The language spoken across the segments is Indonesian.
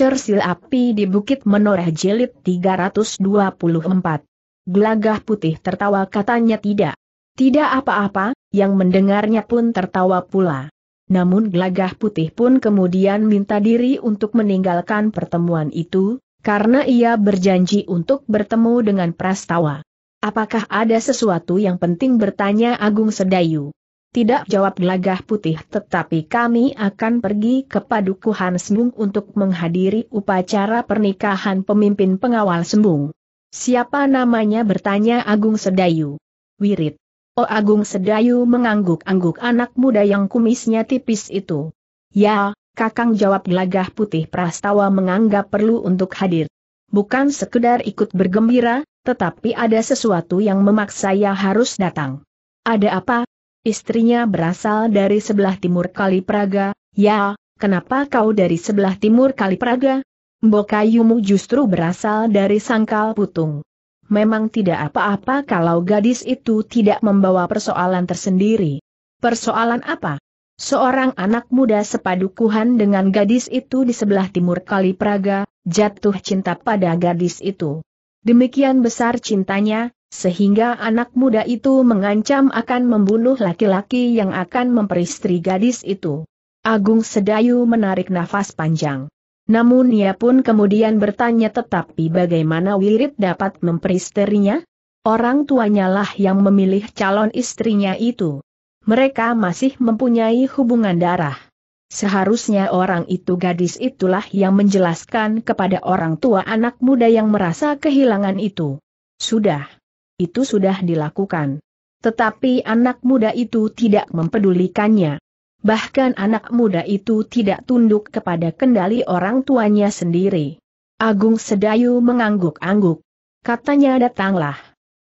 Cersil api di Bukit Menoreh Jelit 324. Gelagah putih tertawa katanya tidak. Tidak apa-apa, yang mendengarnya pun tertawa pula. Namun gelagah putih pun kemudian minta diri untuk meninggalkan pertemuan itu, karena ia berjanji untuk bertemu dengan Prastawa. Apakah ada sesuatu yang penting bertanya Agung Sedayu. Tidak jawab gelagah putih tetapi kami akan pergi ke Padukuhan Sembung untuk menghadiri upacara pernikahan pemimpin pengawal Sembung. Siapa namanya bertanya Agung Sedayu. Wirid. Oh Agung Sedayu mengangguk-angguk anak muda yang kumisnya tipis itu. Ya, Kakang jawab gelagah putih Prastawa menganggap perlu untuk hadir. Bukan sekedar ikut bergembira, tetapi ada sesuatu yang memaksa ya harus datang. Ada apa? Istrinya berasal dari sebelah timur Kali Praga, ya, kenapa kau dari sebelah timur Kali Praga? Mbokayumu justru berasal dari sangkal putung. Memang tidak apa-apa kalau gadis itu tidak membawa persoalan tersendiri. Persoalan apa? Seorang anak muda sepadukuhan dengan gadis itu di sebelah timur Kali Praga, jatuh cinta pada gadis itu. Demikian besar cintanya, sehingga anak muda itu mengancam akan membunuh laki-laki yang akan memperistri gadis itu. Agung Sedayu menarik nafas panjang. Namun ia pun kemudian bertanya tetapi bagaimana Wirid dapat memperistrinya? Orang tuanya lah yang memilih calon istrinya itu. Mereka masih mempunyai hubungan darah. Seharusnya orang itu gadis itulah yang menjelaskan kepada orang tua anak muda yang merasa kehilangan itu. Sudah itu sudah dilakukan. Tetapi anak muda itu tidak mempedulikannya. Bahkan anak muda itu tidak tunduk kepada kendali orang tuanya sendiri. Agung Sedayu mengangguk-angguk. Katanya datanglah.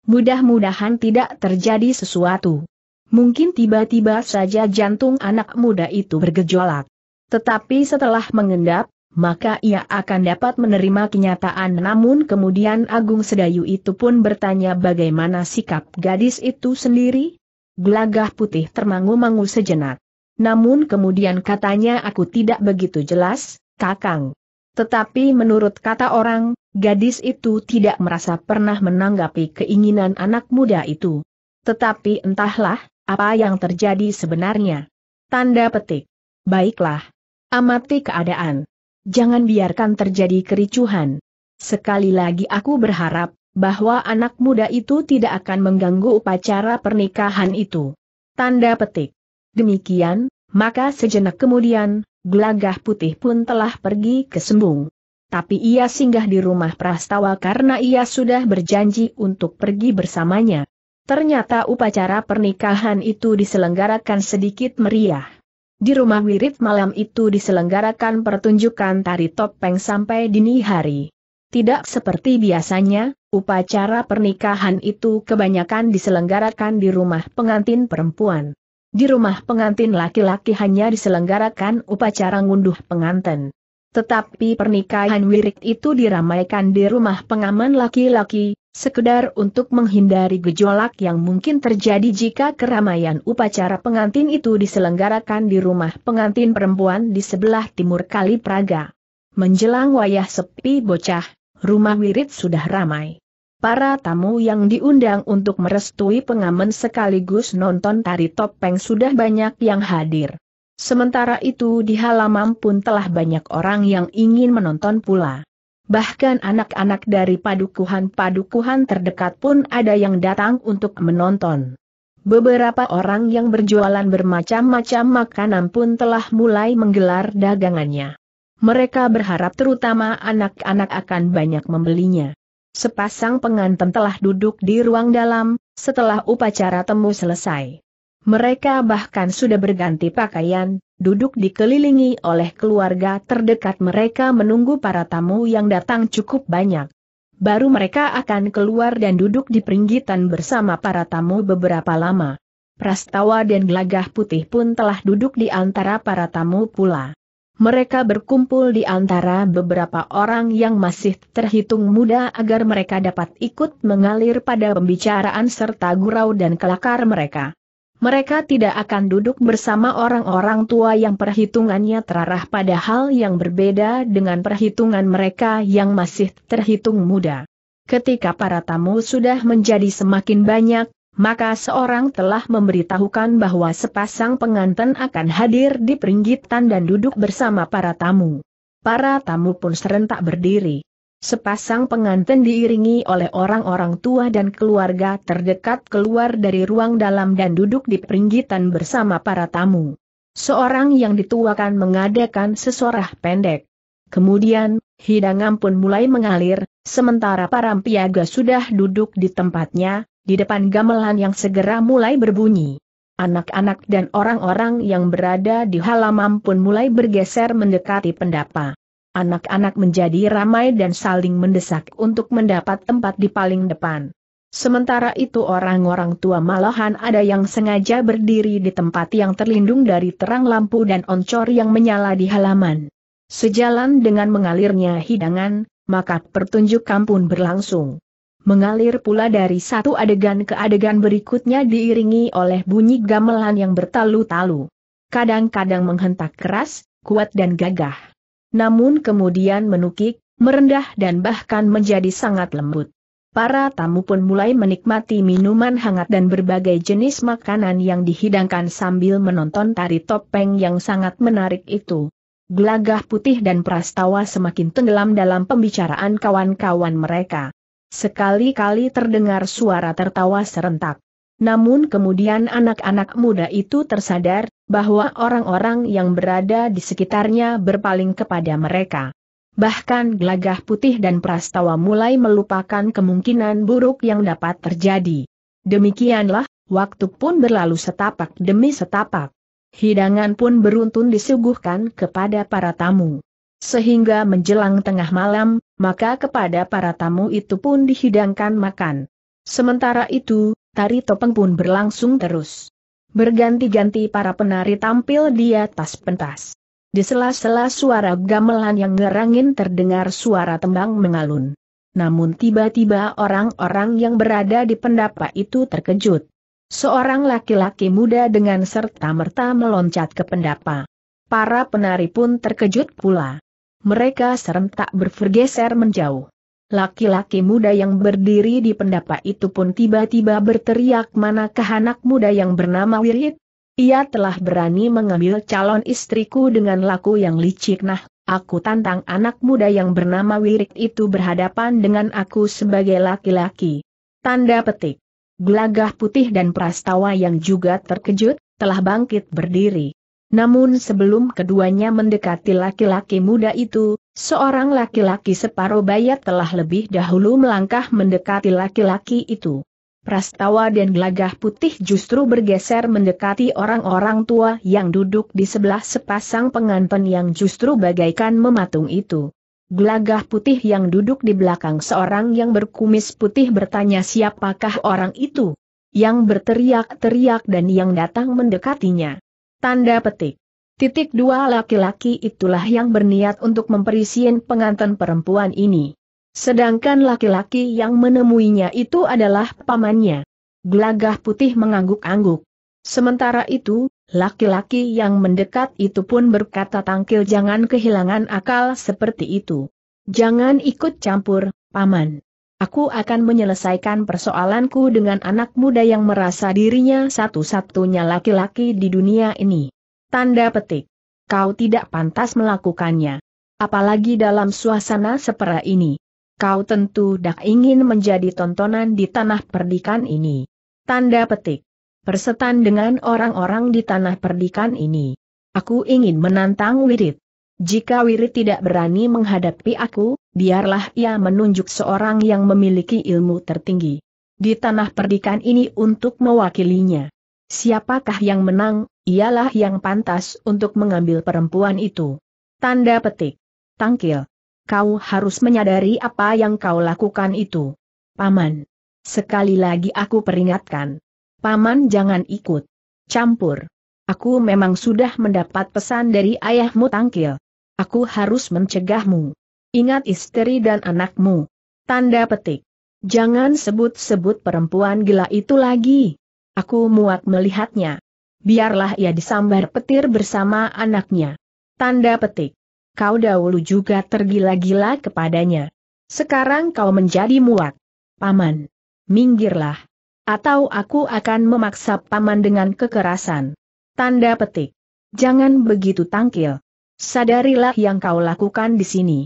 Mudah-mudahan tidak terjadi sesuatu. Mungkin tiba-tiba saja jantung anak muda itu bergejolak. Tetapi setelah mengendap, maka ia akan dapat menerima kenyataan namun kemudian Agung Sedayu itu pun bertanya bagaimana sikap gadis itu sendiri? Gelagah putih termangu-mangu sejenak. Namun kemudian katanya aku tidak begitu jelas, kakang. Tetapi menurut kata orang, gadis itu tidak merasa pernah menanggapi keinginan anak muda itu. Tetapi entahlah, apa yang terjadi sebenarnya. Tanda petik. Baiklah. Amati keadaan. Jangan biarkan terjadi kericuhan. Sekali lagi aku berharap, bahwa anak muda itu tidak akan mengganggu upacara pernikahan itu. Tanda petik. Demikian, maka sejenak kemudian, gelagah putih pun telah pergi ke sembung. Tapi ia singgah di rumah Prastawa karena ia sudah berjanji untuk pergi bersamanya. Ternyata upacara pernikahan itu diselenggarakan sedikit meriah. Di rumah wirid malam itu diselenggarakan pertunjukan tari topeng sampai dini hari. Tidak seperti biasanya, upacara pernikahan itu kebanyakan diselenggarakan di rumah pengantin perempuan. Di rumah pengantin laki-laki hanya diselenggarakan upacara ngunduh pengantin. Tetapi pernikahan wirid itu diramaikan di rumah pengaman laki-laki, sekedar untuk menghindari gejolak yang mungkin terjadi jika keramaian upacara pengantin itu diselenggarakan di rumah pengantin perempuan di sebelah timur Kali Praga. Menjelang wayah sepi bocah, rumah wirid sudah ramai. Para tamu yang diundang untuk merestui pengamen sekaligus nonton tari topeng sudah banyak yang hadir. Sementara itu di halaman pun telah banyak orang yang ingin menonton pula. Bahkan anak-anak dari padukuhan-padukuhan terdekat pun ada yang datang untuk menonton. Beberapa orang yang berjualan bermacam-macam makanan pun telah mulai menggelar dagangannya. Mereka berharap terutama anak-anak akan banyak membelinya. Sepasang pengantin telah duduk di ruang dalam, setelah upacara temu selesai. Mereka bahkan sudah berganti pakaian, duduk dikelilingi oleh keluarga terdekat mereka menunggu para tamu yang datang cukup banyak. Baru mereka akan keluar dan duduk di peringgitan bersama para tamu beberapa lama. Prastawa dan Gelagah Putih pun telah duduk di antara para tamu pula. Mereka berkumpul di antara beberapa orang yang masih terhitung muda agar mereka dapat ikut mengalir pada pembicaraan serta gurau dan kelakar mereka mereka tidak akan duduk bersama orang-orang tua yang perhitungannya terarah pada hal yang berbeda dengan perhitungan mereka yang masih terhitung muda. Ketika para tamu sudah menjadi semakin banyak, maka seorang telah memberitahukan bahwa sepasang pengantin akan hadir di peringgitan dan duduk bersama para tamu. Para tamu pun serentak berdiri. Sepasang pengantin diiringi oleh orang-orang tua dan keluarga terdekat keluar dari ruang dalam dan duduk di peringgitan bersama para tamu. Seorang yang dituakan mengadakan sesorah pendek. Kemudian, hidangan pun mulai mengalir, sementara para piaga sudah duduk di tempatnya, di depan gamelan yang segera mulai berbunyi. Anak-anak dan orang-orang yang berada di halaman pun mulai bergeser mendekati pendapa anak-anak menjadi ramai dan saling mendesak untuk mendapat tempat di paling depan. Sementara itu orang-orang tua malahan ada yang sengaja berdiri di tempat yang terlindung dari terang lampu dan oncor yang menyala di halaman. Sejalan dengan mengalirnya hidangan, maka pertunjuk pun berlangsung. Mengalir pula dari satu adegan ke adegan berikutnya diiringi oleh bunyi gamelan yang bertalu-talu. Kadang-kadang menghentak keras, kuat dan gagah namun kemudian menukik, merendah dan bahkan menjadi sangat lembut. Para tamu pun mulai menikmati minuman hangat dan berbagai jenis makanan yang dihidangkan sambil menonton tari topeng yang sangat menarik itu. Gelagah putih dan prastawa semakin tenggelam dalam pembicaraan kawan-kawan mereka. Sekali-kali terdengar suara tertawa serentak. Namun kemudian anak-anak muda itu tersadar, bahwa orang-orang yang berada di sekitarnya berpaling kepada mereka. Bahkan gelagah putih dan prastawa mulai melupakan kemungkinan buruk yang dapat terjadi. Demikianlah, waktu pun berlalu setapak demi setapak. Hidangan pun beruntun disuguhkan kepada para tamu. Sehingga menjelang tengah malam, maka kepada para tamu itu pun dihidangkan makan. Sementara itu, tari topeng pun berlangsung terus. Berganti-ganti para penari tampil di atas pentas. Di sela-sela suara gamelan yang ngerangin terdengar suara tembang mengalun. Namun tiba-tiba orang-orang yang berada di pendapa itu terkejut. Seorang laki-laki muda dengan serta-merta meloncat ke pendapa. Para penari pun terkejut pula. Mereka serentak berfergeser menjauh. Laki-laki muda yang berdiri di pendapa itu pun tiba-tiba berteriak manakah anak muda yang bernama Wirid? Ia telah berani mengambil calon istriku dengan laku yang licik nah, aku tantang anak muda yang bernama Wirid itu berhadapan dengan aku sebagai laki-laki. Tanda petik. Gelagah putih dan prastawa yang juga terkejut, telah bangkit berdiri. Namun sebelum keduanya mendekati laki-laki muda itu, Seorang laki-laki separuh bayat telah lebih dahulu melangkah mendekati laki-laki itu. Prastawa dan glagah putih justru bergeser mendekati orang-orang tua yang duduk di sebelah sepasang pengantin yang justru bagaikan mematung itu. Glagah putih yang duduk di belakang seorang yang berkumis putih bertanya siapakah orang itu, yang berteriak-teriak dan yang datang mendekatinya. Tanda petik. Titik dua laki-laki itulah yang berniat untuk memperisien pengantin perempuan ini. Sedangkan laki-laki yang menemuinya itu adalah pamannya. Gelagah putih mengangguk-angguk. Sementara itu, laki-laki yang mendekat itu pun berkata tangkil jangan kehilangan akal seperti itu. Jangan ikut campur, paman. Aku akan menyelesaikan persoalanku dengan anak muda yang merasa dirinya satu-satunya laki-laki di dunia ini. Tanda petik. Kau tidak pantas melakukannya. Apalagi dalam suasana sepera ini. Kau tentu tak ingin menjadi tontonan di tanah perdikan ini. Tanda petik. Persetan dengan orang-orang di tanah perdikan ini. Aku ingin menantang Wirit. Jika Wirit tidak berani menghadapi aku, biarlah ia menunjuk seorang yang memiliki ilmu tertinggi. Di tanah perdikan ini untuk mewakilinya. Siapakah yang menang, ialah yang pantas untuk mengambil perempuan itu. Tanda petik. Tangkil. Kau harus menyadari apa yang kau lakukan itu. Paman. Sekali lagi aku peringatkan. Paman jangan ikut. Campur. Aku memang sudah mendapat pesan dari ayahmu tangkil. Aku harus mencegahmu. Ingat istri dan anakmu. Tanda petik. Jangan sebut-sebut perempuan gila itu lagi. Aku muak melihatnya biarlah ia disambar petir bersama anaknya. Tanda petik. Kau dahulu juga tergila-gila kepadanya. Sekarang kau menjadi muak. Paman. Minggirlah. Atau aku akan memaksa paman dengan kekerasan. Tanda petik. Jangan begitu tangkil. Sadarilah yang kau lakukan di sini.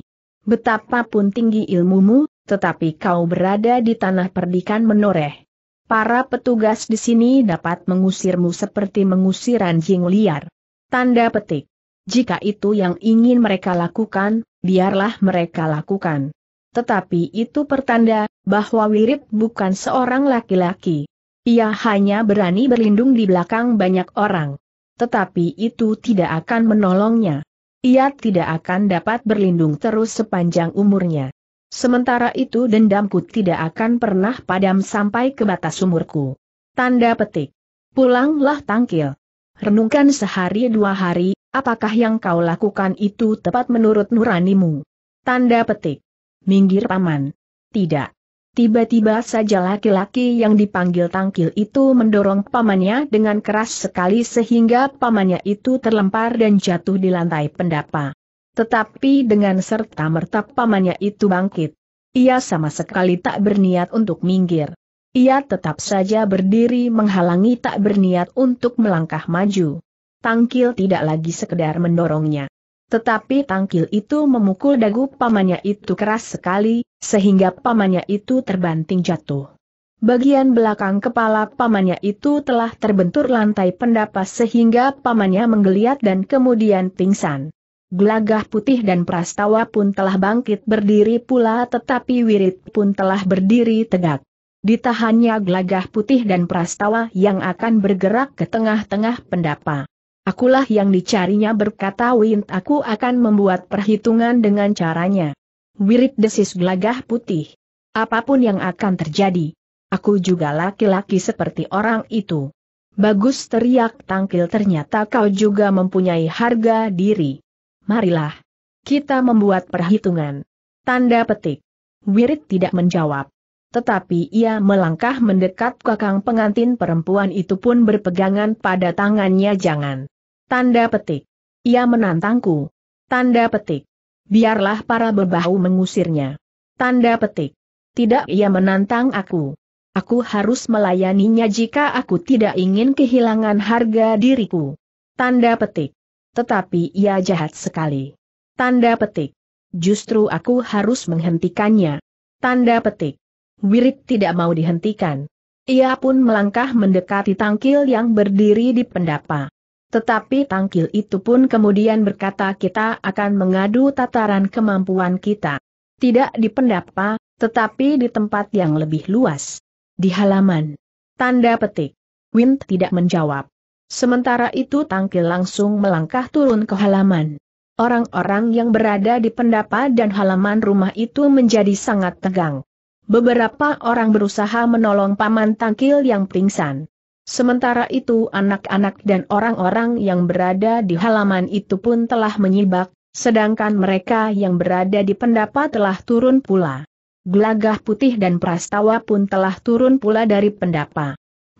Betapapun tinggi ilmumu, tetapi kau berada di tanah perdikan menoreh. Para petugas di sini dapat mengusirmu seperti mengusir anjing liar. Tanda petik. Jika itu yang ingin mereka lakukan, biarlah mereka lakukan. Tetapi itu pertanda bahwa Wirip bukan seorang laki-laki. Ia hanya berani berlindung di belakang banyak orang. Tetapi itu tidak akan menolongnya. Ia tidak akan dapat berlindung terus sepanjang umurnya. Sementara itu dendamku tidak akan pernah padam sampai ke batas umurku. Tanda petik. Pulanglah tangkil. Renungkan sehari dua hari, apakah yang kau lakukan itu tepat menurut nuranimu? Tanda petik. Minggir paman. Tidak. Tiba-tiba saja laki-laki yang dipanggil tangkil itu mendorong pamannya dengan keras sekali sehingga pamannya itu terlempar dan jatuh di lantai pendapa. Tetapi dengan serta-merta pamannya itu bangkit. Ia sama sekali tak berniat untuk minggir. Ia tetap saja berdiri menghalangi tak berniat untuk melangkah maju. Tangkil tidak lagi sekedar mendorongnya. Tetapi tangkil itu memukul dagu pamannya itu keras sekali, sehingga pamannya itu terbanting jatuh. Bagian belakang kepala pamannya itu telah terbentur lantai pendapas sehingga pamannya menggeliat dan kemudian pingsan. Gelagah putih dan prastawa pun telah bangkit berdiri pula tetapi wirid pun telah berdiri tegak. Ditahannya gelagah putih dan prastawa yang akan bergerak ke tengah-tengah pendapa. Akulah yang dicarinya berkata Wint aku akan membuat perhitungan dengan caranya. Wirid desis gelagah putih. Apapun yang akan terjadi. Aku juga laki-laki seperti orang itu. Bagus teriak tangkil ternyata kau juga mempunyai harga diri marilah. Kita membuat perhitungan. Tanda petik. Wirit tidak menjawab. Tetapi ia melangkah mendekat kakang pengantin perempuan itu pun berpegangan pada tangannya jangan. Tanda petik. Ia menantangku. Tanda petik. Biarlah para bebahu mengusirnya. Tanda petik. Tidak ia menantang aku. Aku harus melayaninya jika aku tidak ingin kehilangan harga diriku. Tanda petik tetapi ia jahat sekali. Tanda petik. Justru aku harus menghentikannya. Tanda petik. Wirid tidak mau dihentikan. Ia pun melangkah mendekati tangkil yang berdiri di pendapa. Tetapi tangkil itu pun kemudian berkata kita akan mengadu tataran kemampuan kita. Tidak di pendapa, tetapi di tempat yang lebih luas. Di halaman. Tanda petik. Wind tidak menjawab. Sementara itu Tangkil langsung melangkah turun ke halaman. Orang-orang yang berada di pendapa dan halaman rumah itu menjadi sangat tegang. Beberapa orang berusaha menolong paman Tangkil yang pingsan. Sementara itu anak-anak dan orang-orang yang berada di halaman itu pun telah menyibak, sedangkan mereka yang berada di pendapa telah turun pula. Gelagah putih dan prastawa pun telah turun pula dari pendapa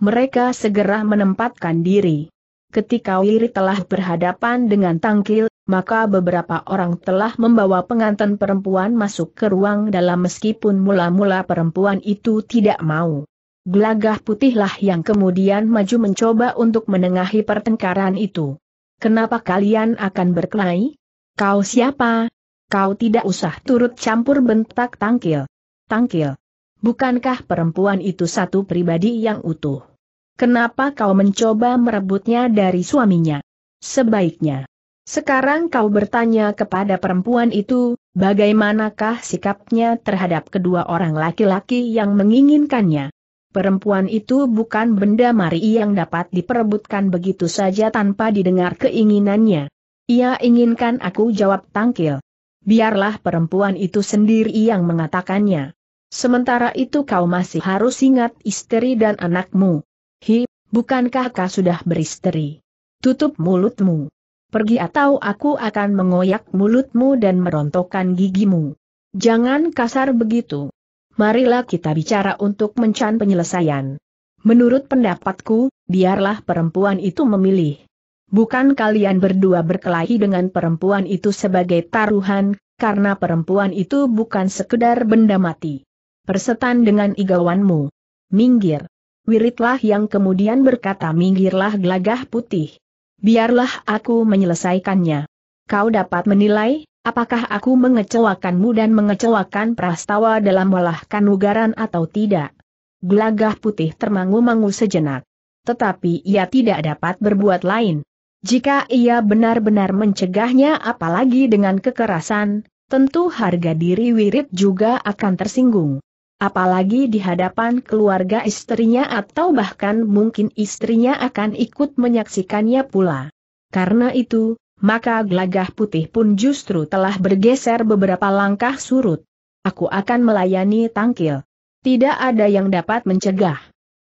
mereka segera menempatkan diri. Ketika Wiri telah berhadapan dengan tangkil, maka beberapa orang telah membawa pengantin perempuan masuk ke ruang dalam meskipun mula-mula perempuan itu tidak mau. Gelagah putihlah yang kemudian maju mencoba untuk menengahi pertengkaran itu. Kenapa kalian akan berkelahi? Kau siapa? Kau tidak usah turut campur bentak tangkil. Tangkil. Bukankah perempuan itu satu pribadi yang utuh? Kenapa kau mencoba merebutnya dari suaminya? Sebaiknya. Sekarang kau bertanya kepada perempuan itu, bagaimanakah sikapnya terhadap kedua orang laki-laki yang menginginkannya? Perempuan itu bukan benda mari yang dapat diperebutkan begitu saja tanpa didengar keinginannya. Ia inginkan aku jawab tangkil. Biarlah perempuan itu sendiri yang mengatakannya. Sementara itu kau masih harus ingat istri dan anakmu. Hi, bukankah kau sudah beristri? Tutup mulutmu. Pergi atau aku akan mengoyak mulutmu dan merontokkan gigimu. Jangan kasar begitu. Marilah kita bicara untuk mencan penyelesaian. Menurut pendapatku, biarlah perempuan itu memilih. Bukan kalian berdua berkelahi dengan perempuan itu sebagai taruhan, karena perempuan itu bukan sekedar benda mati. Persetan dengan igawanmu. Minggir. Wiritlah yang kemudian berkata minggirlah gelagah putih. Biarlah aku menyelesaikannya. Kau dapat menilai, apakah aku mengecewakanmu dan mengecewakan prastawa dalam melahkan ugaran atau tidak. Gelagah putih termangu-mangu sejenak. Tetapi ia tidak dapat berbuat lain. Jika ia benar-benar mencegahnya apalagi dengan kekerasan, tentu harga diri Wirit juga akan tersinggung apalagi di hadapan keluarga istrinya atau bahkan mungkin istrinya akan ikut menyaksikannya pula. Karena itu, maka gelagah putih pun justru telah bergeser beberapa langkah surut. Aku akan melayani tangkil. Tidak ada yang dapat mencegah.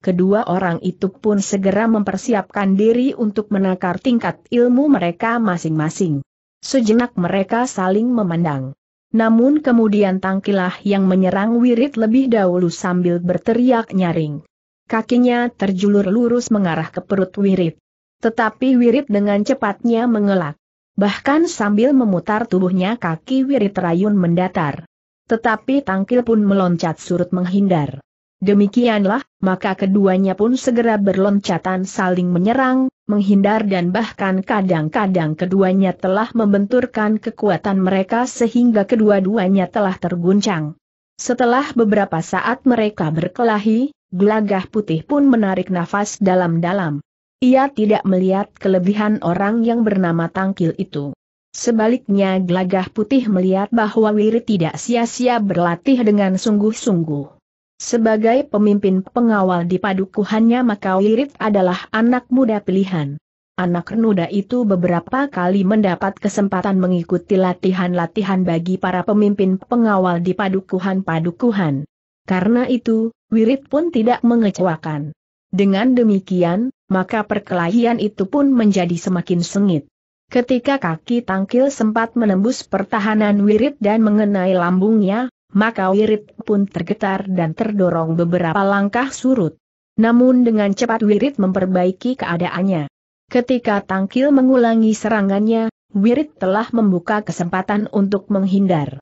Kedua orang itu pun segera mempersiapkan diri untuk menakar tingkat ilmu mereka masing-masing. Sejenak mereka saling memandang. Namun kemudian tangkilah yang menyerang wirid lebih dahulu sambil berteriak nyaring. Kakinya terjulur lurus mengarah ke perut wirid. Tetapi wirid dengan cepatnya mengelak. Bahkan sambil memutar tubuhnya kaki wirid rayun mendatar. Tetapi tangkil pun meloncat surut menghindar. Demikianlah, maka keduanya pun segera berloncatan saling menyerang, menghindar dan bahkan kadang-kadang keduanya telah membenturkan kekuatan mereka sehingga kedua-duanya telah terguncang. Setelah beberapa saat mereka berkelahi, Glagah putih pun menarik nafas dalam-dalam. Ia tidak melihat kelebihan orang yang bernama Tangkil itu. Sebaliknya Glagah putih melihat bahwa Wiri tidak sia-sia berlatih dengan sungguh-sungguh. Sebagai pemimpin pengawal di padukuhannya maka Wirid adalah anak muda pilihan. Anak muda itu beberapa kali mendapat kesempatan mengikuti latihan-latihan bagi para pemimpin pengawal di padukuhan-padukuhan. Karena itu, Wirid pun tidak mengecewakan. Dengan demikian, maka perkelahian itu pun menjadi semakin sengit. Ketika kaki tangkil sempat menembus pertahanan Wirid dan mengenai lambungnya, maka Wirid pun tergetar dan terdorong beberapa langkah surut. Namun dengan cepat Wirid memperbaiki keadaannya. Ketika Tangkil mengulangi serangannya, Wirid telah membuka kesempatan untuk menghindar.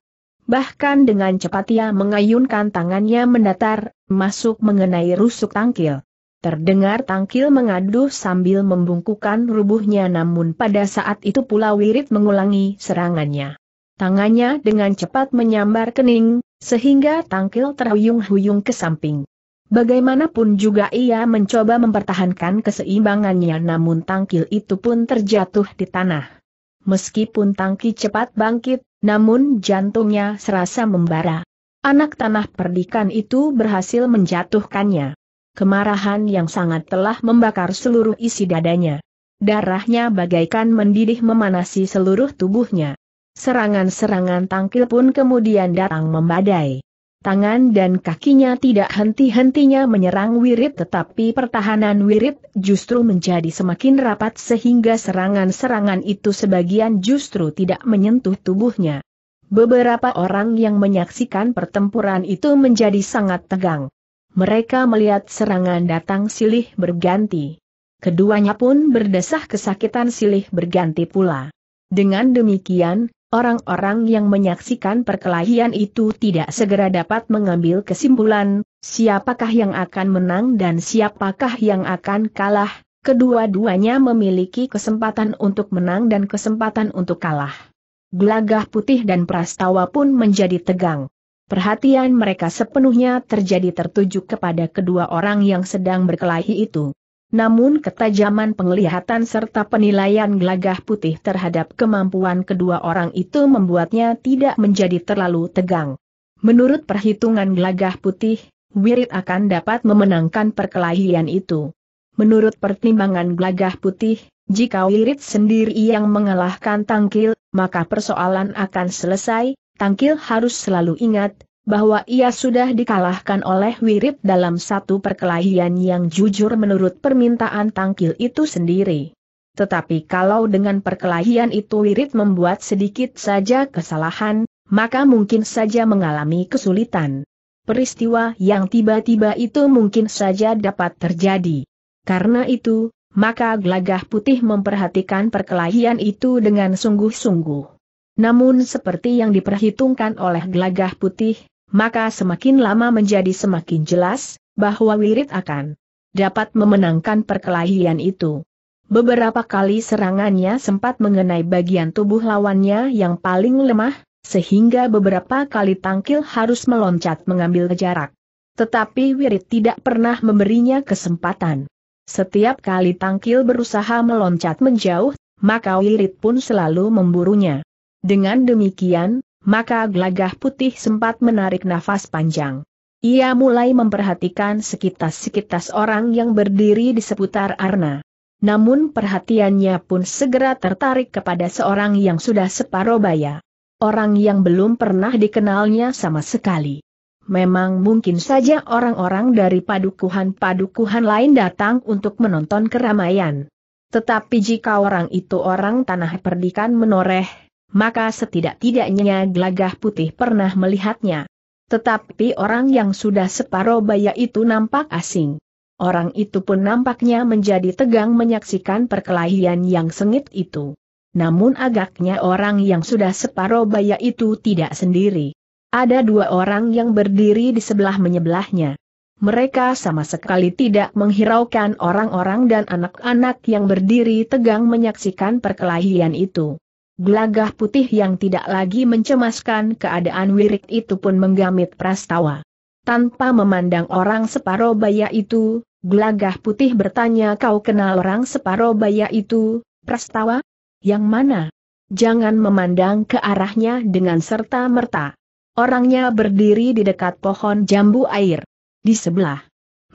Bahkan dengan cepat ia mengayunkan tangannya mendatar, masuk mengenai rusuk Tangkil. Terdengar Tangkil mengaduh sambil membungkukan rubuhnya namun pada saat itu pula Wirid mengulangi serangannya. Tangannya dengan cepat menyambar kening, sehingga tangkil terhuyung-huyung ke samping. Bagaimanapun juga ia mencoba mempertahankan keseimbangannya namun tangkil itu pun terjatuh di tanah. Meskipun tangki cepat bangkit, namun jantungnya serasa membara. Anak tanah perdikan itu berhasil menjatuhkannya. Kemarahan yang sangat telah membakar seluruh isi dadanya. Darahnya bagaikan mendidih memanasi seluruh tubuhnya. Serangan-serangan tangkil pun kemudian datang membadai. Tangan dan kakinya tidak henti-hentinya menyerang wirid tetapi pertahanan wirid justru menjadi semakin rapat sehingga serangan-serangan itu sebagian justru tidak menyentuh tubuhnya. Beberapa orang yang menyaksikan pertempuran itu menjadi sangat tegang. Mereka melihat serangan datang silih berganti. Keduanya pun berdesah kesakitan silih berganti pula. Dengan demikian, Orang-orang yang menyaksikan perkelahian itu tidak segera dapat mengambil kesimpulan, siapakah yang akan menang dan siapakah yang akan kalah, kedua-duanya memiliki kesempatan untuk menang dan kesempatan untuk kalah. Gelagah putih dan prastawa pun menjadi tegang. Perhatian mereka sepenuhnya terjadi tertuju kepada kedua orang yang sedang berkelahi itu namun ketajaman penglihatan serta penilaian gelagah putih terhadap kemampuan kedua orang itu membuatnya tidak menjadi terlalu tegang. Menurut perhitungan gelagah putih, Wirit akan dapat memenangkan perkelahian itu. Menurut pertimbangan gelagah putih, jika Wirit sendiri yang mengalahkan Tangkil, maka persoalan akan selesai, Tangkil harus selalu ingat, bahwa ia sudah dikalahkan oleh Wirid dalam satu perkelahian yang jujur menurut permintaan tangkil itu sendiri. Tetapi kalau dengan perkelahian itu Wirid membuat sedikit saja kesalahan, maka mungkin saja mengalami kesulitan. Peristiwa yang tiba-tiba itu mungkin saja dapat terjadi. Karena itu, maka gelagah putih memperhatikan perkelahian itu dengan sungguh-sungguh. Namun seperti yang diperhitungkan oleh gelagah putih, maka semakin lama menjadi semakin jelas, bahwa wirid akan dapat memenangkan perkelahian itu. Beberapa kali serangannya sempat mengenai bagian tubuh lawannya yang paling lemah, sehingga beberapa kali tangkil harus meloncat mengambil jarak. Tetapi Wirid tidak pernah memberinya kesempatan. Setiap kali tangkil berusaha meloncat menjauh, maka Wirid pun selalu memburunya. Dengan demikian, maka gelagah putih sempat menarik nafas panjang. Ia mulai memperhatikan sekitas-sekitas orang yang berdiri di seputar Arna. Namun perhatiannya pun segera tertarik kepada seorang yang sudah separuh baya. Orang yang belum pernah dikenalnya sama sekali. Memang mungkin saja orang-orang dari padukuhan-padukuhan lain datang untuk menonton keramaian. Tetapi jika orang itu orang tanah perdikan menoreh, maka setidak-tidaknya gelagah putih pernah melihatnya. Tetapi orang yang sudah separuh baya itu nampak asing. Orang itu pun nampaknya menjadi tegang menyaksikan perkelahian yang sengit itu. Namun agaknya orang yang sudah separuh baya itu tidak sendiri. Ada dua orang yang berdiri di sebelah menyebelahnya. Mereka sama sekali tidak menghiraukan orang-orang dan anak-anak yang berdiri tegang menyaksikan perkelahian itu. Gelagah putih yang tidak lagi mencemaskan keadaan Wirik itu pun menggamit prastawa. Tanpa memandang orang baya itu, gelagah putih bertanya kau kenal orang baya itu, prastawa? Yang mana? Jangan memandang ke arahnya dengan serta-merta. Orangnya berdiri di dekat pohon jambu air. Di sebelah.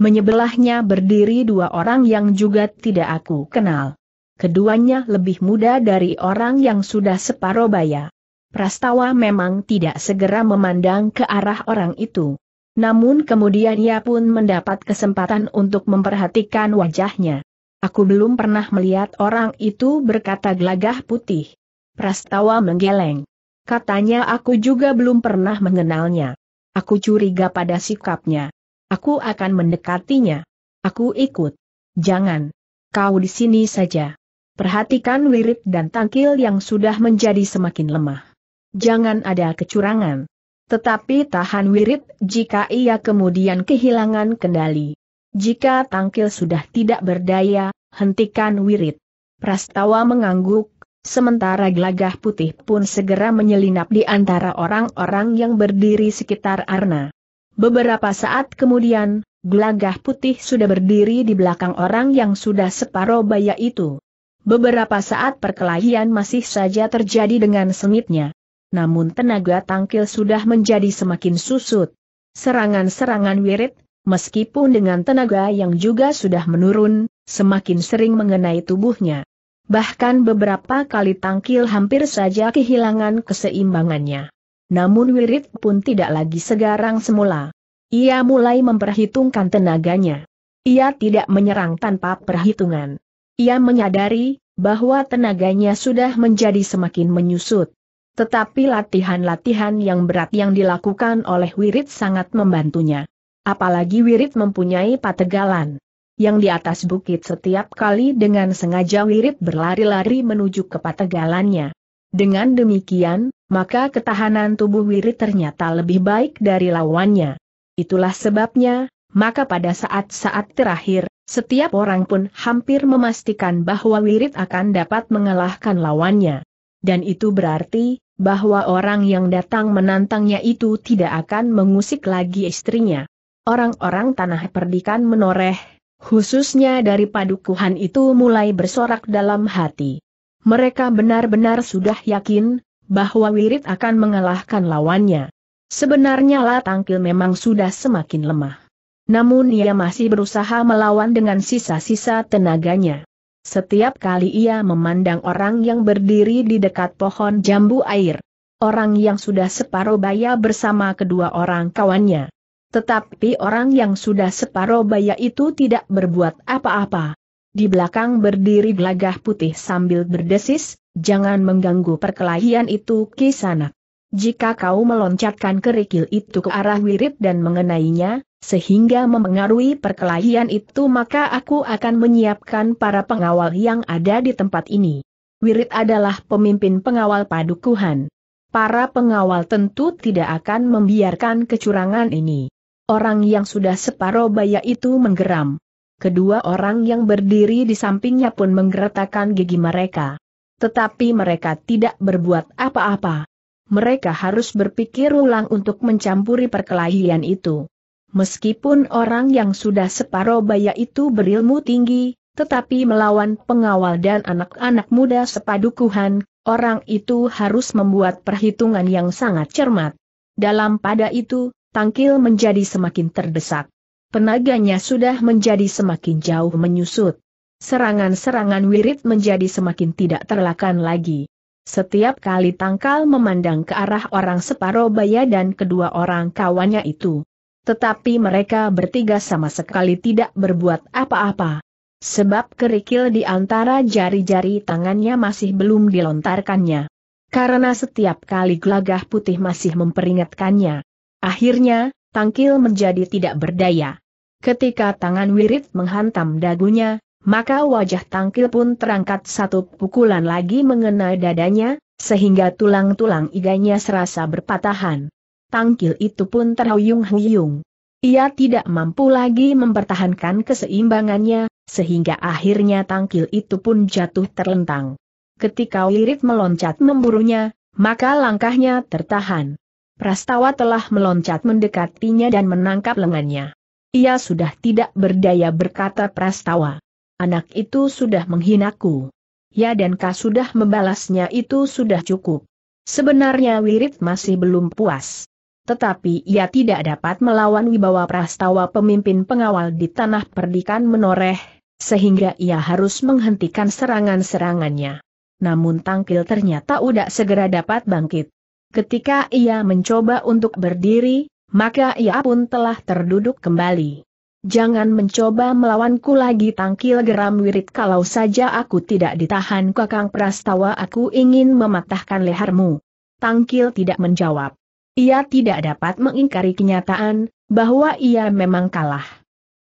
Menyebelahnya berdiri dua orang yang juga tidak aku kenal. Keduanya lebih muda dari orang yang sudah separoh baya. Prastawa memang tidak segera memandang ke arah orang itu. Namun kemudian ia pun mendapat kesempatan untuk memperhatikan wajahnya. Aku belum pernah melihat orang itu berkata gelagah putih. Prastawa menggeleng. Katanya aku juga belum pernah mengenalnya. Aku curiga pada sikapnya. Aku akan mendekatinya. Aku ikut. Jangan. Kau di sini saja. Perhatikan wirid dan tangkil yang sudah menjadi semakin lemah. Jangan ada kecurangan. Tetapi tahan wirid jika ia kemudian kehilangan kendali. Jika tangkil sudah tidak berdaya, hentikan wirid. Prastawa mengangguk, sementara gelagah putih pun segera menyelinap di antara orang-orang yang berdiri sekitar Arna. Beberapa saat kemudian, gelagah putih sudah berdiri di belakang orang yang sudah separuh baya itu. Beberapa saat perkelahian masih saja terjadi dengan sengitnya. Namun tenaga tangkil sudah menjadi semakin susut. Serangan-serangan wirid, meskipun dengan tenaga yang juga sudah menurun, semakin sering mengenai tubuhnya. Bahkan beberapa kali tangkil hampir saja kehilangan keseimbangannya. Namun wirid pun tidak lagi segarang semula. Ia mulai memperhitungkan tenaganya. Ia tidak menyerang tanpa perhitungan. Ia menyadari bahwa tenaganya sudah menjadi semakin menyusut. Tetapi latihan-latihan yang berat yang dilakukan oleh Wirit sangat membantunya. Apalagi Wirit mempunyai pategalan. Yang di atas bukit setiap kali dengan sengaja Wirit berlari-lari menuju ke pategalannya. Dengan demikian, maka ketahanan tubuh Wirit ternyata lebih baik dari lawannya. Itulah sebabnya, maka pada saat-saat terakhir, setiap orang pun hampir memastikan bahwa Wirid akan dapat mengalahkan lawannya. Dan itu berarti, bahwa orang yang datang menantangnya itu tidak akan mengusik lagi istrinya. Orang-orang tanah perdikan menoreh, khususnya dari padukuhan itu mulai bersorak dalam hati. Mereka benar-benar sudah yakin, bahwa Wirid akan mengalahkan lawannya. Sebenarnya Latangkil memang sudah semakin lemah. Namun ia masih berusaha melawan dengan sisa-sisa tenaganya. Setiap kali ia memandang orang yang berdiri di dekat pohon jambu air. Orang yang sudah separuh baya bersama kedua orang kawannya. Tetapi orang yang sudah separuh baya itu tidak berbuat apa-apa. Di belakang berdiri gelagah putih sambil berdesis, jangan mengganggu perkelahian itu kisanak. Jika kau meloncatkan kerikil itu ke arah wirid dan mengenainya, sehingga memengaruhi perkelahian itu maka aku akan menyiapkan para pengawal yang ada di tempat ini. Wirid adalah pemimpin pengawal padukuhan. Para pengawal tentu tidak akan membiarkan kecurangan ini. Orang yang sudah separoh baya itu menggeram. Kedua orang yang berdiri di sampingnya pun menggeretakkan gigi mereka. Tetapi mereka tidak berbuat apa-apa mereka harus berpikir ulang untuk mencampuri perkelahian itu. Meskipun orang yang sudah separuh baya itu berilmu tinggi, tetapi melawan pengawal dan anak-anak muda sepadukuhan, orang itu harus membuat perhitungan yang sangat cermat. Dalam pada itu, tangkil menjadi semakin terdesak. Penaganya sudah menjadi semakin jauh menyusut. Serangan-serangan wirid menjadi semakin tidak terlakan lagi. Setiap kali tangkal memandang ke arah orang separoh baya dan kedua orang kawannya itu. Tetapi mereka bertiga sama sekali tidak berbuat apa-apa. Sebab kerikil di antara jari-jari tangannya masih belum dilontarkannya. Karena setiap kali gelagah putih masih memperingatkannya. Akhirnya, tangkil menjadi tidak berdaya. Ketika tangan wirid menghantam dagunya, maka wajah tangkil pun terangkat satu pukulan lagi mengenai dadanya, sehingga tulang-tulang iganya serasa berpatahan tangkil itu pun terhuyung-huyung. Ia tidak mampu lagi mempertahankan keseimbangannya, sehingga akhirnya tangkil itu pun jatuh terlentang. Ketika Wirid meloncat memburunya, maka langkahnya tertahan. Prastawa telah meloncat mendekatinya dan menangkap lengannya. Ia sudah tidak berdaya berkata Prastawa. Anak itu sudah menghinaku. Ya dan kau sudah membalasnya itu sudah cukup. Sebenarnya Wirid masih belum puas tetapi ia tidak dapat melawan wibawa prastawa pemimpin pengawal di tanah perdikan menoreh, sehingga ia harus menghentikan serangan-serangannya. Namun tangkil ternyata udah segera dapat bangkit. Ketika ia mencoba untuk berdiri, maka ia pun telah terduduk kembali. Jangan mencoba melawanku lagi tangkil geram wirid kalau saja aku tidak ditahan kakang prastawa aku ingin mematahkan lehermu. Tangkil tidak menjawab. Ia tidak dapat mengingkari kenyataan, bahwa ia memang kalah.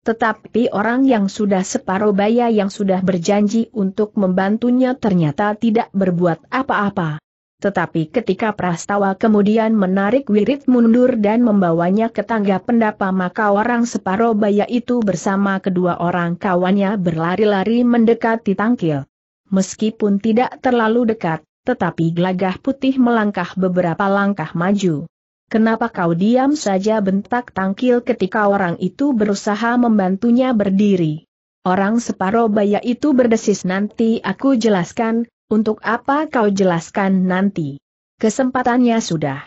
Tetapi orang yang sudah separuh baya yang sudah berjanji untuk membantunya ternyata tidak berbuat apa-apa. Tetapi ketika Prastawa kemudian menarik wirid mundur dan membawanya ke tangga pendapa maka orang separuh baya itu bersama kedua orang kawannya berlari-lari mendekati tangkil. Meskipun tidak terlalu dekat, tetapi gelagah putih melangkah beberapa langkah maju. Kenapa kau diam saja bentak tangkil ketika orang itu berusaha membantunya berdiri? Orang separuh baya itu berdesis nanti aku jelaskan, untuk apa kau jelaskan nanti? Kesempatannya sudah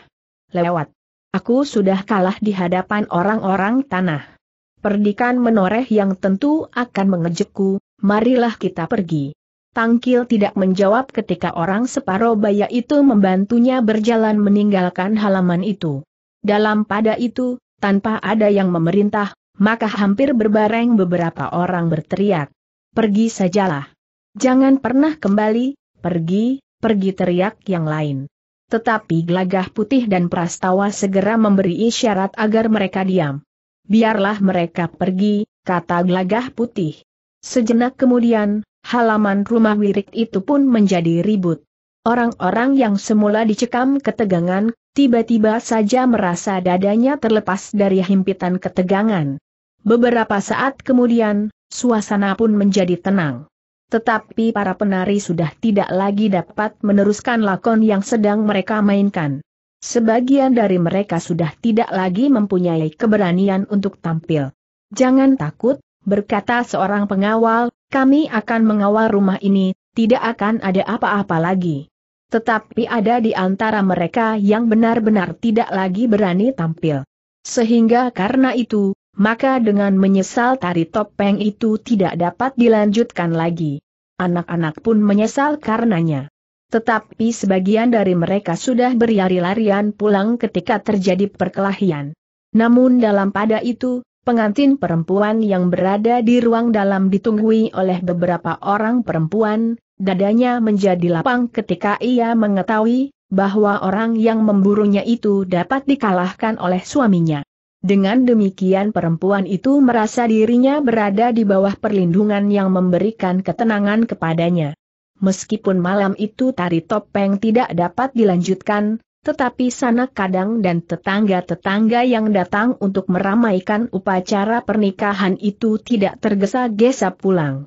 lewat. Aku sudah kalah di hadapan orang-orang tanah. Perdikan menoreh yang tentu akan mengejekku, marilah kita pergi. Tangkil tidak menjawab ketika orang separoh baya itu membantunya berjalan meninggalkan halaman itu. Dalam pada itu, tanpa ada yang memerintah, maka hampir berbareng beberapa orang berteriak. Pergi sajalah. Jangan pernah kembali, pergi, pergi teriak yang lain. Tetapi Glagah putih dan prastawa segera memberi isyarat agar mereka diam. Biarlah mereka pergi, kata Glagah putih. Sejenak kemudian, halaman rumah wirik itu pun menjadi ribut. Orang-orang yang semula dicekam ketegangan, tiba-tiba saja merasa dadanya terlepas dari himpitan ketegangan. Beberapa saat kemudian, suasana pun menjadi tenang. Tetapi para penari sudah tidak lagi dapat meneruskan lakon yang sedang mereka mainkan. Sebagian dari mereka sudah tidak lagi mempunyai keberanian untuk tampil. Jangan takut, berkata seorang pengawal, kami akan mengawal rumah ini, tidak akan ada apa-apa lagi. Tetapi ada di antara mereka yang benar-benar tidak lagi berani tampil. Sehingga karena itu, maka dengan menyesal tari topeng itu tidak dapat dilanjutkan lagi. Anak-anak pun menyesal karenanya. Tetapi sebagian dari mereka sudah berlari-larian pulang ketika terjadi perkelahian. Namun dalam pada itu, pengantin perempuan yang berada di ruang dalam ditunggui oleh beberapa orang perempuan, dadanya menjadi lapang ketika ia mengetahui bahwa orang yang memburunya itu dapat dikalahkan oleh suaminya. Dengan demikian perempuan itu merasa dirinya berada di bawah perlindungan yang memberikan ketenangan kepadanya. Meskipun malam itu tari topeng tidak dapat dilanjutkan, tetapi sanak kadang dan tetangga-tetangga yang datang untuk meramaikan upacara pernikahan itu tidak tergesa-gesa pulang.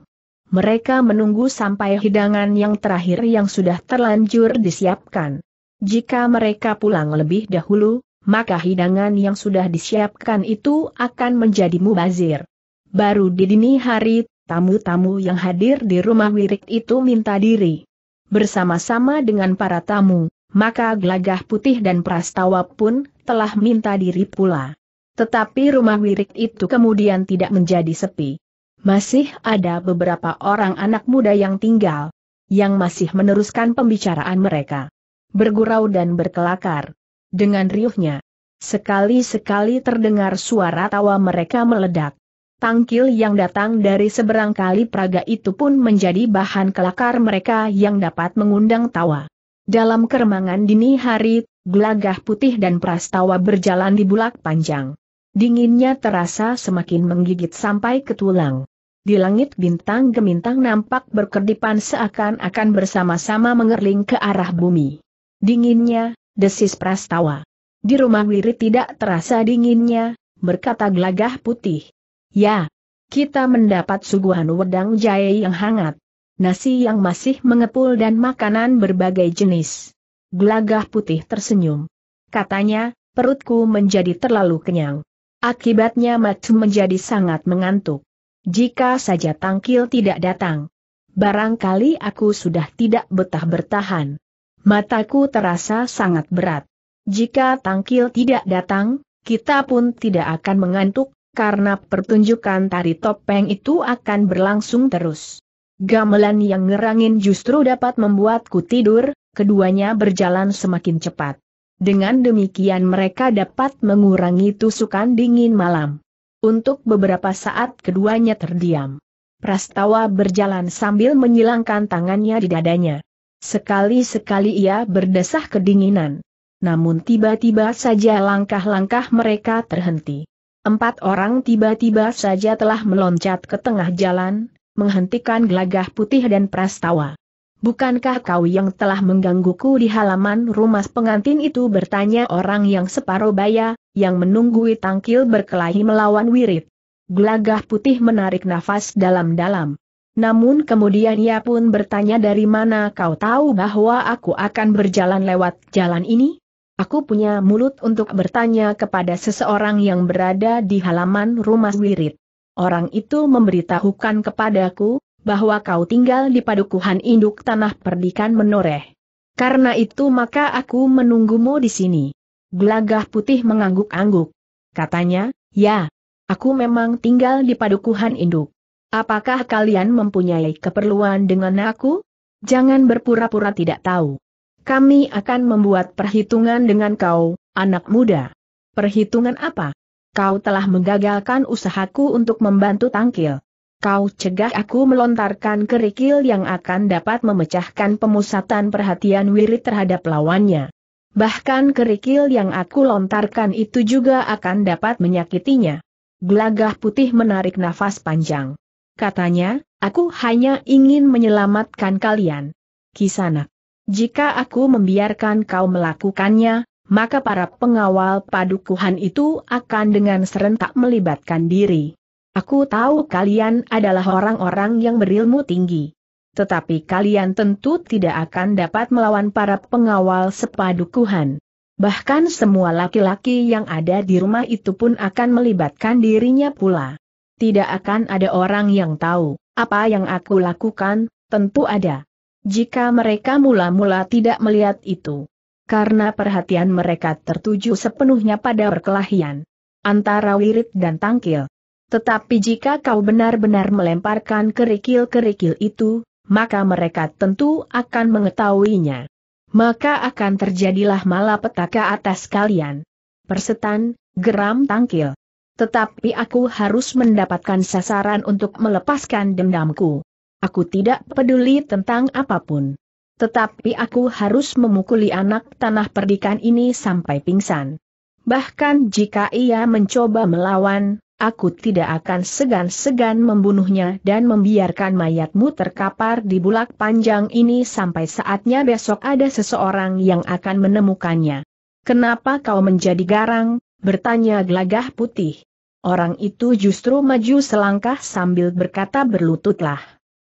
Mereka menunggu sampai hidangan yang terakhir yang sudah terlanjur disiapkan. Jika mereka pulang lebih dahulu, maka hidangan yang sudah disiapkan itu akan menjadi mubazir. Baru di dini hari, tamu-tamu yang hadir di rumah wirik itu minta diri. Bersama-sama dengan para tamu, maka gelagah putih dan prastawa pun telah minta diri pula. Tetapi rumah wirik itu kemudian tidak menjadi sepi. Masih ada beberapa orang anak muda yang tinggal, yang masih meneruskan pembicaraan mereka. Bergurau dan berkelakar. Dengan riuhnya, sekali-sekali terdengar suara tawa mereka meledak. Tangkil yang datang dari seberang kali Praga itu pun menjadi bahan kelakar mereka yang dapat mengundang tawa. Dalam keremangan dini hari, gelagah putih dan prastawa berjalan di bulak panjang. Dinginnya terasa semakin menggigit sampai ke tulang. Di langit bintang gemintang nampak berkedipan seakan-akan bersama-sama mengerling ke arah bumi. Dinginnya, desis prastawa. Di rumah wiri tidak terasa dinginnya, berkata gelagah putih. Ya, kita mendapat suguhan wedang jahe yang hangat nasi yang masih mengepul dan makanan berbagai jenis. Gelagah putih tersenyum. Katanya, perutku menjadi terlalu kenyang. Akibatnya Matu menjadi sangat mengantuk. Jika saja tangkil tidak datang. Barangkali aku sudah tidak betah bertahan. Mataku terasa sangat berat. Jika tangkil tidak datang, kita pun tidak akan mengantuk, karena pertunjukan tari topeng itu akan berlangsung terus. Gamelan yang ngerangin justru dapat membuatku tidur, keduanya berjalan semakin cepat. Dengan demikian mereka dapat mengurangi tusukan dingin malam. Untuk beberapa saat keduanya terdiam. Prastawa berjalan sambil menyilangkan tangannya di dadanya. Sekali-sekali ia berdesah kedinginan. Namun tiba-tiba saja langkah-langkah mereka terhenti. Empat orang tiba-tiba saja telah meloncat ke tengah jalan, menghentikan gelagah putih dan prastawa. Bukankah kau yang telah menggangguku di halaman rumah pengantin itu bertanya orang yang separuh baya, yang menunggui tangkil berkelahi melawan wirid. Gelagah putih menarik nafas dalam-dalam. Namun kemudian ia pun bertanya dari mana kau tahu bahwa aku akan berjalan lewat jalan ini? Aku punya mulut untuk bertanya kepada seseorang yang berada di halaman rumah wirid. Orang itu memberitahukan kepadaku, bahwa kau tinggal di padukuhan induk tanah perdikan menoreh. Karena itu maka aku menunggumu di sini. Gelagah putih mengangguk-angguk. Katanya, ya, aku memang tinggal di padukuhan induk. Apakah kalian mempunyai keperluan dengan aku? Jangan berpura-pura tidak tahu. Kami akan membuat perhitungan dengan kau, anak muda. Perhitungan apa? Kau telah menggagalkan usahaku untuk membantu tangkil. Kau cegah aku melontarkan kerikil yang akan dapat memecahkan pemusatan perhatian wirid terhadap lawannya. Bahkan kerikil yang aku lontarkan itu juga akan dapat menyakitinya. Gelagah putih menarik nafas panjang. Katanya, aku hanya ingin menyelamatkan kalian. Kisana, jika aku membiarkan kau melakukannya, maka para pengawal padukuhan itu akan dengan serentak melibatkan diri. Aku tahu kalian adalah orang-orang yang berilmu tinggi. Tetapi kalian tentu tidak akan dapat melawan para pengawal sepadukuhan. Bahkan semua laki-laki yang ada di rumah itu pun akan melibatkan dirinya pula. Tidak akan ada orang yang tahu, apa yang aku lakukan, tentu ada. Jika mereka mula-mula tidak melihat itu karena perhatian mereka tertuju sepenuhnya pada perkelahian antara wirid dan tangkil. Tetapi jika kau benar-benar melemparkan kerikil-kerikil itu, maka mereka tentu akan mengetahuinya. Maka akan terjadilah malapetaka atas kalian. Persetan, geram tangkil. Tetapi aku harus mendapatkan sasaran untuk melepaskan dendamku. Aku tidak peduli tentang apapun. Tetapi aku harus memukuli anak tanah perdikan ini sampai pingsan. Bahkan jika ia mencoba melawan, aku tidak akan segan-segan membunuhnya dan membiarkan mayatmu terkapar di bulak panjang ini sampai saatnya besok ada seseorang yang akan menemukannya. Kenapa kau menjadi garang? bertanya gelagah putih. Orang itu justru maju selangkah sambil berkata berlututlah.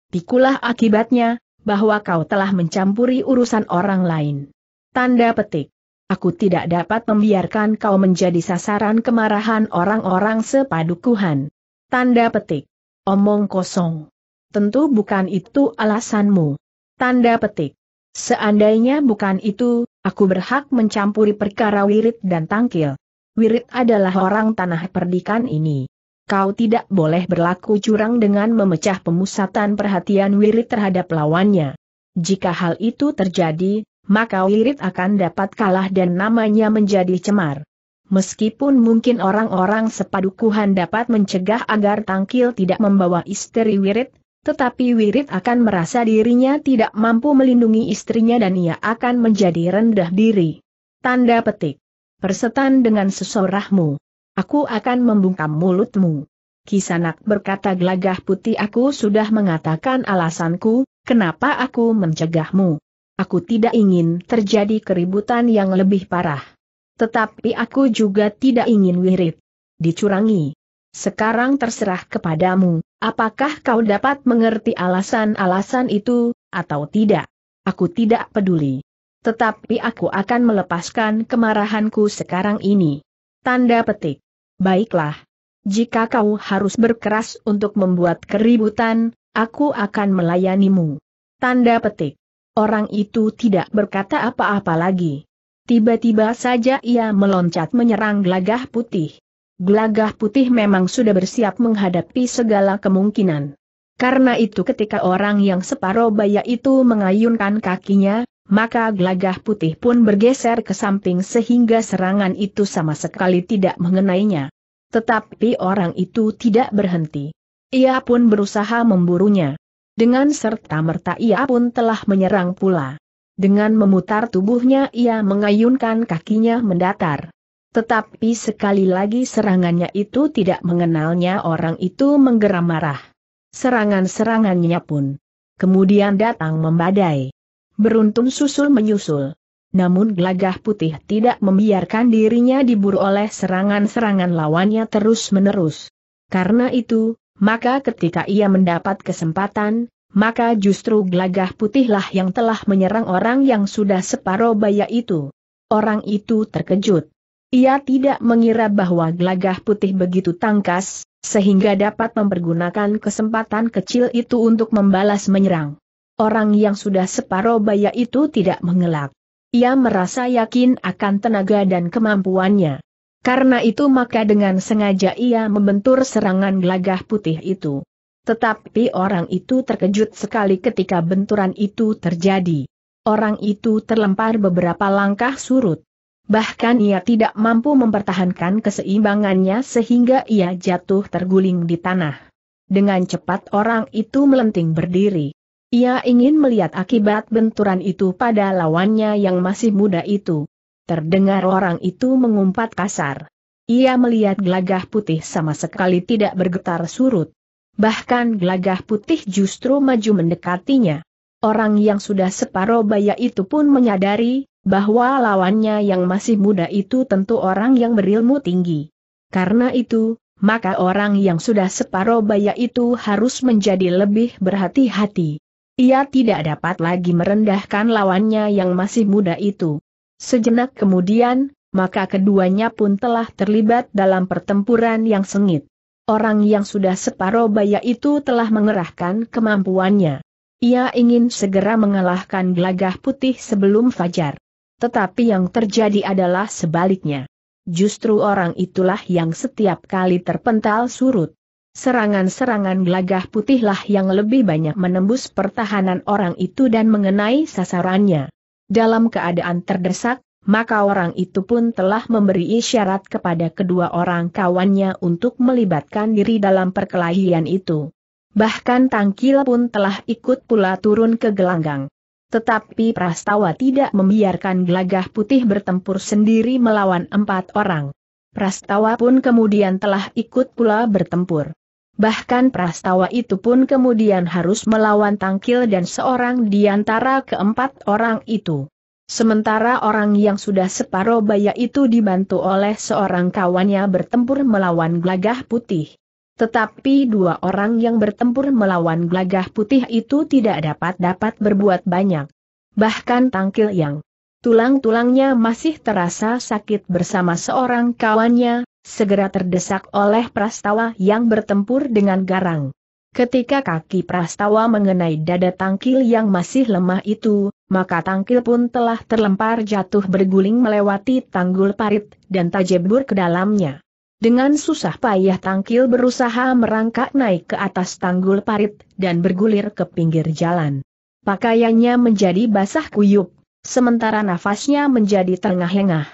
Pikulah akibatnya, bahwa kau telah mencampuri urusan orang lain. Tanda petik. Aku tidak dapat membiarkan kau menjadi sasaran kemarahan orang-orang sepadukuhan. Tanda petik. Omong kosong. Tentu bukan itu alasanmu. Tanda petik. Seandainya bukan itu, aku berhak mencampuri perkara wirid dan tangkil. Wirid adalah orang tanah perdikan ini kau tidak boleh berlaku curang dengan memecah pemusatan perhatian wirid terhadap lawannya. Jika hal itu terjadi, maka wirid akan dapat kalah dan namanya menjadi cemar. Meskipun mungkin orang-orang sepadukuhan dapat mencegah agar tangkil tidak membawa istri wirid, tetapi wirid akan merasa dirinya tidak mampu melindungi istrinya dan ia akan menjadi rendah diri. Tanda petik. Persetan dengan sesorahmu. Aku akan membungkam mulutmu. Kisanak berkata gelagah putih aku sudah mengatakan alasanku, kenapa aku mencegahmu. Aku tidak ingin terjadi keributan yang lebih parah. Tetapi aku juga tidak ingin wirid. Dicurangi. Sekarang terserah kepadamu, apakah kau dapat mengerti alasan-alasan itu, atau tidak. Aku tidak peduli. Tetapi aku akan melepaskan kemarahanku sekarang ini. Tanda petik. Baiklah. Jika kau harus berkeras untuk membuat keributan, aku akan melayanimu. Tanda petik. Orang itu tidak berkata apa-apa lagi. Tiba-tiba saja ia meloncat menyerang gelagah putih. Gelagah putih memang sudah bersiap menghadapi segala kemungkinan. Karena itu ketika orang yang separoh baya itu mengayunkan kakinya, maka gelagah putih pun bergeser ke samping sehingga serangan itu sama sekali tidak mengenainya. Tetapi orang itu tidak berhenti. Ia pun berusaha memburunya. Dengan serta-merta ia pun telah menyerang pula. Dengan memutar tubuhnya ia mengayunkan kakinya mendatar. Tetapi sekali lagi serangannya itu tidak mengenalnya orang itu menggeram marah. Serangan-serangannya pun. Kemudian datang membadai. Beruntung susul menyusul. Namun Glagah putih tidak membiarkan dirinya diburu oleh serangan-serangan lawannya terus-menerus. Karena itu, maka ketika ia mendapat kesempatan, maka justru Glagah putihlah yang telah menyerang orang yang sudah separuh baya itu. Orang itu terkejut. Ia tidak mengira bahwa Glagah putih begitu tangkas, sehingga dapat mempergunakan kesempatan kecil itu untuk membalas menyerang. Orang yang sudah separuh baya itu tidak mengelak. Ia merasa yakin akan tenaga dan kemampuannya. Karena itu maka dengan sengaja ia membentur serangan gelagah putih itu. Tetapi orang itu terkejut sekali ketika benturan itu terjadi. Orang itu terlempar beberapa langkah surut. Bahkan ia tidak mampu mempertahankan keseimbangannya sehingga ia jatuh terguling di tanah. Dengan cepat orang itu melenting berdiri. Ia ingin melihat akibat benturan itu pada lawannya yang masih muda itu. Terdengar orang itu mengumpat kasar. Ia melihat gelagah putih sama sekali tidak bergetar surut. Bahkan gelagah putih justru maju mendekatinya. Orang yang sudah separuh baya itu pun menyadari bahwa lawannya yang masih muda itu tentu orang yang berilmu tinggi. Karena itu, maka orang yang sudah separuh baya itu harus menjadi lebih berhati-hati. Ia tidak dapat lagi merendahkan lawannya yang masih muda itu. Sejenak kemudian, maka keduanya pun telah terlibat dalam pertempuran yang sengit. Orang yang sudah separuh baya itu telah mengerahkan kemampuannya. Ia ingin segera mengalahkan gelagah putih sebelum fajar. Tetapi yang terjadi adalah sebaliknya. Justru orang itulah yang setiap kali terpental surut. Serangan-serangan gelagah putihlah yang lebih banyak menembus pertahanan orang itu dan mengenai sasarannya. Dalam keadaan terdesak, maka orang itu pun telah memberi isyarat kepada kedua orang kawannya untuk melibatkan diri dalam perkelahian itu. Bahkan Tangkil pun telah ikut pula turun ke gelanggang. Tetapi Prastawa tidak membiarkan gelagah putih bertempur sendiri melawan empat orang. Prastawa pun kemudian telah ikut pula bertempur. Bahkan prastawa itu pun kemudian harus melawan tangkil dan seorang di antara keempat orang itu. Sementara orang yang sudah separuh baya itu dibantu oleh seorang kawannya bertempur melawan gelagah putih. Tetapi dua orang yang bertempur melawan gelagah putih itu tidak dapat-dapat berbuat banyak. Bahkan tangkil yang tulang-tulangnya masih terasa sakit bersama seorang kawannya, segera terdesak oleh prastawa yang bertempur dengan garang. Ketika kaki prastawa mengenai dada tangkil yang masih lemah itu, maka tangkil pun telah terlempar jatuh berguling melewati tanggul parit dan tajebur ke dalamnya. Dengan susah payah tangkil berusaha merangkak naik ke atas tanggul parit dan bergulir ke pinggir jalan. Pakaiannya menjadi basah kuyup, sementara nafasnya menjadi tengah lengah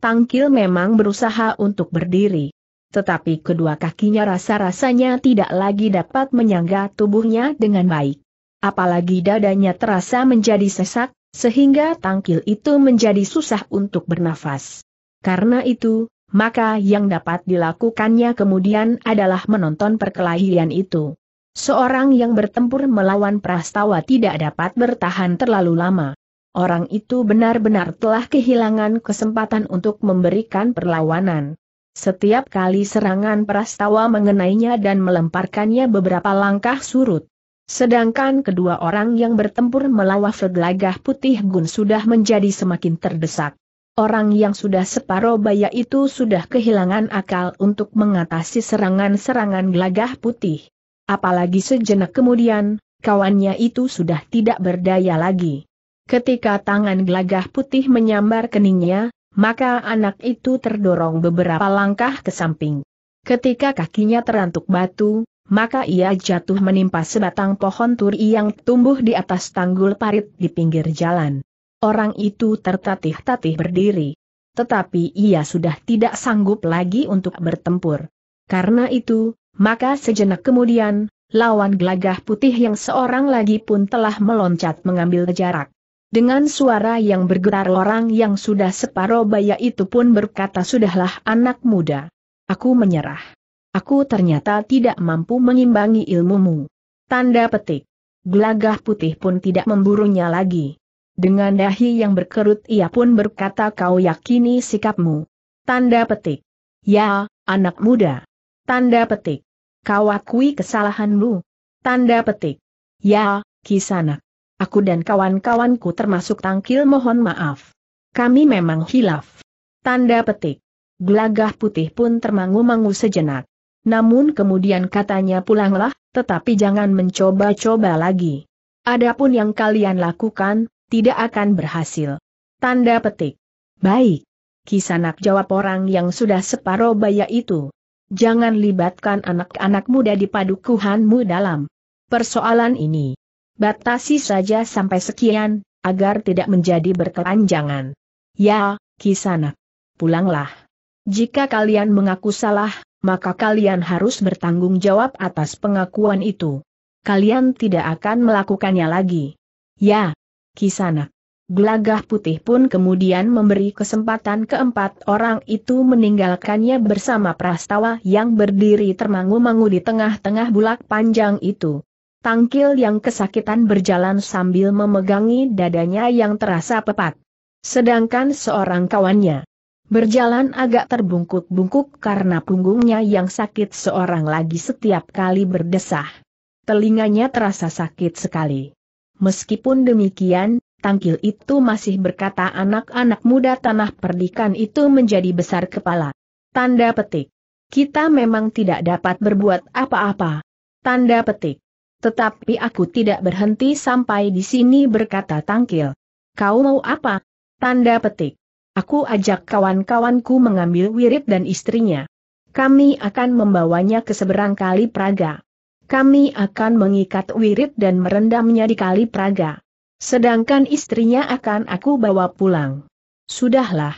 Tangkil memang berusaha untuk berdiri. Tetapi kedua kakinya rasa-rasanya tidak lagi dapat menyangga tubuhnya dengan baik. Apalagi dadanya terasa menjadi sesak, sehingga tangkil itu menjadi susah untuk bernafas. Karena itu, maka yang dapat dilakukannya kemudian adalah menonton perkelahian itu. Seorang yang bertempur melawan prastawa tidak dapat bertahan terlalu lama. Orang itu benar-benar telah kehilangan kesempatan untuk memberikan perlawanan. Setiap kali serangan Prastawa mengenainya dan melemparkannya beberapa langkah surut. Sedangkan kedua orang yang bertempur melawan gelagah putih gun sudah menjadi semakin terdesak. Orang yang sudah separuh baya itu sudah kehilangan akal untuk mengatasi serangan-serangan gelagah putih. Apalagi sejenak kemudian, kawannya itu sudah tidak berdaya lagi. Ketika tangan gelagah putih menyambar keningnya, maka anak itu terdorong beberapa langkah ke samping. Ketika kakinya terantuk batu, maka ia jatuh menimpa sebatang pohon turi yang tumbuh di atas tanggul parit di pinggir jalan. Orang itu tertatih-tatih berdiri. Tetapi ia sudah tidak sanggup lagi untuk bertempur. Karena itu, maka sejenak kemudian, lawan gelagah putih yang seorang lagi pun telah meloncat mengambil jarak. Dengan suara yang bergetar orang yang sudah separoh baya itu pun berkata sudahlah anak muda. Aku menyerah. Aku ternyata tidak mampu mengimbangi ilmumu. Tanda petik. Gelagah putih pun tidak memburunya lagi. Dengan dahi yang berkerut ia pun berkata kau yakini sikapmu. Tanda petik. Ya, anak muda. Tanda petik. Kau akui kesalahanmu. Tanda petik. Ya, kisanak. Aku dan kawan-kawanku termasuk tangkil mohon maaf. Kami memang hilaf. Tanda petik. Gelagah putih pun termangu-mangu sejenak. Namun kemudian katanya pulanglah, tetapi jangan mencoba-coba lagi. Adapun yang kalian lakukan, tidak akan berhasil. Tanda petik. Baik. Kisanak jawab orang yang sudah separoh baya itu. Jangan libatkan anak-anak muda di padukuhanmu dalam persoalan ini. Batasi saja sampai sekian, agar tidak menjadi berkepanjangan. Ya, kisana. Pulanglah. Jika kalian mengaku salah, maka kalian harus bertanggung jawab atas pengakuan itu. Kalian tidak akan melakukannya lagi. Ya, kisana. Gelagah putih pun kemudian memberi kesempatan keempat orang itu meninggalkannya bersama prastawa yang berdiri termangu-mangu di tengah-tengah bulak panjang itu. Tangkil yang kesakitan berjalan sambil memegangi dadanya yang terasa pepat. Sedangkan seorang kawannya berjalan agak terbungkuk-bungkuk karena punggungnya yang sakit seorang lagi setiap kali berdesah. Telinganya terasa sakit sekali. Meskipun demikian, tangkil itu masih berkata anak-anak muda tanah perdikan itu menjadi besar kepala. Tanda petik. Kita memang tidak dapat berbuat apa-apa. Tanda petik. Tetapi aku tidak berhenti sampai di sini berkata tangkil. Kau mau apa? Tanda petik. Aku ajak kawan-kawanku mengambil wirid dan istrinya. Kami akan membawanya ke seberang kali Praga. Kami akan mengikat wirid dan merendamnya di kali Praga. Sedangkan istrinya akan aku bawa pulang. Sudahlah.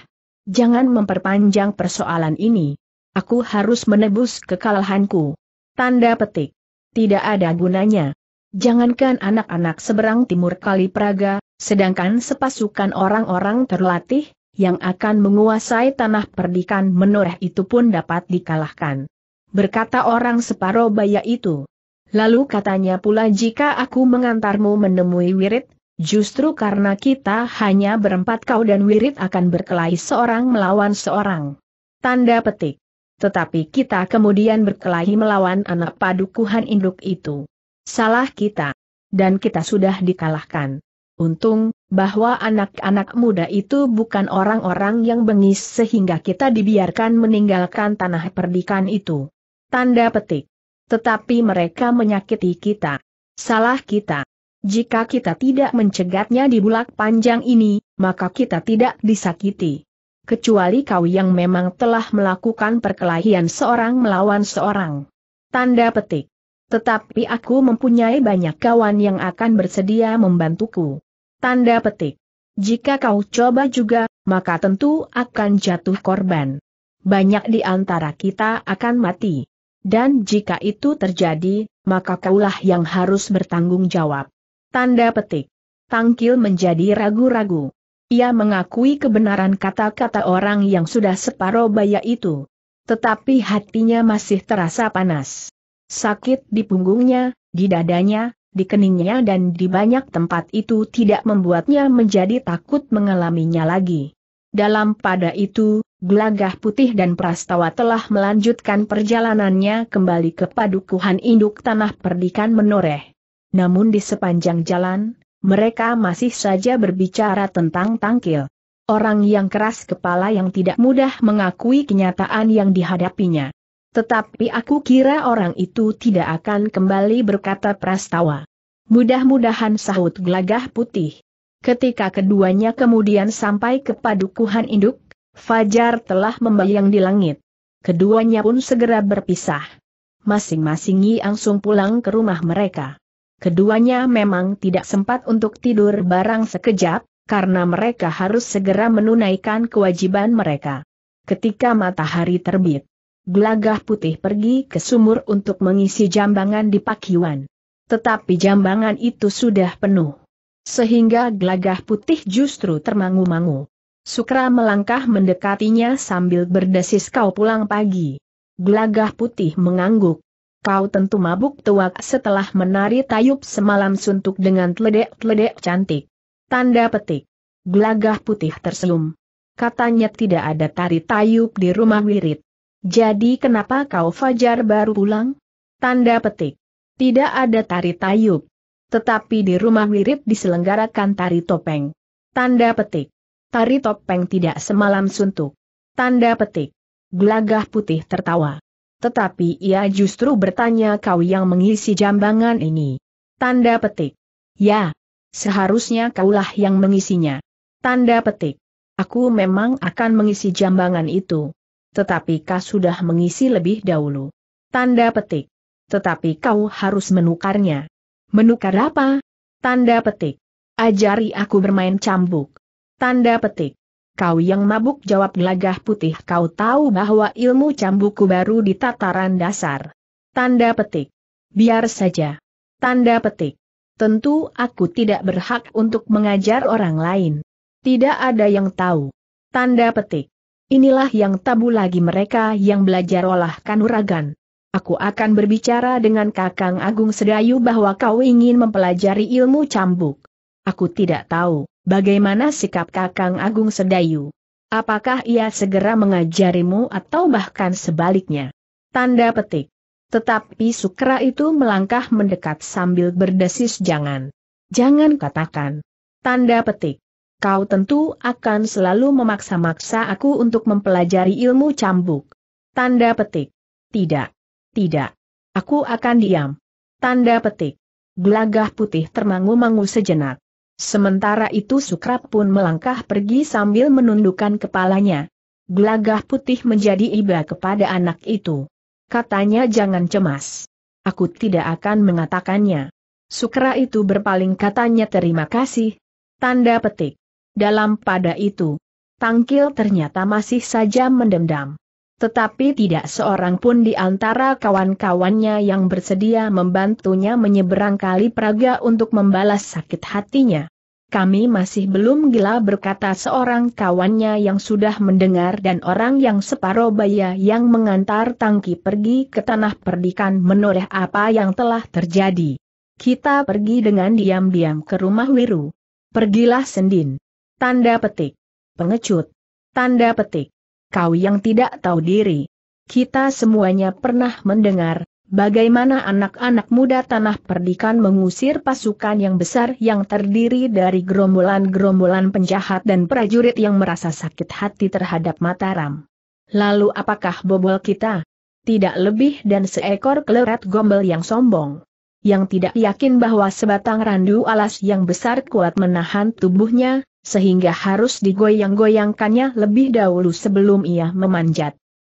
Jangan memperpanjang persoalan ini. Aku harus menebus kekalahanku. Tanda petik. Tidak ada gunanya. Jangankan anak-anak seberang timur kali Praga, sedangkan sepasukan orang-orang terlatih, yang akan menguasai tanah perdikan menoreh itu pun dapat dikalahkan. Berkata orang Baya itu. Lalu katanya pula jika aku mengantarmu menemui Wirid, justru karena kita hanya berempat kau dan Wirid akan berkelahi seorang melawan seorang. Tanda petik. Tetapi kita kemudian berkelahi melawan anak padukuhan induk itu. Salah kita. Dan kita sudah dikalahkan. Untung, bahwa anak-anak muda itu bukan orang-orang yang bengis sehingga kita dibiarkan meninggalkan tanah perdikan itu. Tanda petik. Tetapi mereka menyakiti kita. Salah kita. Jika kita tidak mencegatnya di bulak panjang ini, maka kita tidak disakiti kecuali kau yang memang telah melakukan perkelahian seorang melawan seorang. Tanda petik. Tetapi aku mempunyai banyak kawan yang akan bersedia membantuku. Tanda petik. Jika kau coba juga, maka tentu akan jatuh korban. Banyak di antara kita akan mati. Dan jika itu terjadi, maka kaulah yang harus bertanggung jawab. Tanda petik. Tangkil menjadi ragu-ragu. Ia mengakui kebenaran kata-kata orang yang sudah separuh baya itu. Tetapi hatinya masih terasa panas. Sakit di punggungnya, di dadanya, di keningnya dan di banyak tempat itu tidak membuatnya menjadi takut mengalaminya lagi. Dalam pada itu, Gelagah Putih dan Prastawa telah melanjutkan perjalanannya kembali ke padukuhan induk tanah perdikan menoreh. Namun di sepanjang jalan, mereka masih saja berbicara tentang tangkil. Orang yang keras kepala yang tidak mudah mengakui kenyataan yang dihadapinya. Tetapi aku kira orang itu tidak akan kembali berkata prastawa. Mudah-mudahan sahut gelagah putih. Ketika keduanya kemudian sampai ke padukuhan induk, Fajar telah membayang di langit. Keduanya pun segera berpisah. Masing-masing langsung pulang ke rumah mereka keduanya memang tidak sempat untuk tidur barang sekejap, karena mereka harus segera menunaikan kewajiban mereka. Ketika matahari terbit, Glagah Putih pergi ke sumur untuk mengisi jambangan di Pakiwan. Tetapi jambangan itu sudah penuh. Sehingga Glagah Putih justru termangu-mangu. Sukra melangkah mendekatinya sambil berdesis kau pulang pagi. Glagah putih mengangguk, Kau tentu mabuk tuak setelah menari tayub semalam suntuk dengan teledek-teledek cantik. Tanda petik. Gelagah putih tersenyum. Katanya tidak ada tari tayub di rumah wirid. Jadi kenapa kau Fajar baru pulang? Tanda petik. Tidak ada tari tayub. Tetapi di rumah wirid diselenggarakan tari topeng. Tanda petik. Tari topeng tidak semalam suntuk. Tanda petik. Gelagah putih tertawa. Tetapi ia justru bertanya kau yang mengisi jambangan ini. Tanda petik. Ya. Seharusnya kaulah yang mengisinya. Tanda petik. Aku memang akan mengisi jambangan itu. Tetapi kau sudah mengisi lebih dahulu. Tanda petik. Tetapi kau harus menukarnya. Menukar apa? Tanda petik. Ajari aku bermain cambuk. Tanda petik kau yang mabuk jawab gelagah putih kau tahu bahwa ilmu cambuku baru di tataran dasar. Tanda petik. Biar saja. Tanda petik. Tentu aku tidak berhak untuk mengajar orang lain. Tidak ada yang tahu. Tanda petik. Inilah yang tabu lagi mereka yang belajar olah kanuragan. Aku akan berbicara dengan Kakang Agung Sedayu bahwa kau ingin mempelajari ilmu cambuk. Aku tidak tahu. Bagaimana sikap Kakang Agung Sedayu? Apakah ia segera mengajarimu atau bahkan sebaliknya? Tanda petik. Tetapi Sukra itu melangkah mendekat sambil berdesis jangan. Jangan katakan. Tanda petik. Kau tentu akan selalu memaksa-maksa aku untuk mempelajari ilmu cambuk. Tanda petik. Tidak. Tidak. Aku akan diam. Tanda petik. Gelagah putih termangu-mangu sejenak. Sementara itu Sukrap pun melangkah pergi sambil menundukkan kepalanya. Gelagah putih menjadi iba kepada anak itu. Katanya jangan cemas. Aku tidak akan mengatakannya. Sukra itu berpaling katanya terima kasih. Tanda petik. Dalam pada itu, Tangkil ternyata masih saja mendendam. Tetapi tidak seorang pun di antara kawan-kawannya yang bersedia membantunya menyeberang kali Praga untuk membalas sakit hatinya kami masih belum gila berkata seorang kawannya yang sudah mendengar dan orang yang separuh baya yang mengantar tangki pergi ke tanah perdikan menoreh apa yang telah terjadi. Kita pergi dengan diam-diam ke rumah Wiru. Pergilah sendin. Tanda petik. Pengecut. Tanda petik. Kau yang tidak tahu diri. Kita semuanya pernah mendengar, bagaimana anak-anak muda tanah perdikan mengusir pasukan yang besar yang terdiri dari gerombolan-gerombolan penjahat dan prajurit yang merasa sakit hati terhadap Mataram. Lalu apakah bobol kita? Tidak lebih dan seekor kelerat gombel yang sombong. Yang tidak yakin bahwa sebatang randu alas yang besar kuat menahan tubuhnya, sehingga harus digoyang-goyangkannya lebih dahulu sebelum ia memanjat.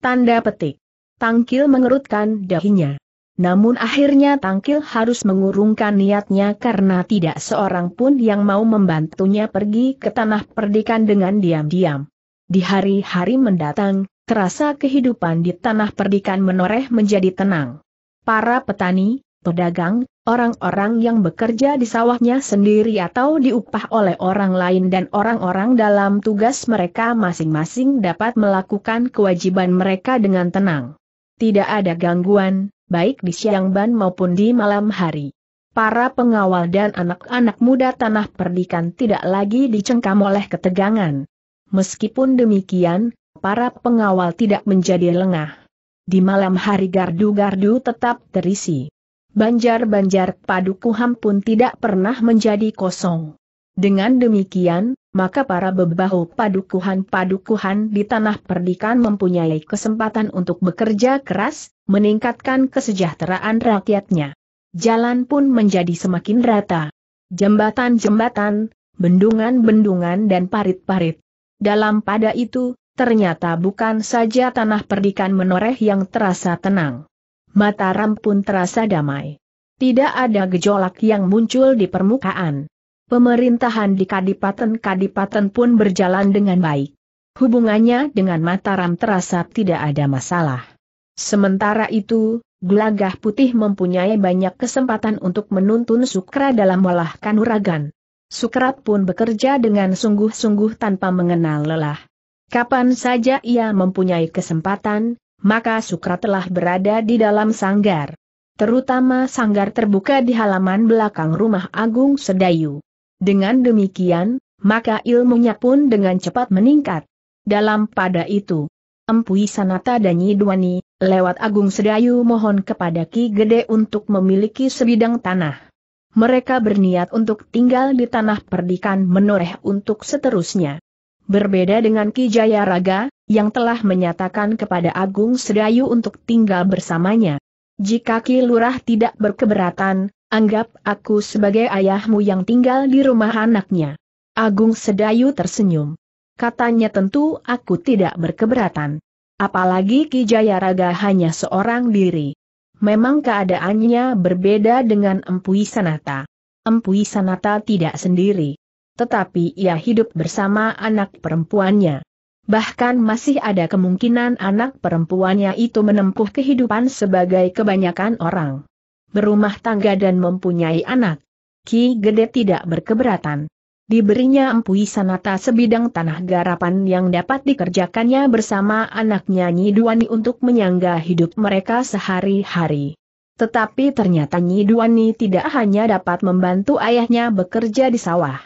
Tanda petik. Tangkil mengerutkan dahinya. Namun akhirnya Tangkil harus mengurungkan niatnya karena tidak seorang pun yang mau membantunya pergi ke tanah perdikan dengan diam-diam. Di hari-hari mendatang, terasa kehidupan di tanah perdikan menoreh menjadi tenang. Para petani, pedagang, orang-orang yang bekerja di sawahnya sendiri atau diupah oleh orang lain dan orang-orang dalam tugas mereka masing-masing dapat melakukan kewajiban mereka dengan tenang. Tidak ada gangguan, baik di siang ban maupun di malam hari. Para pengawal dan anak-anak muda tanah perdikan tidak lagi dicengkam oleh ketegangan. Meskipun demikian, para pengawal tidak menjadi lengah. Di malam hari gardu-gardu tetap terisi. Banjar-banjar padukuham pun tidak pernah menjadi kosong. Dengan demikian, maka para bebahu padukuhan-padukuhan di tanah perdikan mempunyai kesempatan untuk bekerja keras, meningkatkan kesejahteraan rakyatnya. Jalan pun menjadi semakin rata. Jembatan-jembatan, bendungan-bendungan dan parit-parit. Dalam pada itu, ternyata bukan saja tanah perdikan menoreh yang terasa tenang. Mataram pun terasa damai. Tidak ada gejolak yang muncul di permukaan. Pemerintahan di Kadipaten-Kadipaten pun berjalan dengan baik. Hubungannya dengan Mataram terasa tidak ada masalah. Sementara itu, Glagah Putih mempunyai banyak kesempatan untuk menuntun Sukra dalam olah kanuragan. Sukrat pun bekerja dengan sungguh-sungguh tanpa mengenal lelah. Kapan saja ia mempunyai kesempatan, maka Sukra telah berada di dalam sanggar. Terutama sanggar terbuka di halaman belakang rumah Agung Sedayu. Dengan demikian, maka ilmunya pun dengan cepat meningkat. Dalam pada itu, Empu Sanata dan Yidwani, lewat Agung Sedayu mohon kepada Ki Gede untuk memiliki sebidang tanah. Mereka berniat untuk tinggal di tanah perdikan menoreh untuk seterusnya. Berbeda dengan Ki Jayaraga, yang telah menyatakan kepada Agung Sedayu untuk tinggal bersamanya. Jika Ki Lurah tidak berkeberatan, Anggap aku sebagai ayahmu yang tinggal di rumah anaknya. Agung Sedayu tersenyum. Katanya tentu aku tidak berkeberatan. Apalagi Ki Jayaraga hanya seorang diri. Memang keadaannya berbeda dengan Empu Sanata. Empu Sanata tidak sendiri. Tetapi ia hidup bersama anak perempuannya. Bahkan masih ada kemungkinan anak perempuannya itu menempuh kehidupan sebagai kebanyakan orang berumah tangga dan mempunyai anak. Ki Gede tidak berkeberatan. Diberinya Empu Sanata sebidang tanah garapan yang dapat dikerjakannya bersama anaknya Nyiduani untuk menyangga hidup mereka sehari-hari. Tetapi ternyata Nyiduani tidak hanya dapat membantu ayahnya bekerja di sawah.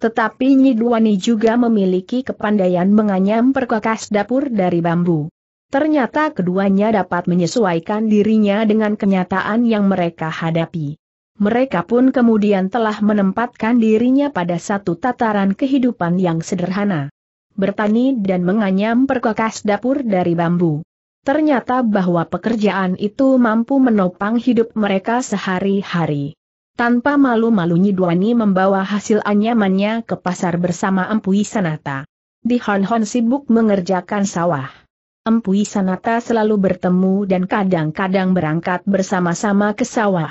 Tetapi Nyiduani juga memiliki kepandaian menganyam perkakas dapur dari bambu. Ternyata keduanya dapat menyesuaikan dirinya dengan kenyataan yang mereka hadapi. Mereka pun kemudian telah menempatkan dirinya pada satu tataran kehidupan yang sederhana. Bertani dan menganyam perkakas dapur dari bambu. Ternyata bahwa pekerjaan itu mampu menopang hidup mereka sehari-hari. Tanpa malu malu Duani membawa hasil anyamannya ke pasar bersama Empu Sanata. Di Hon Hon sibuk mengerjakan sawah. Empui Sanata selalu bertemu dan kadang-kadang berangkat bersama-sama ke sawah.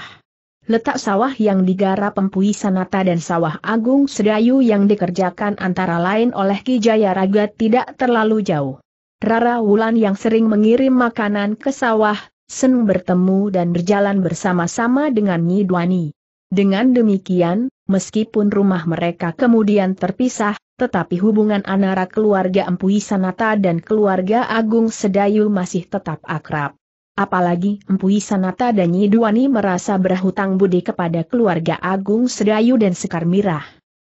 Letak sawah yang digarap Empui Sanata dan sawah Agung Sedayu yang dikerjakan antara lain oleh Ki Jayaraga tidak terlalu jauh. Rara Wulan yang sering mengirim makanan ke sawah, senang bertemu dan berjalan bersama-sama dengan Nyi Dwani. Dengan demikian, Meskipun rumah mereka kemudian terpisah, tetapi hubungan antara keluarga Empu Sanata dan keluarga Agung Sedayu masih tetap akrab. Apalagi Empu Sanata dan Yiduani merasa berhutang budi kepada keluarga Agung Sedayu dan Sekar Mirah.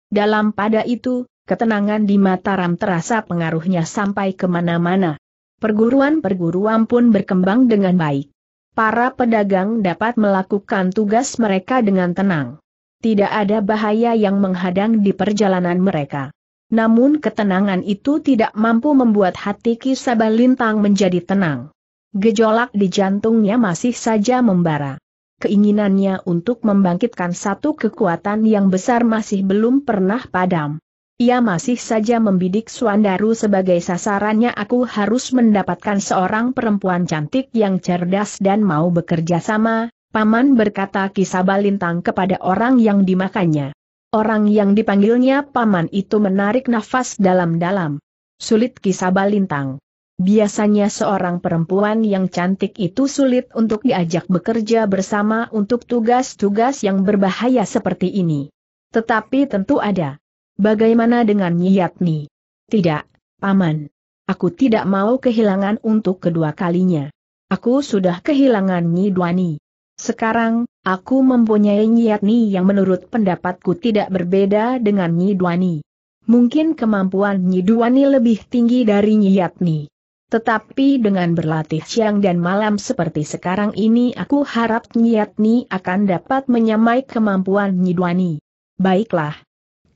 Dalam pada itu, ketenangan di Mataram terasa pengaruhnya sampai kemana-mana. Perguruan-perguruan pun berkembang dengan baik. Para pedagang dapat melakukan tugas mereka dengan tenang. Tidak ada bahaya yang menghadang di perjalanan mereka. Namun ketenangan itu tidak mampu membuat hati Kisaba Lintang menjadi tenang. Gejolak di jantungnya masih saja membara. Keinginannya untuk membangkitkan satu kekuatan yang besar masih belum pernah padam. Ia masih saja membidik Suandaru sebagai sasarannya aku harus mendapatkan seorang perempuan cantik yang cerdas dan mau bekerja sama, Paman berkata kisah balintang kepada orang yang dimakannya. Orang yang dipanggilnya Paman itu menarik nafas dalam-dalam. Sulit kisah balintang. Biasanya seorang perempuan yang cantik itu sulit untuk diajak bekerja bersama untuk tugas-tugas yang berbahaya seperti ini. Tetapi tentu ada. Bagaimana dengan nih? Tidak, Paman. Aku tidak mau kehilangan untuk kedua kalinya. Aku sudah kehilangan Nyidwani. Sekarang, aku mempunyai niat Nyiatni yang menurut pendapatku tidak berbeda dengan Nyiduani. Mungkin kemampuan Nyiduani lebih tinggi dari Nyiatni. Tetapi dengan berlatih siang dan malam seperti sekarang ini aku harap Nyiatni akan dapat menyamai kemampuan Nyiduani. Baiklah.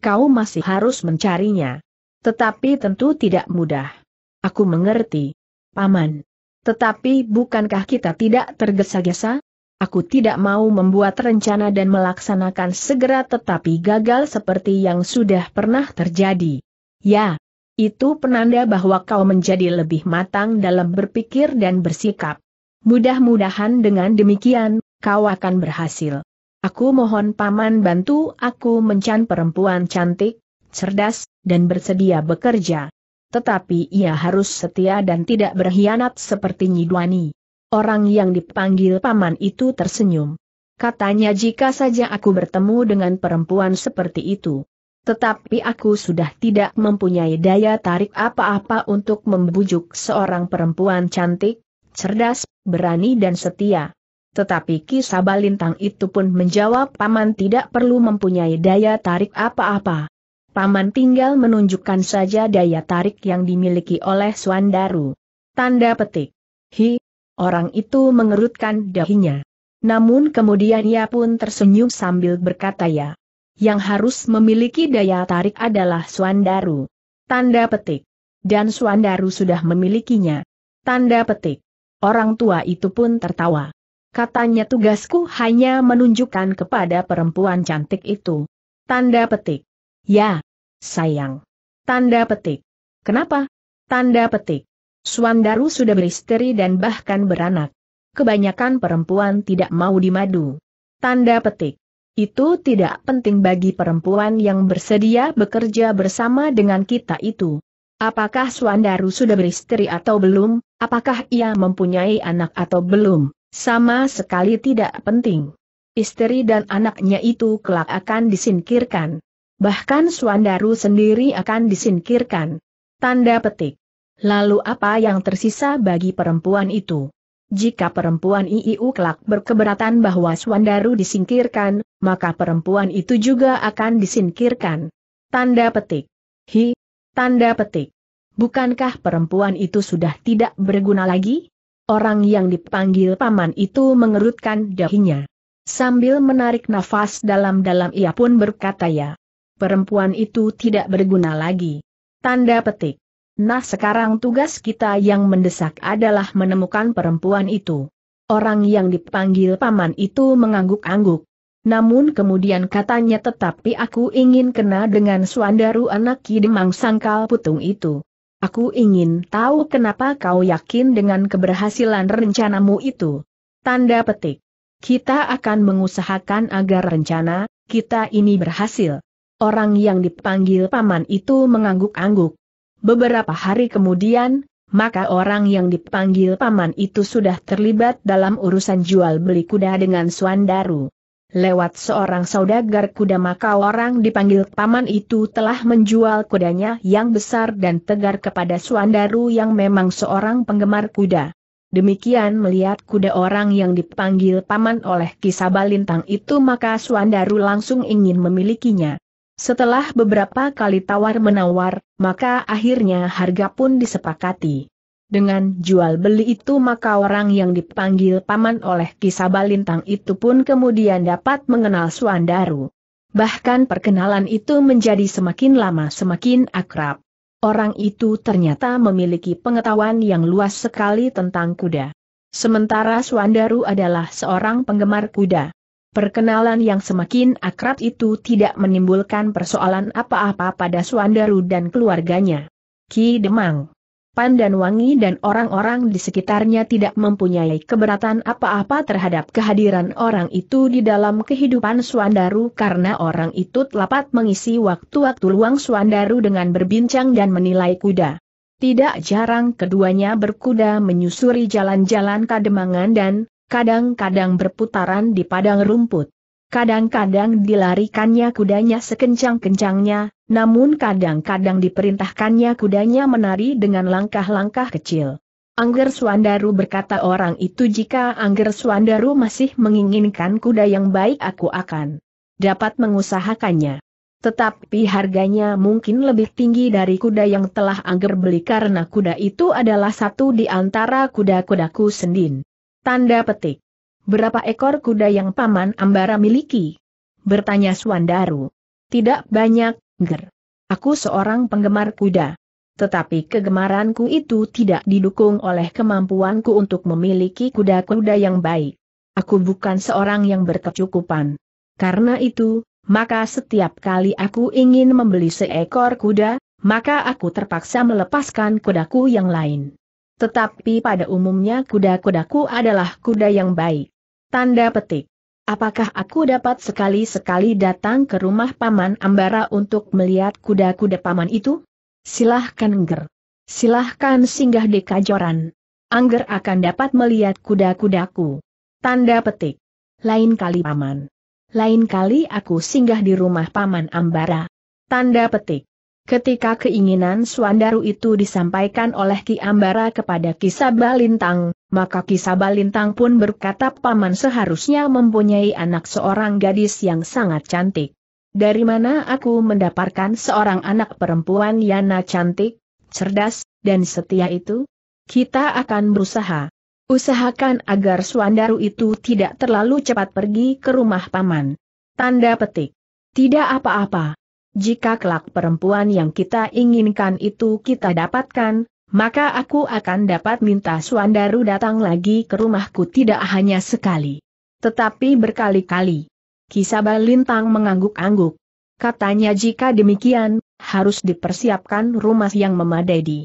Kau masih harus mencarinya. Tetapi tentu tidak mudah. Aku mengerti. Paman. Tetapi bukankah kita tidak tergesa-gesa? Aku tidak mau membuat rencana dan melaksanakan segera tetapi gagal seperti yang sudah pernah terjadi. Ya, itu penanda bahwa kau menjadi lebih matang dalam berpikir dan bersikap. Mudah-mudahan dengan demikian, kau akan berhasil. Aku mohon paman bantu aku mencan perempuan cantik, cerdas, dan bersedia bekerja. Tetapi ia harus setia dan tidak berkhianat seperti Nyidwani. Orang yang dipanggil paman itu tersenyum. Katanya jika saja aku bertemu dengan perempuan seperti itu. Tetapi aku sudah tidak mempunyai daya tarik apa-apa untuk membujuk seorang perempuan cantik, cerdas, berani dan setia. Tetapi Ki Sabalintang itu pun menjawab Paman tidak perlu mempunyai daya tarik apa-apa. Paman tinggal menunjukkan saja daya tarik yang dimiliki oleh Suandaru. Tanda petik. Hi, Orang itu mengerutkan dahinya. Namun kemudian ia pun tersenyum sambil berkata ya. Yang harus memiliki daya tarik adalah Suandaru. Tanda petik. Dan Suandaru sudah memilikinya. Tanda petik. Orang tua itu pun tertawa. Katanya tugasku hanya menunjukkan kepada perempuan cantik itu. Tanda petik. Ya, sayang. Tanda petik. Kenapa? Tanda petik. Suandaru sudah beristeri dan bahkan beranak. Kebanyakan perempuan tidak mau dimadu. Tanda petik. Itu tidak penting bagi perempuan yang bersedia bekerja bersama dengan kita itu. Apakah Suandaru sudah beristeri atau belum, apakah ia mempunyai anak atau belum, sama sekali tidak penting. Istri dan anaknya itu kelak akan disingkirkan. Bahkan Suandaru sendiri akan disingkirkan. Tanda petik. Lalu apa yang tersisa bagi perempuan itu? Jika perempuan IIU kelak berkeberatan bahwa Swandaru disingkirkan, maka perempuan itu juga akan disingkirkan. Tanda petik. Hi. Tanda petik. Bukankah perempuan itu sudah tidak berguna lagi? Orang yang dipanggil paman itu mengerutkan dahinya. Sambil menarik nafas dalam-dalam ia pun berkata ya. Perempuan itu tidak berguna lagi. Tanda petik. Nah sekarang tugas kita yang mendesak adalah menemukan perempuan itu. Orang yang dipanggil paman itu mengangguk-angguk. Namun kemudian katanya tetapi aku ingin kena dengan Suandaru anak Kidemang Sangkal Putung itu. Aku ingin tahu kenapa kau yakin dengan keberhasilan rencanamu itu. Tanda petik. Kita akan mengusahakan agar rencana kita ini berhasil. Orang yang dipanggil paman itu mengangguk-angguk. Beberapa hari kemudian, maka orang yang dipanggil paman itu sudah terlibat dalam urusan jual beli kuda dengan Suandaru. Lewat seorang saudagar kuda maka orang dipanggil paman itu telah menjual kudanya yang besar dan tegar kepada Suandaru yang memang seorang penggemar kuda. Demikian melihat kuda orang yang dipanggil paman oleh kisah balintang itu maka Suandaru langsung ingin memilikinya. Setelah beberapa kali tawar-menawar, maka akhirnya harga pun disepakati. Dengan jual beli itu maka orang yang dipanggil paman oleh kisah Kisabalintang itu pun kemudian dapat mengenal Suandaru. Bahkan perkenalan itu menjadi semakin lama semakin akrab. Orang itu ternyata memiliki pengetahuan yang luas sekali tentang kuda. Sementara Suandaru adalah seorang penggemar kuda. Perkenalan yang semakin akrab itu tidak menimbulkan persoalan apa-apa pada Suandaru dan keluarganya. Ki Demang, Pandan Wangi dan orang-orang di sekitarnya tidak mempunyai keberatan apa-apa terhadap kehadiran orang itu di dalam kehidupan Suandaru karena orang itu telapat mengisi waktu-waktu luang Suandaru dengan berbincang dan menilai kuda. Tidak jarang keduanya berkuda menyusuri jalan-jalan kademangan dan, kadang-kadang berputaran di padang rumput. Kadang-kadang dilarikannya kudanya sekencang-kencangnya, namun kadang-kadang diperintahkannya kudanya menari dengan langkah-langkah kecil. Angger Swandaru berkata orang itu jika Angger Swandaru masih menginginkan kuda yang baik aku akan dapat mengusahakannya. Tetapi harganya mungkin lebih tinggi dari kuda yang telah Angger beli karena kuda itu adalah satu di antara kuda-kudaku sendin. Tanda petik. Berapa ekor kuda yang Paman Ambara miliki? Bertanya Suandaru. Tidak banyak, Ger. Aku seorang penggemar kuda. Tetapi kegemaranku itu tidak didukung oleh kemampuanku untuk memiliki kuda-kuda yang baik. Aku bukan seorang yang berkecukupan. Karena itu, maka setiap kali aku ingin membeli seekor kuda, maka aku terpaksa melepaskan kudaku yang lain. Tetapi pada umumnya kuda-kudaku adalah kuda yang baik. Tanda petik. Apakah aku dapat sekali-sekali datang ke rumah Paman Ambara untuk melihat kuda-kuda Paman itu? Silahkan Angger. Silahkan singgah di Kajoran. Angger akan dapat melihat kuda-kudaku. Tanda petik. Lain kali Paman. Lain kali aku singgah di rumah Paman Ambara. Tanda petik. Ketika keinginan Suandaru itu disampaikan oleh Ki Ambara kepada Kisaba Lintang, maka Kisaba Lintang pun berkata paman seharusnya mempunyai anak seorang gadis yang sangat cantik. Dari mana aku mendapatkan seorang anak perempuan Yana cantik, cerdas, dan setia itu? Kita akan berusaha. Usahakan agar Suandaru itu tidak terlalu cepat pergi ke rumah paman. Tanda petik. Tidak apa-apa. Jika kelak perempuan yang kita inginkan itu kita dapatkan, maka aku akan dapat minta Suandaru datang lagi ke rumahku tidak hanya sekali. Tetapi berkali-kali. Kisaba Lintang mengangguk-angguk. Katanya jika demikian, harus dipersiapkan rumah yang memadai di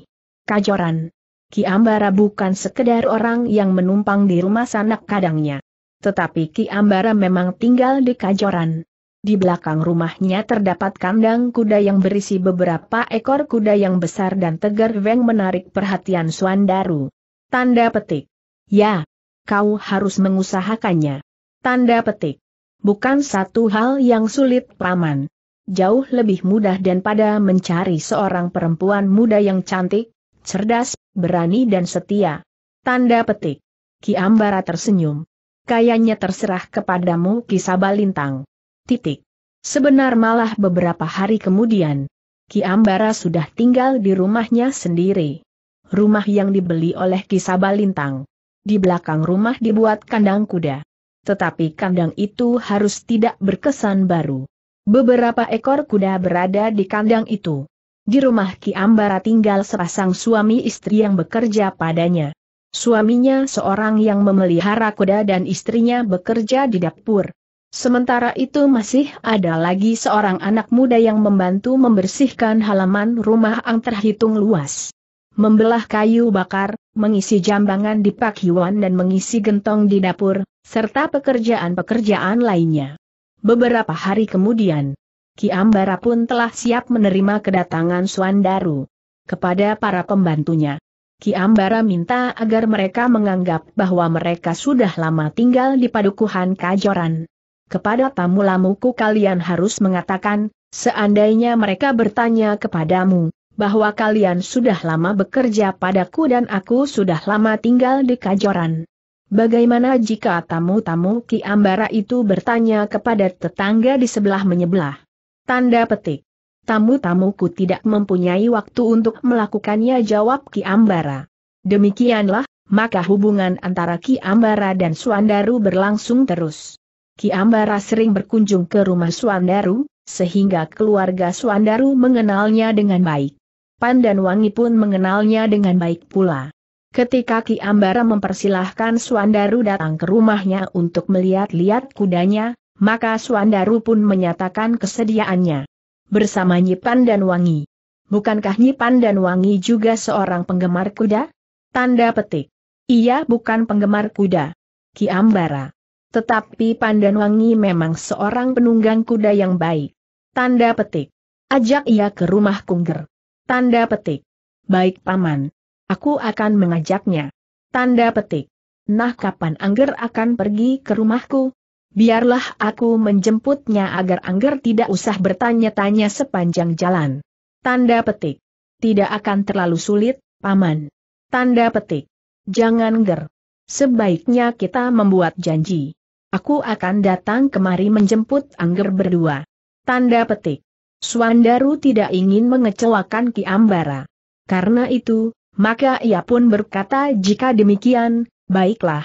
Kajoran. Ambara bukan sekedar orang yang menumpang di rumah sanak kadangnya. Tetapi Ki Ambara memang tinggal di Kajoran. Di belakang rumahnya terdapat kandang kuda yang berisi beberapa ekor kuda yang besar dan tegar Weng menarik perhatian Suandaru. Tanda petik. Ya, kau harus mengusahakannya. Tanda petik. Bukan satu hal yang sulit paman. Jauh lebih mudah dan pada mencari seorang perempuan muda yang cantik, cerdas, berani dan setia. Tanda petik. Ki Ambara tersenyum. Kayaknya terserah kepadamu Ki Sabalintang. Titik. Sebenar malah beberapa hari kemudian, Ki Ambara sudah tinggal di rumahnya sendiri. Rumah yang dibeli oleh Ki Sabalintang. Di belakang rumah dibuat kandang kuda. Tetapi kandang itu harus tidak berkesan baru. Beberapa ekor kuda berada di kandang itu. Di rumah Ki Ambara tinggal sepasang suami istri yang bekerja padanya. Suaminya seorang yang memelihara kuda dan istrinya bekerja di dapur. Sementara itu masih ada lagi seorang anak muda yang membantu membersihkan halaman rumah yang terhitung luas. Membelah kayu bakar, mengisi jambangan di pakiwan dan mengisi gentong di dapur, serta pekerjaan-pekerjaan lainnya. Beberapa hari kemudian, Ki Ambara pun telah siap menerima kedatangan Suandaru. Kepada para pembantunya, Ki Ambara minta agar mereka menganggap bahwa mereka sudah lama tinggal di padukuhan Kajoran kepada tamu-lamuku kalian harus mengatakan, seandainya mereka bertanya kepadamu, bahwa kalian sudah lama bekerja padaku dan aku sudah lama tinggal di Kajoran. Bagaimana jika tamu-tamu Ki Ambara itu bertanya kepada tetangga di sebelah menyebelah? Tanda petik. Tamu-tamuku tidak mempunyai waktu untuk melakukannya jawab Ki Ambara. Demikianlah, maka hubungan antara Ki Ambara dan Suandaru berlangsung terus. Ki Ambara sering berkunjung ke rumah Suandaru, sehingga keluarga Suandaru mengenalnya dengan baik. Pandan Wangi pun mengenalnya dengan baik pula. Ketika Ki Ambara mempersilahkan Suandaru datang ke rumahnya untuk melihat-lihat kudanya, maka Suandaru pun menyatakan kesediaannya. Bersama Nyipan dan Wangi. Bukankah Nyipan dan Wangi juga seorang penggemar kuda? Tanda petik. Ia bukan penggemar kuda. Ki Ambara. Tetapi Pandan Wangi memang seorang penunggang kuda yang baik. Tanda petik. Ajak ia ke rumah Kungger. Tanda petik. Baik paman. Aku akan mengajaknya. Tanda petik. Nah kapan Angger akan pergi ke rumahku? Biarlah aku menjemputnya agar Angger tidak usah bertanya-tanya sepanjang jalan. Tanda petik. Tidak akan terlalu sulit, Paman. Tanda petik. Jangan ger. Sebaiknya kita membuat janji. Aku akan datang kemari menjemput Angger berdua. Tanda petik. Suandaru tidak ingin mengecewakan Ki Ambara. Karena itu, maka ia pun berkata jika demikian, baiklah.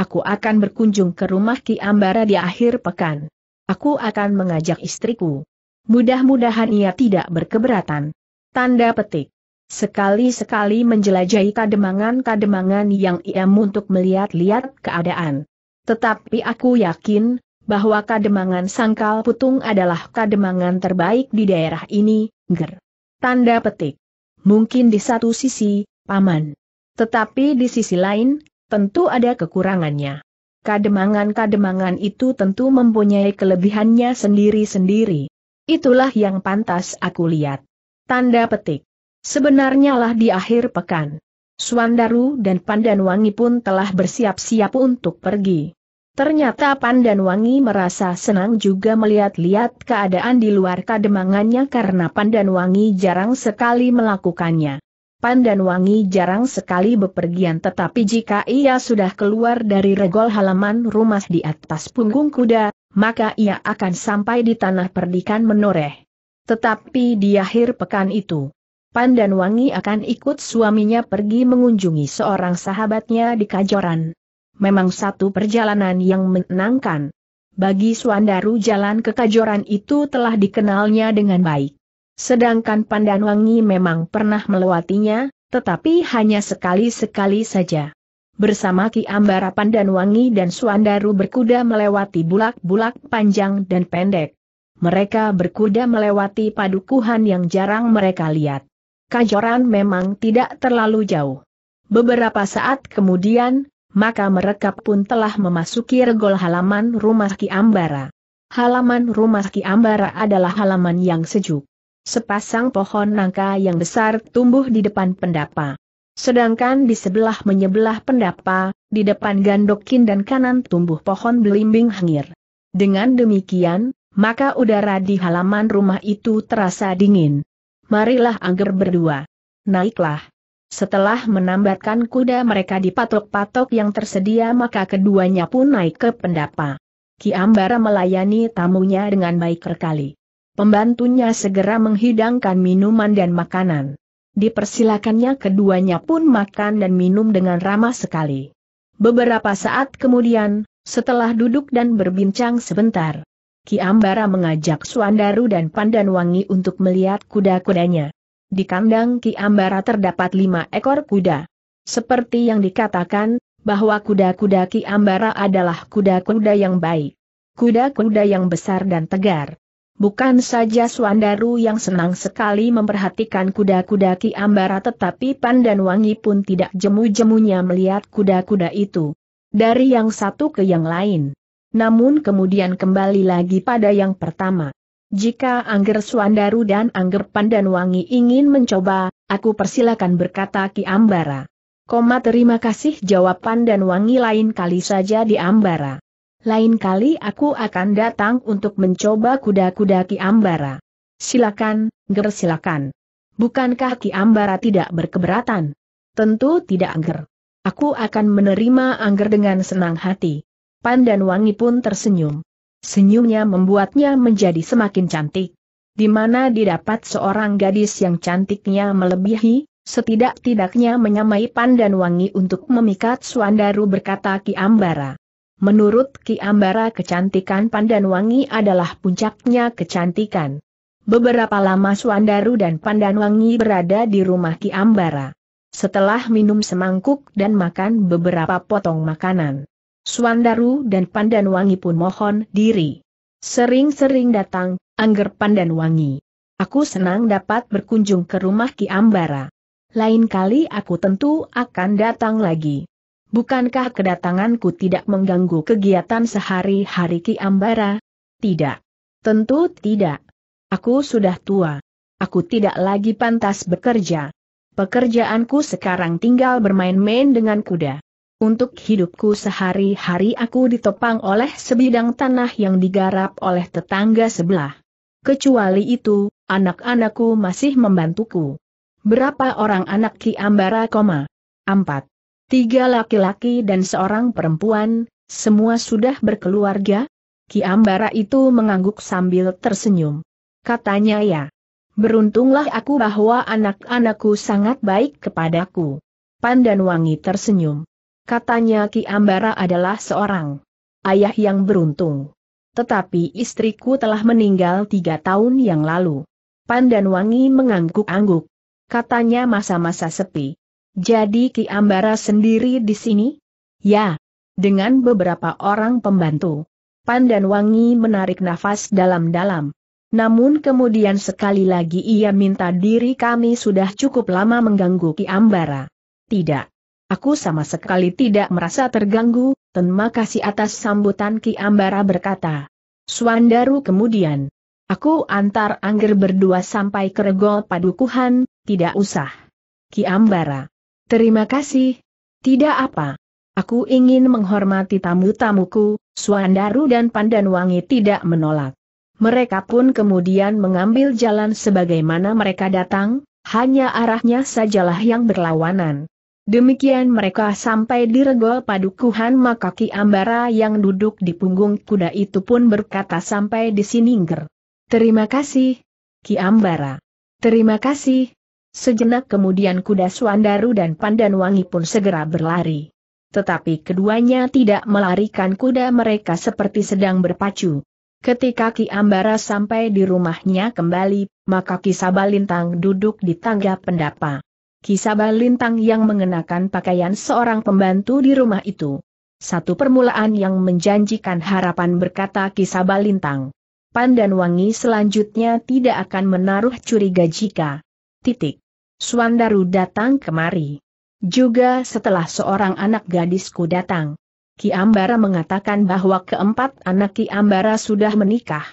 Aku akan berkunjung ke rumah Ki Ambara di akhir pekan. Aku akan mengajak istriku. Mudah-mudahan ia tidak berkeberatan. Tanda petik. Sekali-sekali menjelajahi kademangan-kademangan yang ia untuk melihat-lihat keadaan. Tetapi aku yakin, bahwa kademangan sangkal putung adalah kademangan terbaik di daerah ini, ger. Tanda petik. Mungkin di satu sisi, paman. Tetapi di sisi lain, tentu ada kekurangannya. Kademangan-kademangan itu tentu mempunyai kelebihannya sendiri-sendiri. Itulah yang pantas aku lihat. Tanda petik. Sebenarnya lah di akhir pekan. Suandaru dan Pandanwangi pun telah bersiap-siap untuk pergi. Ternyata Pandanwangi merasa senang juga melihat-lihat keadaan di luar kademangannya karena Pandanwangi jarang sekali melakukannya. Pandanwangi jarang sekali bepergian tetapi jika ia sudah keluar dari regol halaman rumah di atas punggung kuda, maka ia akan sampai di tanah perdikan menoreh. Tetapi di akhir pekan itu, Pandan Wangi akan ikut suaminya pergi mengunjungi seorang sahabatnya di Kajoran. Memang satu perjalanan yang menenangkan. Bagi Suandaru jalan ke Kajoran itu telah dikenalnya dengan baik. Sedangkan Pandan Wangi memang pernah melewatinya, tetapi hanya sekali-sekali saja. Bersama Ki Ambara Pandan Wangi dan Suandaru berkuda melewati bulak-bulak panjang dan pendek. Mereka berkuda melewati padukuhan yang jarang mereka lihat. Kajoran memang tidak terlalu jauh. Beberapa saat kemudian, maka mereka pun telah memasuki regol halaman rumah Ki Ambara. Halaman rumah Ki Ambara adalah halaman yang sejuk. Sepasang pohon nangka yang besar tumbuh di depan pendapa. Sedangkan di sebelah menyebelah pendapa, di depan gandokin dan kanan tumbuh pohon belimbing hangir. Dengan demikian, maka udara di halaman rumah itu terasa dingin marilah angger berdua. Naiklah. Setelah menambatkan kuda mereka di patok-patok yang tersedia maka keduanya pun naik ke pendapa. Ki Ambara melayani tamunya dengan baik sekali. Pembantunya segera menghidangkan minuman dan makanan. Dipersilakannya keduanya pun makan dan minum dengan ramah sekali. Beberapa saat kemudian, setelah duduk dan berbincang sebentar, Ki Ambara mengajak Suandaru dan Pandanwangi untuk melihat kuda-kudanya. Di kandang Ki Ambara terdapat lima ekor kuda. Seperti yang dikatakan, bahwa kuda-kuda Ki Ambara adalah kuda-kuda yang baik. Kuda-kuda yang besar dan tegar. Bukan saja Suandaru yang senang sekali memperhatikan kuda-kuda Ki Ambara tetapi Pandanwangi pun tidak jemu-jemunya melihat kuda-kuda itu. Dari yang satu ke yang lain namun kemudian kembali lagi pada yang pertama. Jika Angger Suandaru dan Angger Pandanwangi ingin mencoba, aku persilakan berkata Ki Ambara. Koma terima kasih jawab Wangi lain kali saja di Ambara. Lain kali aku akan datang untuk mencoba kuda-kuda Ki Ambara. Silakan, Ger silakan. Bukankah Ki Ambara tidak berkeberatan? Tentu tidak Angger. Aku akan menerima Angger dengan senang hati. Pandan Wangi pun tersenyum. Senyumnya membuatnya menjadi semakin cantik. Di mana didapat seorang gadis yang cantiknya melebihi, setidak-tidaknya menyamai Pandan Wangi untuk memikat Suandaru berkata Ki Ambara. Menurut Ki Ambara kecantikan Pandan Wangi adalah puncaknya kecantikan. Beberapa lama Suandaru dan Pandan Wangi berada di rumah Ki Ambara. Setelah minum semangkuk dan makan beberapa potong makanan. Suandaru dan Pandan Wangi pun mohon diri. Sering-sering datang, Angger Wangi. Aku senang dapat berkunjung ke rumah Ki Ambara. Lain kali aku tentu akan datang lagi. Bukankah kedatanganku tidak mengganggu kegiatan sehari-hari Ki Ambara? Tidak. Tentu tidak. Aku sudah tua. Aku tidak lagi pantas bekerja. Pekerjaanku sekarang tinggal bermain-main dengan kuda. Untuk hidupku sehari-hari aku ditopang oleh sebidang tanah yang digarap oleh tetangga sebelah. Kecuali itu, anak-anakku masih membantuku. Berapa orang anak Ki Ambara, koma? Empat. Tiga laki-laki dan seorang perempuan, semua sudah berkeluarga? Ki Ambara itu mengangguk sambil tersenyum. Katanya ya. Beruntunglah aku bahwa anak-anakku sangat baik kepadaku. Wangi tersenyum. Katanya Ki Ambara adalah seorang ayah yang beruntung. Tetapi istriku telah meninggal tiga tahun yang lalu. Pandan Wangi mengangguk-angguk. Katanya masa-masa sepi. Jadi Ki Ambara sendiri di sini? Ya, dengan beberapa orang pembantu. Pandan Wangi menarik nafas dalam-dalam. Namun kemudian sekali lagi ia minta diri kami sudah cukup lama mengganggu Ki Ambara. Tidak. Aku sama sekali tidak merasa terganggu, terima kasih atas sambutan Ki Ambara berkata. Swandaru kemudian. Aku antar Angger berdua sampai ke regol padukuhan, tidak usah. Ki Ambara. Terima kasih. Tidak apa. Aku ingin menghormati tamu-tamuku, Swandaru dan Pandanwangi tidak menolak. Mereka pun kemudian mengambil jalan sebagaimana mereka datang, hanya arahnya sajalah yang berlawanan. Demikian mereka sampai di regol padukuhan maka Ki Ambara yang duduk di punggung kuda itu pun berkata sampai di sini ger Terima kasih, Ki Ambara. Terima kasih. Sejenak kemudian kuda Suandaru dan Pandanwangi pun segera berlari. Tetapi keduanya tidak melarikan kuda mereka seperti sedang berpacu. Ketika Ki Ambara sampai di rumahnya kembali, maka Ki Sabalintang duduk di tangga pendapa. Kisabah Lintang yang mengenakan pakaian seorang pembantu di rumah itu. Satu permulaan yang menjanjikan harapan berkata Kisabah Lintang. Pandan Wangi selanjutnya tidak akan menaruh curiga jika titik. Suandaru datang kemari. Juga setelah seorang anak gadisku datang. Ki Ambara mengatakan bahwa keempat anak Ki Ambara sudah menikah.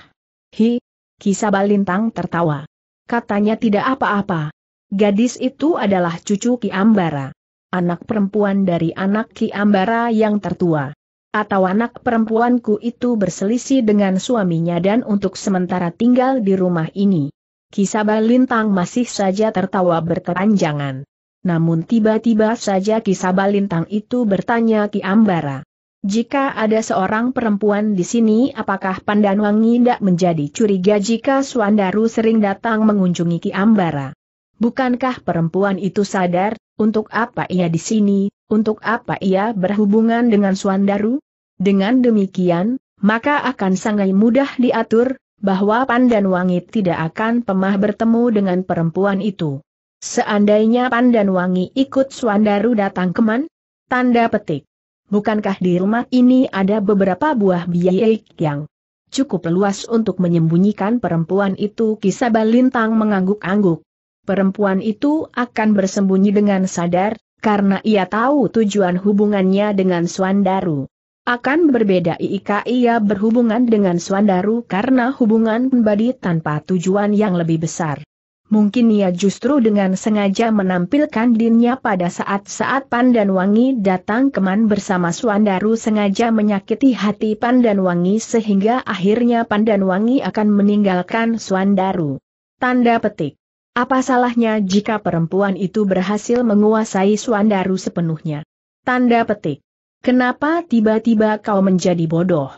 Hi, Kisabah Lintang tertawa. Katanya tidak apa-apa. Gadis itu adalah cucu Ki Ambara. Anak perempuan dari anak Ki Ambara yang tertua. Atau anak perempuanku itu berselisih dengan suaminya dan untuk sementara tinggal di rumah ini. Kisaba Lintang masih saja tertawa berkepanjangan. Namun tiba-tiba saja Kisaba Lintang itu bertanya Ki Ambara. Jika ada seorang perempuan di sini apakah Pandanwangi tidak menjadi curiga jika Suandaru sering datang mengunjungi Ki Ambara? Bukankah perempuan itu sadar, untuk apa ia di sini, untuk apa ia berhubungan dengan Suandaru? Dengan demikian, maka akan sangat mudah diatur, bahwa Pandan Wangi tidak akan pemah bertemu dengan perempuan itu. Seandainya Pandan Wangi ikut Suandaru datang keman? Tanda petik. Bukankah di rumah ini ada beberapa buah biaya yang cukup luas untuk menyembunyikan perempuan itu? Kisah Balintang mengangguk-angguk perempuan itu akan bersembunyi dengan sadar, karena ia tahu tujuan hubungannya dengan Suandaru. Akan berbeda jika ia berhubungan dengan Suandaru karena hubungan pribadi tanpa tujuan yang lebih besar. Mungkin ia justru dengan sengaja menampilkan dirinya pada saat-saat Wangi datang keman bersama Suandaru sengaja menyakiti hati Wangi sehingga akhirnya Wangi akan meninggalkan Suandaru. Tanda petik apa salahnya jika perempuan itu berhasil menguasai Suandaru sepenuhnya? Tanda petik. Kenapa tiba-tiba kau menjadi bodoh?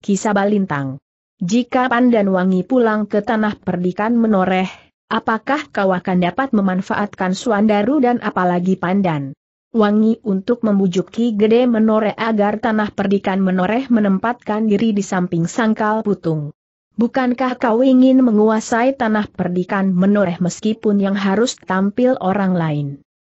Kisah Balintang. Jika Pandan Wangi pulang ke tanah perdikan menoreh, apakah kau akan dapat memanfaatkan Suandaru dan apalagi Pandan? Wangi untuk membujuk Ki Gede menoreh agar tanah perdikan menoreh menempatkan diri di samping sangkal putung. Bukankah kau ingin menguasai tanah perdikan menoreh meskipun yang harus tampil orang lain?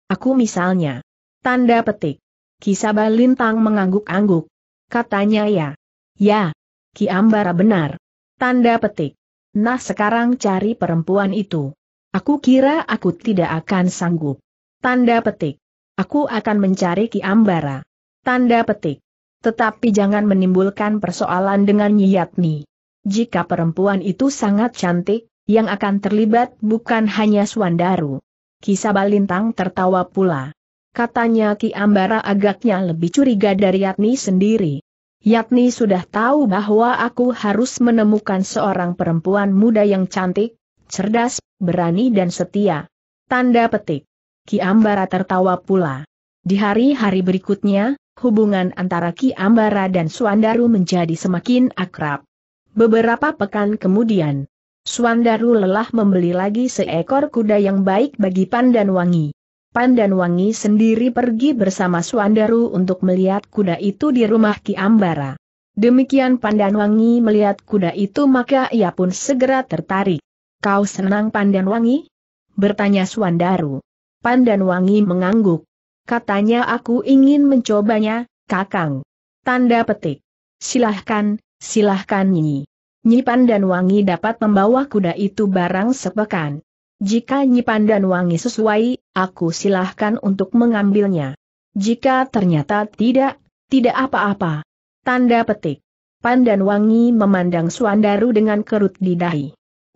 Aku misalnya. Tanda petik. Kisaba Lintang mengangguk-angguk. Katanya ya. Ya. Ki Ambara benar. Tanda petik. Nah sekarang cari perempuan itu. Aku kira aku tidak akan sanggup. Tanda petik. Aku akan mencari Ki Ambara. Tanda petik. Tetapi jangan menimbulkan persoalan dengan Yiyatni jika perempuan itu sangat cantik, yang akan terlibat bukan hanya Suandaru. Kisah Balintang tertawa pula. Katanya Ki Ambara agaknya lebih curiga dari Yatni sendiri. Yatni sudah tahu bahwa aku harus menemukan seorang perempuan muda yang cantik, cerdas, berani dan setia. Tanda petik. Ki Ambara tertawa pula. Di hari-hari berikutnya, hubungan antara Ki Ambara dan Suandaru menjadi semakin akrab. Beberapa pekan kemudian, Suandaru lelah membeli lagi seekor kuda yang baik bagi Pandan Wangi. Pandan Wangi sendiri pergi bersama Suandaru untuk melihat kuda itu di rumah Ki Ambara. Demikian Pandan Wangi melihat kuda itu maka ia pun segera tertarik. Kau senang Pandan Wangi? Bertanya Suandaru. Pandan Wangi mengangguk. Katanya aku ingin mencobanya, kakang. Tanda petik. Silahkan, Silahkan Nyi. Nyi Pandan Wangi dapat membawa kuda itu barang sepekan. Jika Nyi Pandan Wangi sesuai, aku silahkan untuk mengambilnya. Jika ternyata tidak, tidak apa-apa. Tanda petik. Pandan Wangi memandang Suandaru dengan kerut di dahi.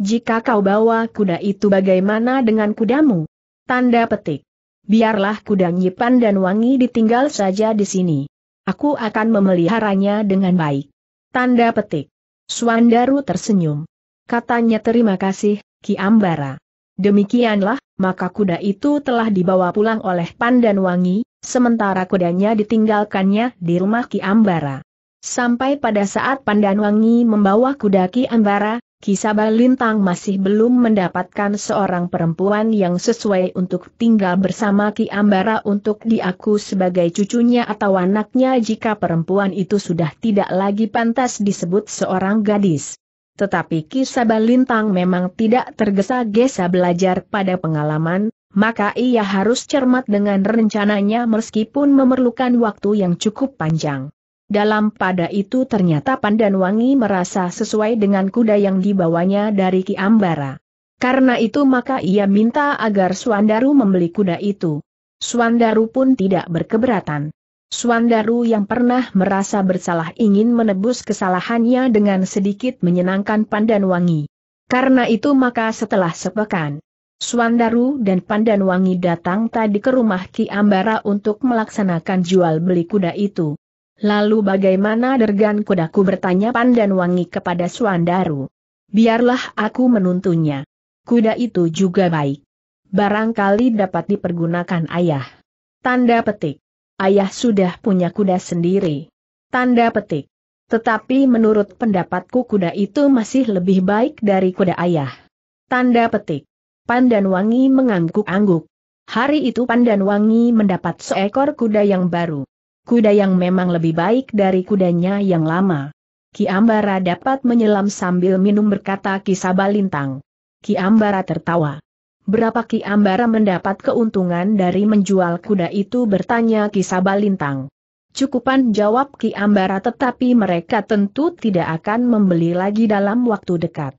Jika kau bawa kuda itu bagaimana dengan kudamu? Tanda petik. Biarlah kuda Nyi Pandan Wangi ditinggal saja di sini. Aku akan memeliharanya dengan baik. Tanda petik. Swandaru tersenyum. Katanya terima kasih, Ki Ambara. Demikianlah, maka kuda itu telah dibawa pulang oleh Pandan Wangi, sementara kudanya ditinggalkannya di rumah Ki Ambara. Sampai pada saat Pandan Wangi membawa kuda Ki Ambara, Kisaba Lintang masih belum mendapatkan seorang perempuan yang sesuai untuk tinggal bersama Ki Ambara untuk diaku sebagai cucunya atau anaknya jika perempuan itu sudah tidak lagi pantas disebut seorang gadis. Tetapi Kisaba Lintang memang tidak tergesa-gesa belajar pada pengalaman, maka ia harus cermat dengan rencananya meskipun memerlukan waktu yang cukup panjang. Dalam pada itu ternyata Pandan Wangi merasa sesuai dengan kuda yang dibawanya dari Ki Ambara. Karena itu maka ia minta agar Suandaru membeli kuda itu. Suandaru pun tidak berkeberatan. Suandaru yang pernah merasa bersalah ingin menebus kesalahannya dengan sedikit menyenangkan Pandan Wangi. Karena itu maka setelah sepekan, Suandaru dan Pandan Wangi datang tadi ke rumah Ki Ambara untuk melaksanakan jual beli kuda itu. Lalu bagaimana dergan kudaku bertanya Pandan Wangi kepada Suandaru. Biarlah aku menuntunnya. Kuda itu juga baik. Barangkali dapat dipergunakan ayah. Tanda petik. Ayah sudah punya kuda sendiri. Tanda petik. Tetapi menurut pendapatku kuda itu masih lebih baik dari kuda ayah. Tanda petik. Pandan Wangi mengangguk-angguk. Hari itu Pandan Wangi mendapat seekor kuda yang baru kuda yang memang lebih baik dari kudanya yang lama. Ki Ambara dapat menyelam sambil minum berkata Ki Sabalintang. Ki Ambara tertawa. Berapa Ki Ambara mendapat keuntungan dari menjual kuda itu bertanya Ki Sabalintang. Cukupan jawab Ki Ambara tetapi mereka tentu tidak akan membeli lagi dalam waktu dekat.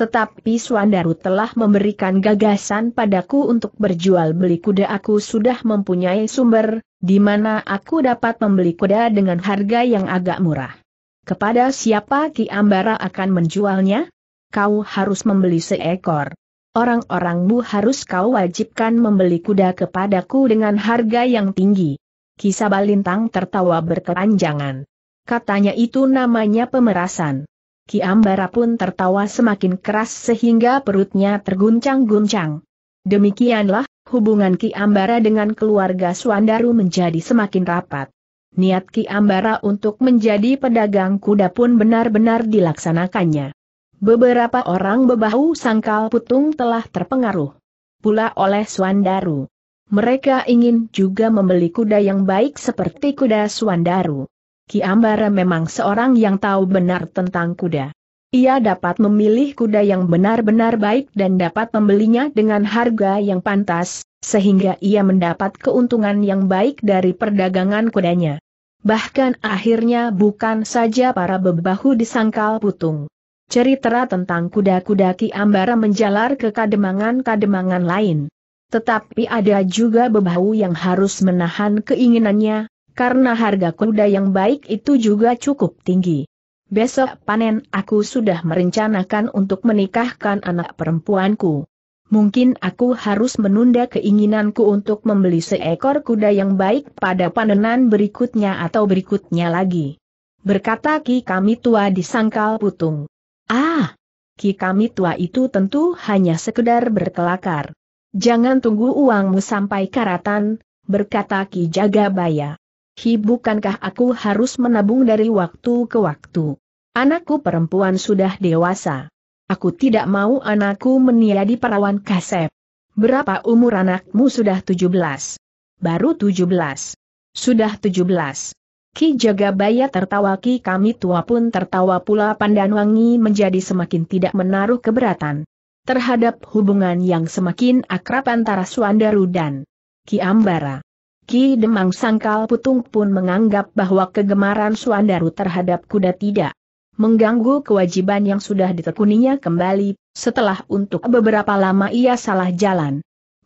Tetapi Suandaru telah memberikan gagasan padaku untuk berjual beli kuda aku sudah mempunyai sumber, di mana aku dapat membeli kuda dengan harga yang agak murah? Kepada siapa Ki Ambara akan menjualnya? Kau harus membeli seekor. Orang-orangmu harus kau wajibkan membeli kuda kepadaku dengan harga yang tinggi. Kisah Balintang tertawa berkepanjangan. Katanya itu namanya pemerasan. Ki Ambara pun tertawa semakin keras sehingga perutnya terguncang-guncang. Demikianlah, hubungan Ki Ambara dengan keluarga Suandaru menjadi semakin rapat. Niat Ki Ambara untuk menjadi pedagang kuda pun benar-benar dilaksanakannya. Beberapa orang bebahu sangkal putung telah terpengaruh. Pula oleh Suandaru. Mereka ingin juga membeli kuda yang baik seperti kuda Suandaru. Ki Ambara memang seorang yang tahu benar tentang kuda. Ia dapat memilih kuda yang benar-benar baik dan dapat membelinya dengan harga yang pantas, sehingga ia mendapat keuntungan yang baik dari perdagangan kudanya. Bahkan akhirnya bukan saja para bebahu disangkal putung. Cerita tentang kuda-kuda Ki Ambara menjalar ke kademangan-kademangan lain. Tetapi ada juga bebahu yang harus menahan keinginannya, karena harga kuda yang baik itu juga cukup tinggi. Besok panen aku sudah merencanakan untuk menikahkan anak perempuanku. Mungkin aku harus menunda keinginanku untuk membeli seekor kuda yang baik pada panenan berikutnya atau berikutnya lagi. Berkata Ki Kami Tua di sangkal putung. Ah, Ki Kami Tua itu tentu hanya sekedar berkelakar. Jangan tunggu uangmu sampai karatan, berkata Ki Jagabaya. Hi bukankah aku harus menabung dari waktu ke waktu? Anakku perempuan sudah dewasa. Aku tidak mau anakku meniadi perawan kasep. Berapa umur anakmu sudah 17? Baru 17. Sudah 17. Ki Jagabaya tertawa Ki kami tua pun tertawa pula Pandanwangi menjadi semakin tidak menaruh keberatan terhadap hubungan yang semakin akrab antara Suandaru dan Ki Ambara. Ki Demang Sangkal Putung pun menganggap bahwa kegemaran Suandaru terhadap kuda tidak mengganggu kewajiban yang sudah ditekuninya kembali, setelah untuk beberapa lama ia salah jalan.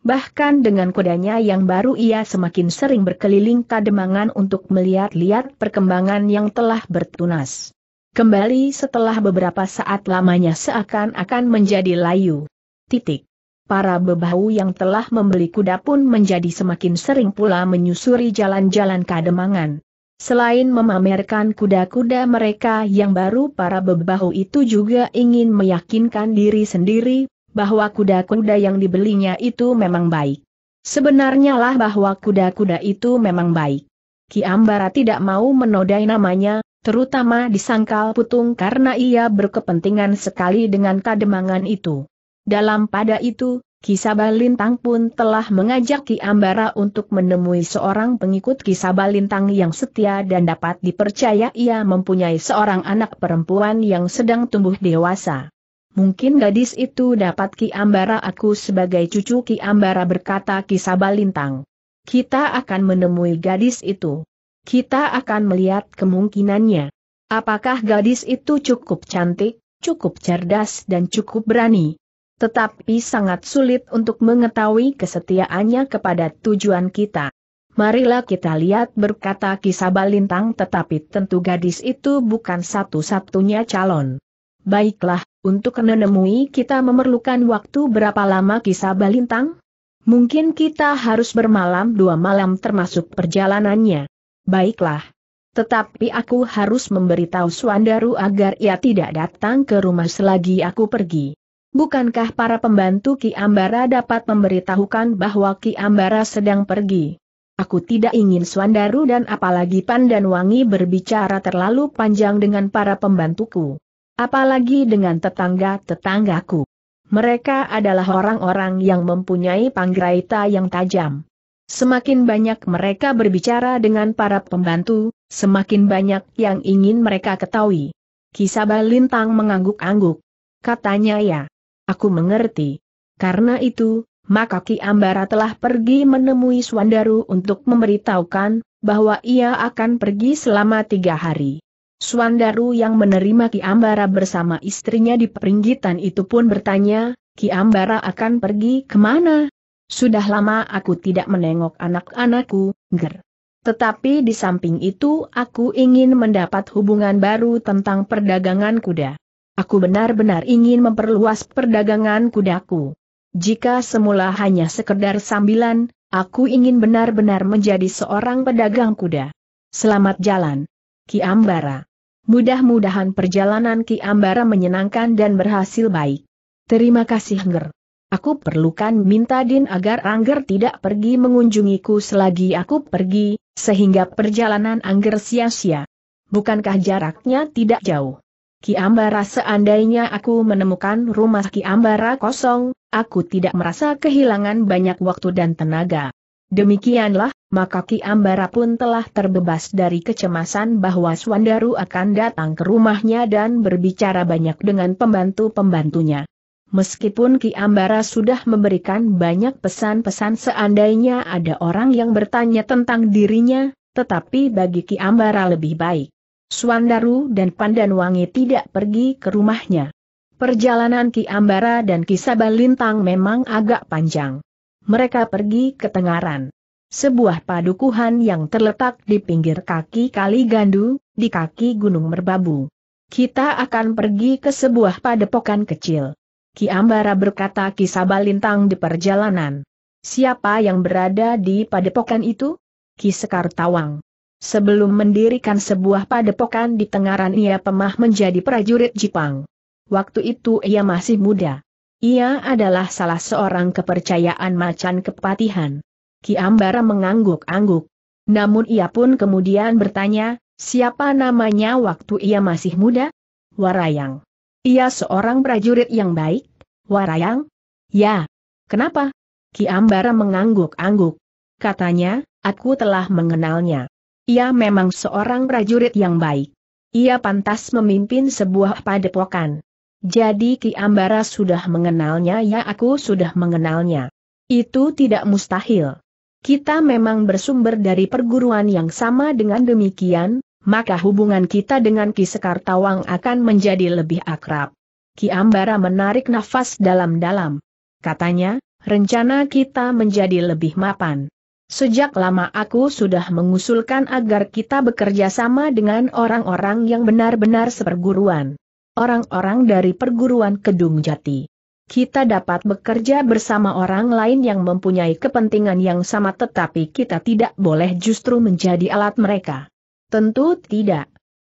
Bahkan dengan kudanya yang baru ia semakin sering berkeliling kademangan untuk melihat-lihat perkembangan yang telah bertunas. Kembali setelah beberapa saat lamanya seakan-akan menjadi layu. Titik. Para bebahu yang telah membeli kuda pun menjadi semakin sering pula menyusuri jalan-jalan kademangan. Selain memamerkan kuda-kuda mereka yang baru para bebahu itu juga ingin meyakinkan diri sendiri, bahwa kuda-kuda yang dibelinya itu memang baik. Sebenarnya lah bahwa kuda-kuda itu memang baik. Ki Ambara tidak mau menodai namanya, terutama di Sangkal Putung karena ia berkepentingan sekali dengan kademangan itu. Dalam pada itu, Kisabalintang Lintang pun telah mengajak Ki Ambara untuk menemui seorang pengikut Kisabalintang Lintang yang setia dan dapat dipercaya ia mempunyai seorang anak perempuan yang sedang tumbuh dewasa. Mungkin gadis itu dapat Ki Ambara aku sebagai cucu Ki Ambara berkata Kisabalintang. Lintang. Kita akan menemui gadis itu. Kita akan melihat kemungkinannya. Apakah gadis itu cukup cantik, cukup cerdas dan cukup berani? Tetapi sangat sulit untuk mengetahui kesetiaannya kepada tujuan kita. Marilah kita lihat berkata kisah Balintang tetapi tentu gadis itu bukan satu-satunya calon. Baiklah, untuk menemui kita memerlukan waktu berapa lama kisah Balintang? Mungkin kita harus bermalam dua malam termasuk perjalanannya. Baiklah. Tetapi aku harus memberitahu Suandaru agar ia tidak datang ke rumah selagi aku pergi. Bukankah para pembantu Ki Ambara dapat memberitahukan bahwa Ki Ambara sedang pergi? Aku tidak ingin Swandaru dan apalagi Pandan Wangi berbicara terlalu panjang dengan para pembantuku. Apalagi dengan tetangga-tetanggaku. Mereka adalah orang-orang yang mempunyai panggraita yang tajam. Semakin banyak mereka berbicara dengan para pembantu, semakin banyak yang ingin mereka ketahui. Kisaba Lintang mengangguk-angguk. Katanya ya. Aku mengerti. Karena itu, maka Ki Ambara telah pergi menemui Swandaru untuk memberitahukan bahwa ia akan pergi selama tiga hari. Swandaru yang menerima Ki Ambara bersama istrinya di peringgitan itu pun bertanya, Ki Ambara akan pergi kemana? Sudah lama aku tidak menengok anak-anakku, ger. Tetapi di samping itu aku ingin mendapat hubungan baru tentang perdagangan kuda. Aku benar-benar ingin memperluas perdagangan kudaku. Jika semula hanya sekedar sambilan, aku ingin benar-benar menjadi seorang pedagang kuda. Selamat jalan. Ki Ambara. Mudah-mudahan perjalanan Ki Ambara menyenangkan dan berhasil baik. Terima kasih Ngger. Aku perlukan minta Din agar Angger tidak pergi mengunjungiku selagi aku pergi, sehingga perjalanan Angger sia-sia. Bukankah jaraknya tidak jauh? Ki Ambara seandainya aku menemukan rumah Ki Ambara kosong, aku tidak merasa kehilangan banyak waktu dan tenaga. Demikianlah, maka Ki Ambara pun telah terbebas dari kecemasan bahwa Swandaru akan datang ke rumahnya dan berbicara banyak dengan pembantu-pembantunya. Meskipun Ki Ambara sudah memberikan banyak pesan-pesan seandainya ada orang yang bertanya tentang dirinya, tetapi bagi Ki Ambara lebih baik Suandaru dan Pandanwangi tidak pergi ke rumahnya. Perjalanan Ki Ambara dan Ki Sabalintang memang agak panjang. Mereka pergi ke Tengaran. Sebuah padukuhan yang terletak di pinggir kaki Kali Gandu, di kaki Gunung Merbabu. Kita akan pergi ke sebuah padepokan kecil. Ki Ambara berkata Ki Sabalintang di perjalanan. Siapa yang berada di padepokan itu? Ki Sekartawang. Sebelum mendirikan sebuah padepokan di Tengaran ia pemah menjadi prajurit Jepang. Waktu itu ia masih muda. Ia adalah salah seorang kepercayaan macan kepatihan. Ki Ambara mengangguk-angguk. Namun ia pun kemudian bertanya, siapa namanya waktu ia masih muda? Warayang. Ia seorang prajurit yang baik, Warayang? Ya. Kenapa? Ki Ambara mengangguk-angguk. Katanya, aku telah mengenalnya. Ia memang seorang prajurit yang baik. Ia pantas memimpin sebuah padepokan. Jadi Ki Ambara sudah mengenalnya ya aku sudah mengenalnya. Itu tidak mustahil. Kita memang bersumber dari perguruan yang sama dengan demikian, maka hubungan kita dengan Ki Sekartawang akan menjadi lebih akrab. Ki Ambara menarik nafas dalam-dalam. Katanya, rencana kita menjadi lebih mapan. Sejak lama aku sudah mengusulkan agar kita bekerja sama dengan orang-orang yang benar-benar seperguruan. Orang-orang dari perguruan Kedung Jati. Kita dapat bekerja bersama orang lain yang mempunyai kepentingan yang sama tetapi kita tidak boleh justru menjadi alat mereka. Tentu tidak.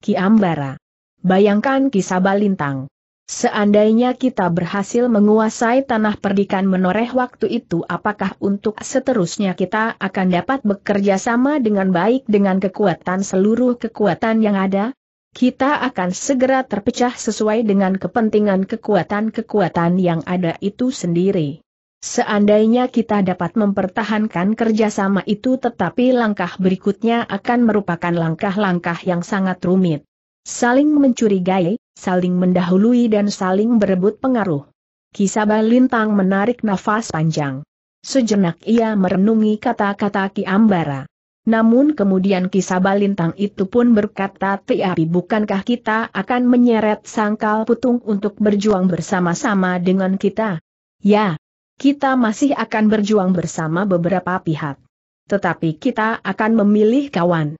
Ki Ambara. Bayangkan kisah Balintang. Seandainya kita berhasil menguasai tanah perdikan menoreh waktu itu apakah untuk seterusnya kita akan dapat bekerja sama dengan baik dengan kekuatan seluruh kekuatan yang ada? Kita akan segera terpecah sesuai dengan kepentingan kekuatan-kekuatan yang ada itu sendiri. Seandainya kita dapat mempertahankan kerjasama itu tetapi langkah berikutnya akan merupakan langkah-langkah yang sangat rumit. Saling mencurigai, saling mendahului dan saling berebut pengaruh. Kisaba Lintang menarik nafas panjang. Sejenak ia merenungi kata-kata Ki Ambara. Namun kemudian Kisaba Lintang itu pun berkata "Tapi bukankah kita akan menyeret sangkal putung untuk berjuang bersama-sama dengan kita? Ya, kita masih akan berjuang bersama beberapa pihak. Tetapi kita akan memilih kawan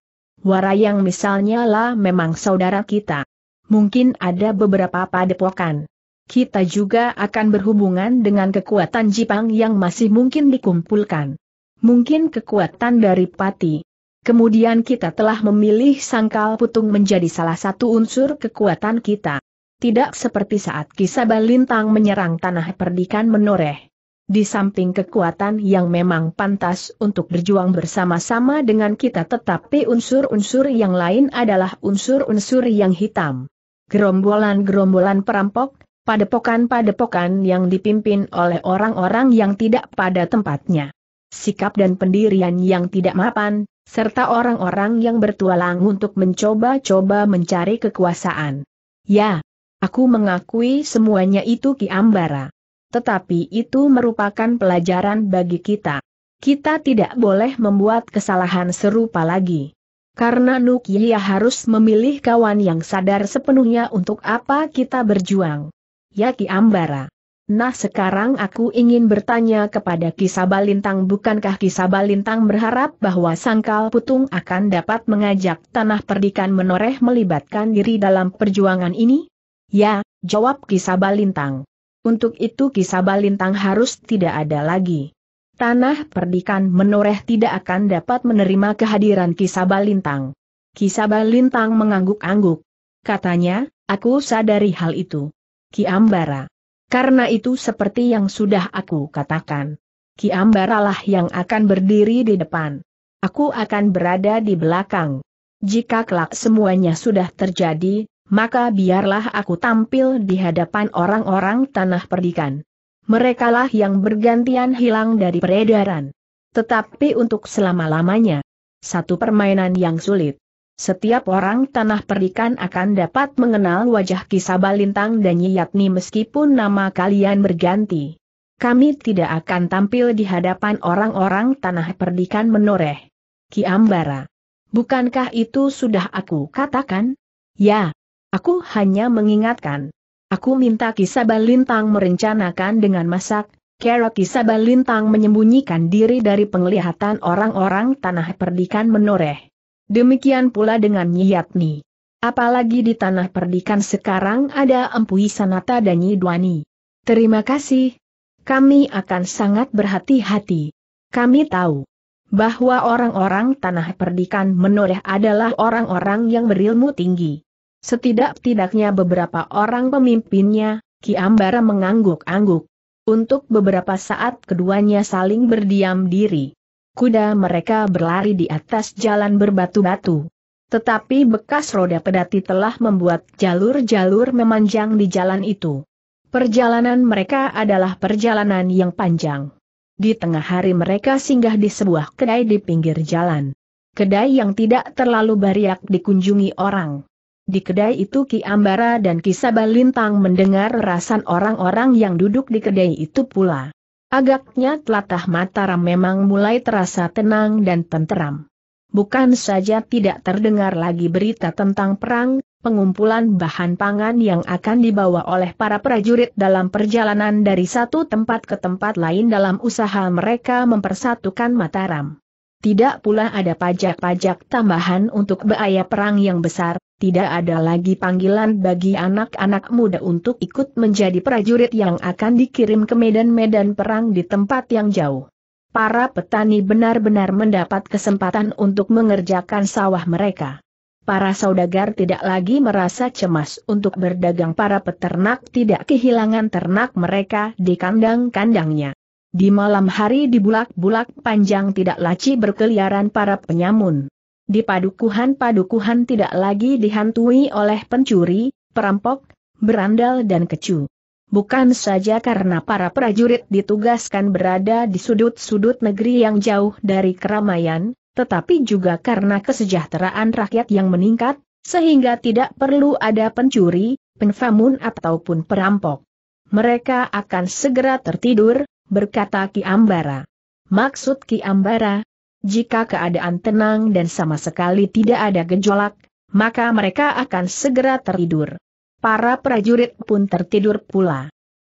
yang misalnya lah memang saudara kita. Mungkin ada beberapa padepokan. Kita juga akan berhubungan dengan kekuatan Jipang yang masih mungkin dikumpulkan. Mungkin kekuatan dari Pati. Kemudian kita telah memilih Sangkal Putung menjadi salah satu unsur kekuatan kita. Tidak seperti saat Kisah Balintang menyerang tanah perdikan menoreh. Di samping kekuatan yang memang pantas untuk berjuang bersama-sama dengan kita tetapi unsur-unsur yang lain adalah unsur-unsur yang hitam. Gerombolan-gerombolan perampok, padepokan-padepokan yang dipimpin oleh orang-orang yang tidak pada tempatnya. Sikap dan pendirian yang tidak mapan, serta orang-orang yang bertualang untuk mencoba-coba mencari kekuasaan. Ya, aku mengakui semuanya itu Ki Ambara tetapi itu merupakan pelajaran bagi kita. Kita tidak boleh membuat kesalahan serupa lagi. Karena Nukiya harus memilih kawan yang sadar sepenuhnya untuk apa kita berjuang. Yaki Ambara. Nah sekarang aku ingin bertanya kepada Kisabalintang bukankah Kisabalintang berharap bahwa Sangkal Putung akan dapat mengajak tanah perdikan menoreh melibatkan diri dalam perjuangan ini? Ya, jawab Kisabalintang. Untuk itu kisah balintang harus tidak ada lagi. Tanah perdikan menoreh tidak akan dapat menerima kehadiran kisah balintang. Kisah balintang mengangguk-angguk. Katanya, aku sadari hal itu. Ki Ambara. Karena itu seperti yang sudah aku katakan. Ki Ambara lah yang akan berdiri di depan. Aku akan berada di belakang. Jika kelak semuanya sudah terjadi, maka biarlah aku tampil di hadapan orang-orang tanah perdikan. Merekalah yang bergantian hilang dari peredaran. Tetapi untuk selama-lamanya, satu permainan yang sulit. Setiap orang tanah perdikan akan dapat mengenal wajah kisah Kisabalintang dan Yatni meskipun nama kalian berganti. Kami tidak akan tampil di hadapan orang-orang tanah perdikan menoreh. Ki Ambara. Bukankah itu sudah aku katakan? Ya, Aku hanya mengingatkan. Aku minta Lintang merencanakan dengan masak, Kera Lintang menyembunyikan diri dari penglihatan orang-orang tanah perdikan menoreh. Demikian pula dengan Nyiyatni. Apalagi di tanah perdikan sekarang ada Empui Sanata dan Yidwani. Terima kasih. Kami akan sangat berhati-hati. Kami tahu bahwa orang-orang tanah perdikan menoreh adalah orang-orang yang berilmu tinggi. Setidak-tidaknya beberapa orang pemimpinnya, Ki Ambara mengangguk-angguk. Untuk beberapa saat keduanya saling berdiam diri. Kuda mereka berlari di atas jalan berbatu-batu. Tetapi bekas roda pedati telah membuat jalur-jalur memanjang di jalan itu. Perjalanan mereka adalah perjalanan yang panjang. Di tengah hari mereka singgah di sebuah kedai di pinggir jalan. Kedai yang tidak terlalu bariak dikunjungi orang. Di kedai itu Ki Ambara dan Ki Sabalintang mendengar rasan orang-orang yang duduk di kedai itu pula. Agaknya telatah Mataram memang mulai terasa tenang dan tenteram. Bukan saja tidak terdengar lagi berita tentang perang, pengumpulan bahan pangan yang akan dibawa oleh para prajurit dalam perjalanan dari satu tempat ke tempat lain dalam usaha mereka mempersatukan Mataram. Tidak pula ada pajak-pajak tambahan untuk beaya perang yang besar, tidak ada lagi panggilan bagi anak-anak muda untuk ikut menjadi prajurit yang akan dikirim ke medan-medan perang di tempat yang jauh. Para petani benar-benar mendapat kesempatan untuk mengerjakan sawah mereka. Para saudagar tidak lagi merasa cemas untuk berdagang para peternak tidak kehilangan ternak mereka di kandang-kandangnya. Di malam hari di bulak-bulak panjang tidak laci berkeliaran para penyamun. Di padukuhan-padukuhan tidak lagi dihantui oleh pencuri, perampok, berandal dan kecu. Bukan saja karena para prajurit ditugaskan berada di sudut-sudut negeri yang jauh dari keramaian, tetapi juga karena kesejahteraan rakyat yang meningkat, sehingga tidak perlu ada pencuri, penfamun ataupun perampok. Mereka akan segera tertidur, berkata Ki Ambara. Maksud Ki Ambara, jika keadaan tenang dan sama sekali tidak ada gejolak, maka mereka akan segera tertidur. Para prajurit pun tertidur pula.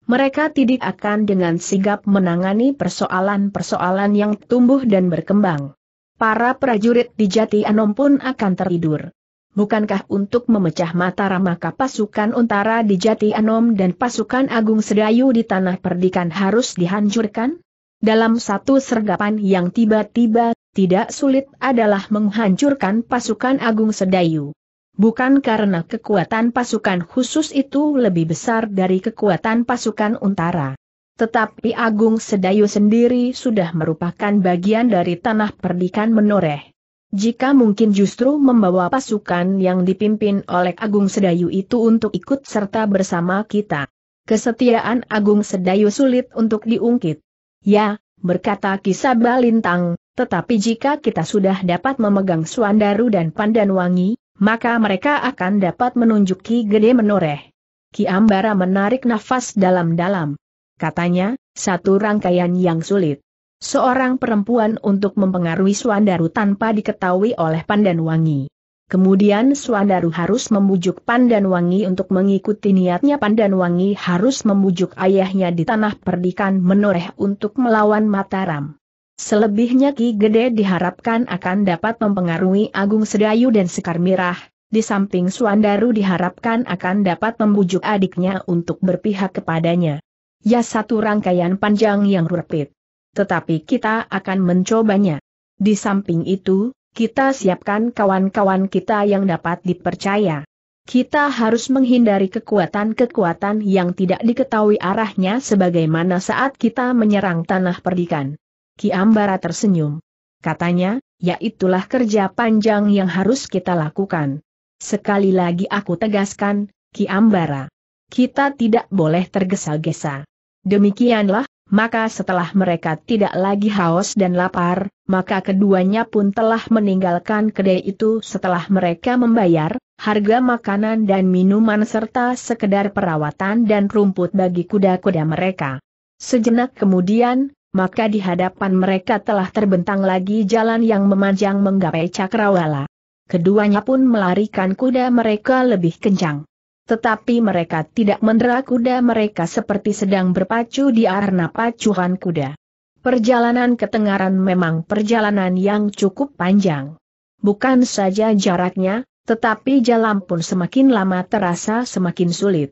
Mereka tidak akan dengan sigap menangani persoalan-persoalan yang tumbuh dan berkembang. Para prajurit di Jati Anom pun akan tertidur. Bukankah untuk memecah mata maka pasukan Untara di Jati Anom dan pasukan Agung Sedayu di Tanah Perdikan harus dihancurkan? Dalam satu sergapan yang tiba-tiba tidak sulit adalah menghancurkan pasukan Agung Sedayu. Bukan karena kekuatan pasukan khusus itu lebih besar dari kekuatan pasukan Untara. Tetapi Agung Sedayu sendiri sudah merupakan bagian dari tanah perdikan menoreh. Jika mungkin justru membawa pasukan yang dipimpin oleh Agung Sedayu itu untuk ikut serta bersama kita. Kesetiaan Agung Sedayu sulit untuk diungkit. Ya, berkata kisah balintang. tetapi jika kita sudah dapat memegang Suandaru dan Pandanwangi, maka mereka akan dapat menunjuki Gede Menoreh. Ki Ambara menarik nafas dalam-dalam. Katanya, satu rangkaian yang sulit. Seorang perempuan untuk mempengaruhi Suandaru tanpa diketahui oleh Pandanwangi. Kemudian Suandaru harus membujuk Pandan Wangi untuk mengikuti niatnya Pandan Wangi harus membujuk ayahnya di tanah perdikan menoreh untuk melawan Mataram. Selebihnya Ki Gede diharapkan akan dapat mempengaruhi Agung Sedayu dan Sekar Mirah, di samping Suandaru diharapkan akan dapat membujuk adiknya untuk berpihak kepadanya. Ya satu rangkaian panjang yang rupit. Tetapi kita akan mencobanya. Di samping itu, kita siapkan kawan-kawan kita yang dapat dipercaya. Kita harus menghindari kekuatan-kekuatan yang tidak diketahui arahnya sebagaimana saat kita menyerang tanah perdikan. Ki Ambara tersenyum. Katanya, ya itulah kerja panjang yang harus kita lakukan. Sekali lagi aku tegaskan, Ki Ambara. Kita tidak boleh tergesa-gesa. Demikianlah, maka setelah mereka tidak lagi haus dan lapar, maka keduanya pun telah meninggalkan kedai itu setelah mereka membayar, harga makanan dan minuman serta sekedar perawatan dan rumput bagi kuda-kuda mereka. Sejenak kemudian, maka di hadapan mereka telah terbentang lagi jalan yang memanjang menggapai cakrawala. Keduanya pun melarikan kuda mereka lebih kencang. Tetapi mereka tidak mendera kuda mereka seperti sedang berpacu di arena pacuan kuda. Perjalanan ke Tengaran memang perjalanan yang cukup panjang. Bukan saja jaraknya, tetapi jalan pun semakin lama terasa semakin sulit.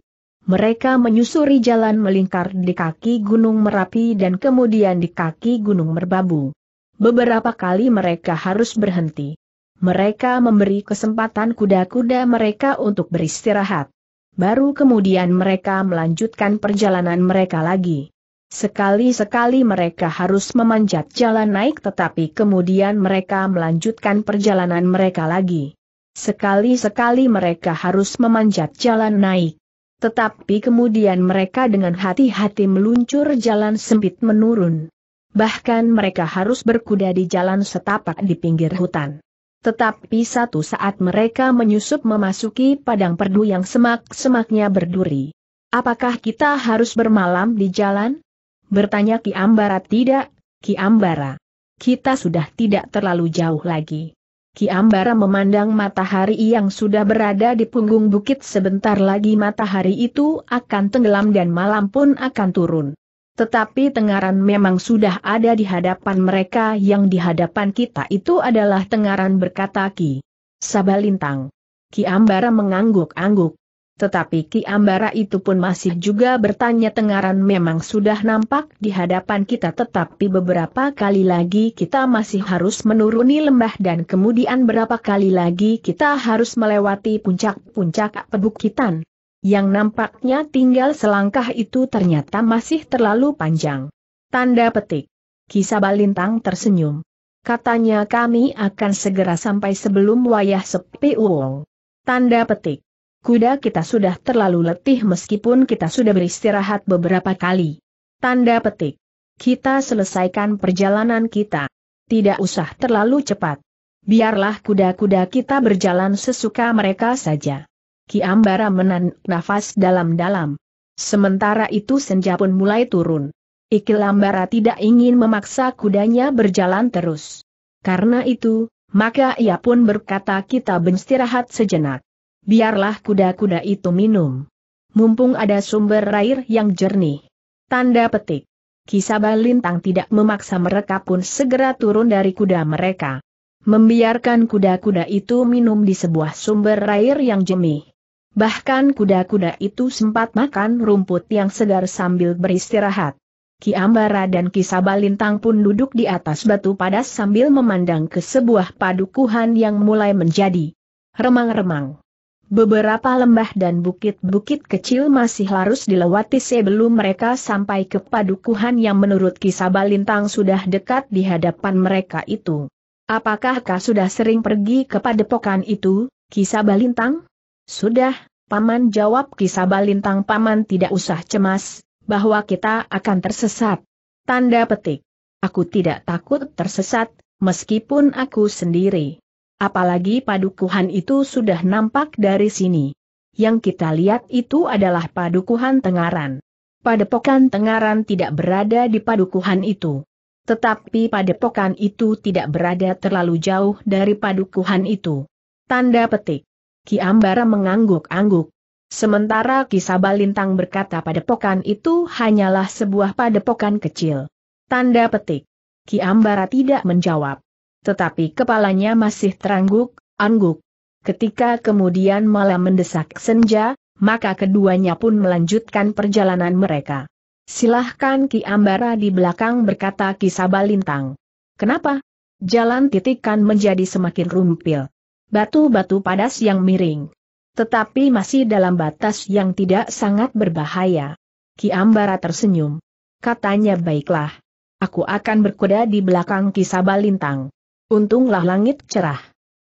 Mereka menyusuri jalan melingkar di kaki Gunung Merapi dan kemudian di kaki Gunung Merbabu. Beberapa kali mereka harus berhenti. Mereka memberi kesempatan kuda-kuda mereka untuk beristirahat. Baru kemudian mereka melanjutkan perjalanan mereka lagi. Sekali-sekali mereka harus memanjat jalan naik tetapi kemudian mereka melanjutkan perjalanan mereka lagi. Sekali-sekali mereka harus memanjat jalan naik. Tetapi kemudian mereka dengan hati-hati meluncur jalan sempit menurun. Bahkan mereka harus berkuda di jalan setapak di pinggir hutan. Tetapi satu saat mereka menyusup memasuki padang perdu yang semak-semaknya berduri. Apakah kita harus bermalam di jalan? Bertanya Ki Ambara tidak, Ki Ambara. Kita sudah tidak terlalu jauh lagi. Ki Ambara memandang matahari yang sudah berada di punggung bukit sebentar lagi matahari itu akan tenggelam dan malam pun akan turun. Tetapi tengaran memang sudah ada di hadapan mereka yang di hadapan kita itu adalah tengaran berkata Ki. Sabalintang. Ki Ambara mengangguk-angguk. Tetapi Ki Ambara itu pun masih juga bertanya tengaran memang sudah nampak di hadapan kita tetapi beberapa kali lagi kita masih harus menuruni lembah dan kemudian berapa kali lagi kita harus melewati puncak-puncak pebukitan yang nampaknya tinggal selangkah itu ternyata masih terlalu panjang. Tanda petik. Kisah Balintang tersenyum. Katanya kami akan segera sampai sebelum wayah sepi uang. Tanda petik. Kuda kita sudah terlalu letih meskipun kita sudah beristirahat beberapa kali. Tanda petik. Kita selesaikan perjalanan kita. Tidak usah terlalu cepat. Biarlah kuda-kuda kita berjalan sesuka mereka saja. Ki Ambara menarik nafas dalam-dalam. Sementara itu senja pun mulai turun. Iki Ambara tidak ingin memaksa kudanya berjalan terus. Karena itu, maka ia pun berkata kita beristirahat sejenak. Biarlah kuda-kuda itu minum. Mumpung ada sumber air yang jernih. Tanda petik. Kisaba Lintang tidak memaksa mereka pun segera turun dari kuda mereka. Membiarkan kuda-kuda itu minum di sebuah sumber air yang jernih. Bahkan kuda-kuda itu sempat makan rumput yang segar sambil beristirahat. Ki Ambara dan Ki Sabalintang pun duduk di atas batu padas sambil memandang ke sebuah padukuhan yang mulai menjadi remang-remang. Beberapa lembah dan bukit-bukit kecil masih harus dilewati sebelum mereka sampai ke padukuhan yang menurut Ki Sabalintang sudah dekat di hadapan mereka itu. Apakah kau sudah sering pergi ke padepokan itu, Ki Sabalintang? Sudah, Paman jawab kisah balintang Paman tidak usah cemas, bahwa kita akan tersesat. Tanda petik. Aku tidak takut tersesat, meskipun aku sendiri. Apalagi padukuhan itu sudah nampak dari sini. Yang kita lihat itu adalah padukuhan Tengaran. Padepokan Tengaran tidak berada di padukuhan itu. Tetapi padepokan itu tidak berada terlalu jauh dari padukuhan itu. Tanda petik. Ki Ambara mengangguk-angguk. Sementara Ki Sabalintang berkata pada padepokan itu hanyalah sebuah padepokan kecil. Tanda petik. Ki Ambara tidak menjawab. Tetapi kepalanya masih terangguk, angguk. Ketika kemudian malam mendesak senja, maka keduanya pun melanjutkan perjalanan mereka. Silahkan Ki Ambara di belakang berkata Ki Sabalintang. Kenapa? Jalan titikan menjadi semakin rumpil batu-batu padas yang miring. Tetapi masih dalam batas yang tidak sangat berbahaya. Ki Ambara tersenyum. Katanya baiklah. Aku akan berkuda di belakang kisah Lintang. Untunglah langit cerah.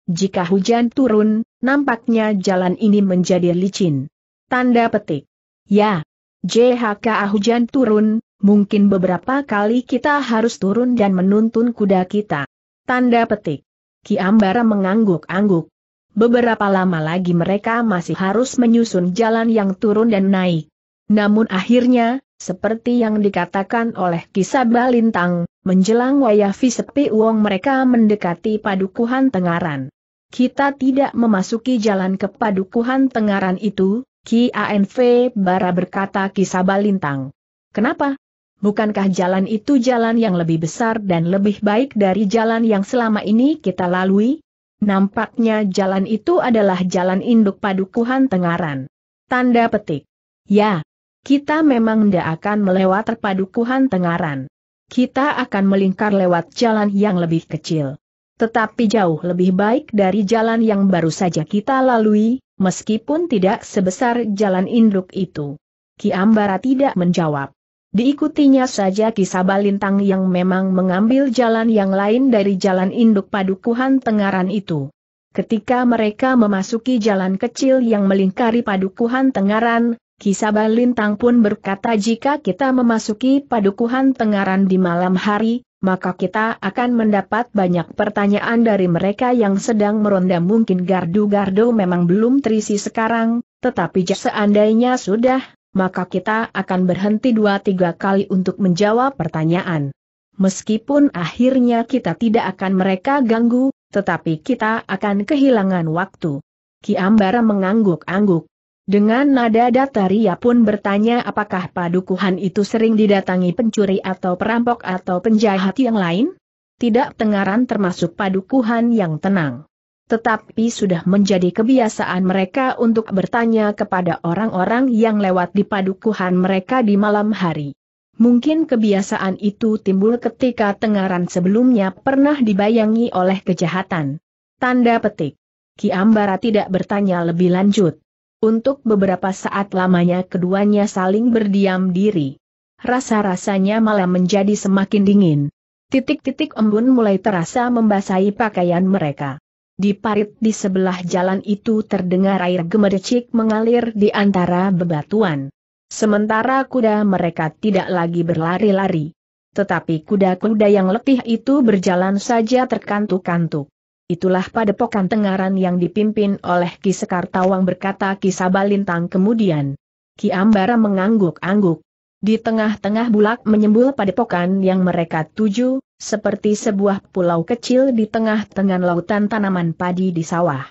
Jika hujan turun, nampaknya jalan ini menjadi licin. Tanda petik. Ya. JHK hujan turun, mungkin beberapa kali kita harus turun dan menuntun kuda kita. Tanda petik. Ki Ambara mengangguk-angguk. Beberapa lama lagi mereka masih harus menyusun jalan yang turun dan naik. Namun akhirnya, seperti yang dikatakan oleh Kisabah Lintang, menjelang wayafi sepi uang mereka mendekati padukuhan Tengaran. Kita tidak memasuki jalan ke padukuhan Tengaran itu, Ki ANV Bara berkata Kisabah Lintang. Kenapa? bukankah jalan itu jalan yang lebih besar dan lebih baik dari jalan yang selama ini kita lalui? Nampaknya jalan itu adalah jalan induk padukuhan Tengaran. Tanda petik. Ya, kita memang tidak akan melewati padukuhan Tengaran. Kita akan melingkar lewat jalan yang lebih kecil. Tetapi jauh lebih baik dari jalan yang baru saja kita lalui, meskipun tidak sebesar jalan induk itu. Ki Ambara tidak menjawab. Diikutinya saja kisah balintang yang memang mengambil jalan yang lain dari jalan induk padukuhan Tengaran itu. Ketika mereka memasuki jalan kecil yang melingkari padukuhan Tengaran, kisah balintang pun berkata jika kita memasuki padukuhan Tengaran di malam hari, maka kita akan mendapat banyak pertanyaan dari mereka yang sedang meronda mungkin gardu-gardu memang belum terisi sekarang, tetapi seandainya sudah, maka kita akan berhenti dua tiga kali untuk menjawab pertanyaan. Meskipun akhirnya kita tidak akan mereka ganggu, tetapi kita akan kehilangan waktu. Ki Ambara mengangguk-angguk. Dengan nada datar ia pun bertanya apakah padukuhan itu sering didatangi pencuri atau perampok atau penjahat yang lain? Tidak tengaran termasuk padukuhan yang tenang. Tetapi sudah menjadi kebiasaan mereka untuk bertanya kepada orang-orang yang lewat di padukuhan mereka di malam hari. Mungkin kebiasaan itu timbul ketika tengaran sebelumnya pernah dibayangi oleh kejahatan. Tanda petik. Ki Ambara tidak bertanya lebih lanjut. Untuk beberapa saat lamanya keduanya saling berdiam diri. Rasa-rasanya malah menjadi semakin dingin. Titik-titik embun mulai terasa membasahi pakaian mereka. Di parit di sebelah jalan itu terdengar air gemericik mengalir di antara bebatuan. Sementara kuda mereka tidak lagi berlari-lari. Tetapi kuda-kuda yang letih itu berjalan saja terkantuk-kantuk. Itulah padepokan Tengaran yang dipimpin oleh Ki Sekartawang berkata Ki Sabalintang kemudian. Ki Ambara mengangguk-angguk. Di tengah-tengah bulak menyembul padepokan yang mereka tuju, seperti sebuah pulau kecil di tengah-tengah lautan tanaman padi di sawah.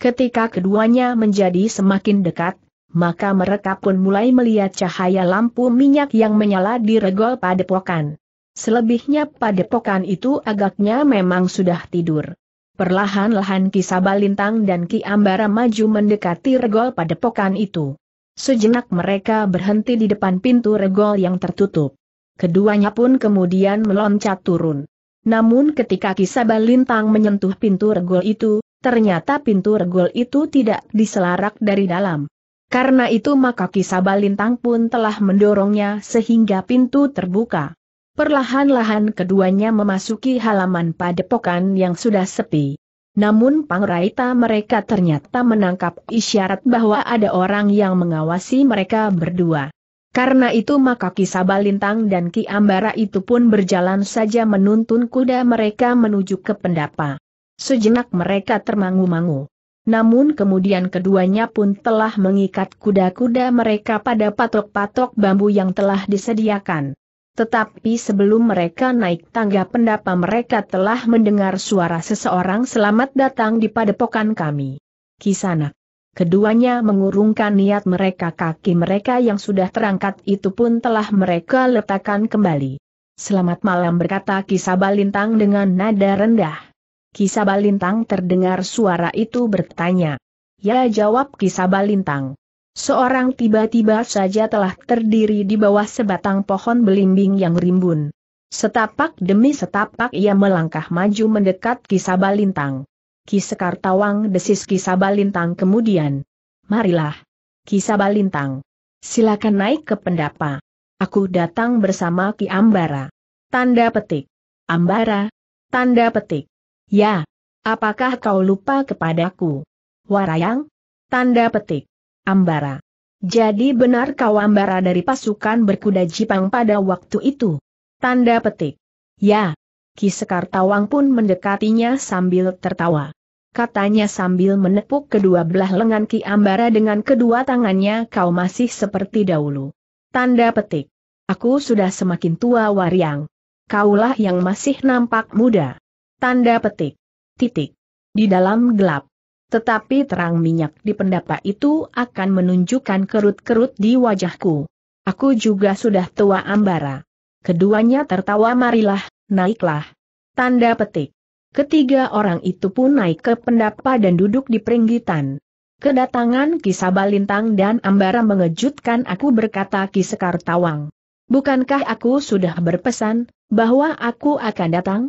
Ketika keduanya menjadi semakin dekat, maka mereka pun mulai melihat cahaya lampu minyak yang menyala di regol padepokan. Selebihnya padepokan itu agaknya memang sudah tidur. Perlahan-lahan Ki Sabalintang dan Ki Ambara maju mendekati regol padepokan itu. Sejenak mereka berhenti di depan pintu regol yang tertutup. Keduanya pun kemudian meloncat turun. Namun ketika Kisabah Lintang menyentuh pintu regol itu, ternyata pintu regol itu tidak diselarak dari dalam. Karena itu maka Kisabah Lintang pun telah mendorongnya sehingga pintu terbuka. Perlahan-lahan keduanya memasuki halaman padepokan yang sudah sepi. Namun pangraita mereka ternyata menangkap isyarat bahwa ada orang yang mengawasi mereka berdua. Karena itu maka Ki Sabalintang dan Ki Ambara itu pun berjalan saja menuntun kuda mereka menuju ke pendapa. Sejenak mereka termangu-mangu. Namun kemudian keduanya pun telah mengikat kuda-kuda mereka pada patok-patok bambu yang telah disediakan. Tetapi sebelum mereka naik tangga pendapa mereka telah mendengar suara seseorang selamat datang di padepokan kami. Kisanak. Keduanya mengurungkan niat mereka kaki mereka yang sudah terangkat itu pun telah mereka letakkan kembali. Selamat malam berkata Kisabalintang dengan nada rendah. Kisabalintang terdengar suara itu bertanya. Ya jawab Kisabalintang. Seorang tiba-tiba saja telah terdiri di bawah sebatang pohon belimbing yang rimbun. Setapak demi setapak ia melangkah maju mendekat Kisabalintang. Kisekar Tawang desis Kisabalintang kemudian. Marilah. Kisabalintang. Silakan naik ke pendapa. Aku datang bersama Ki Ambara. Tanda petik. Ambara. Tanda petik. Ya. Apakah kau lupa kepadaku? Warayang? Tanda petik. Ambara. Jadi benar kau Ambara dari pasukan berkuda Jipang pada waktu itu? Tanda petik. Ya. Ki Sekar Tawang pun mendekatinya sambil tertawa. Katanya sambil menepuk kedua belah lengan Ki Ambara dengan kedua tangannya kau masih seperti dahulu. Tanda petik. Aku sudah semakin tua wariang. Kaulah yang masih nampak muda. Tanda petik. Titik. Di dalam gelap. Tetapi terang minyak di pendapa itu akan menunjukkan kerut-kerut di wajahku. Aku juga sudah tua ambara. Keduanya tertawa marilah, naiklah. Tanda petik. Ketiga orang itu pun naik ke pendapa dan duduk di peringgitan. Kedatangan Kisabalintang dan Ambara mengejutkan aku berkata Ki Sekar Tawang. Bukankah aku sudah berpesan, bahwa aku akan datang?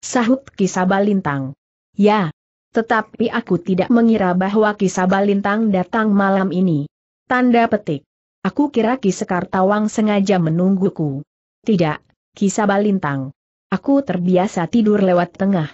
Sahut Kisabalintang. Ya, tetapi aku tidak mengira bahwa kisah Balintang datang malam ini. Tanda petik. Aku kira kisah Tawang sengaja menungguku. Tidak, Kisah Balintang. Aku terbiasa tidur lewat tengah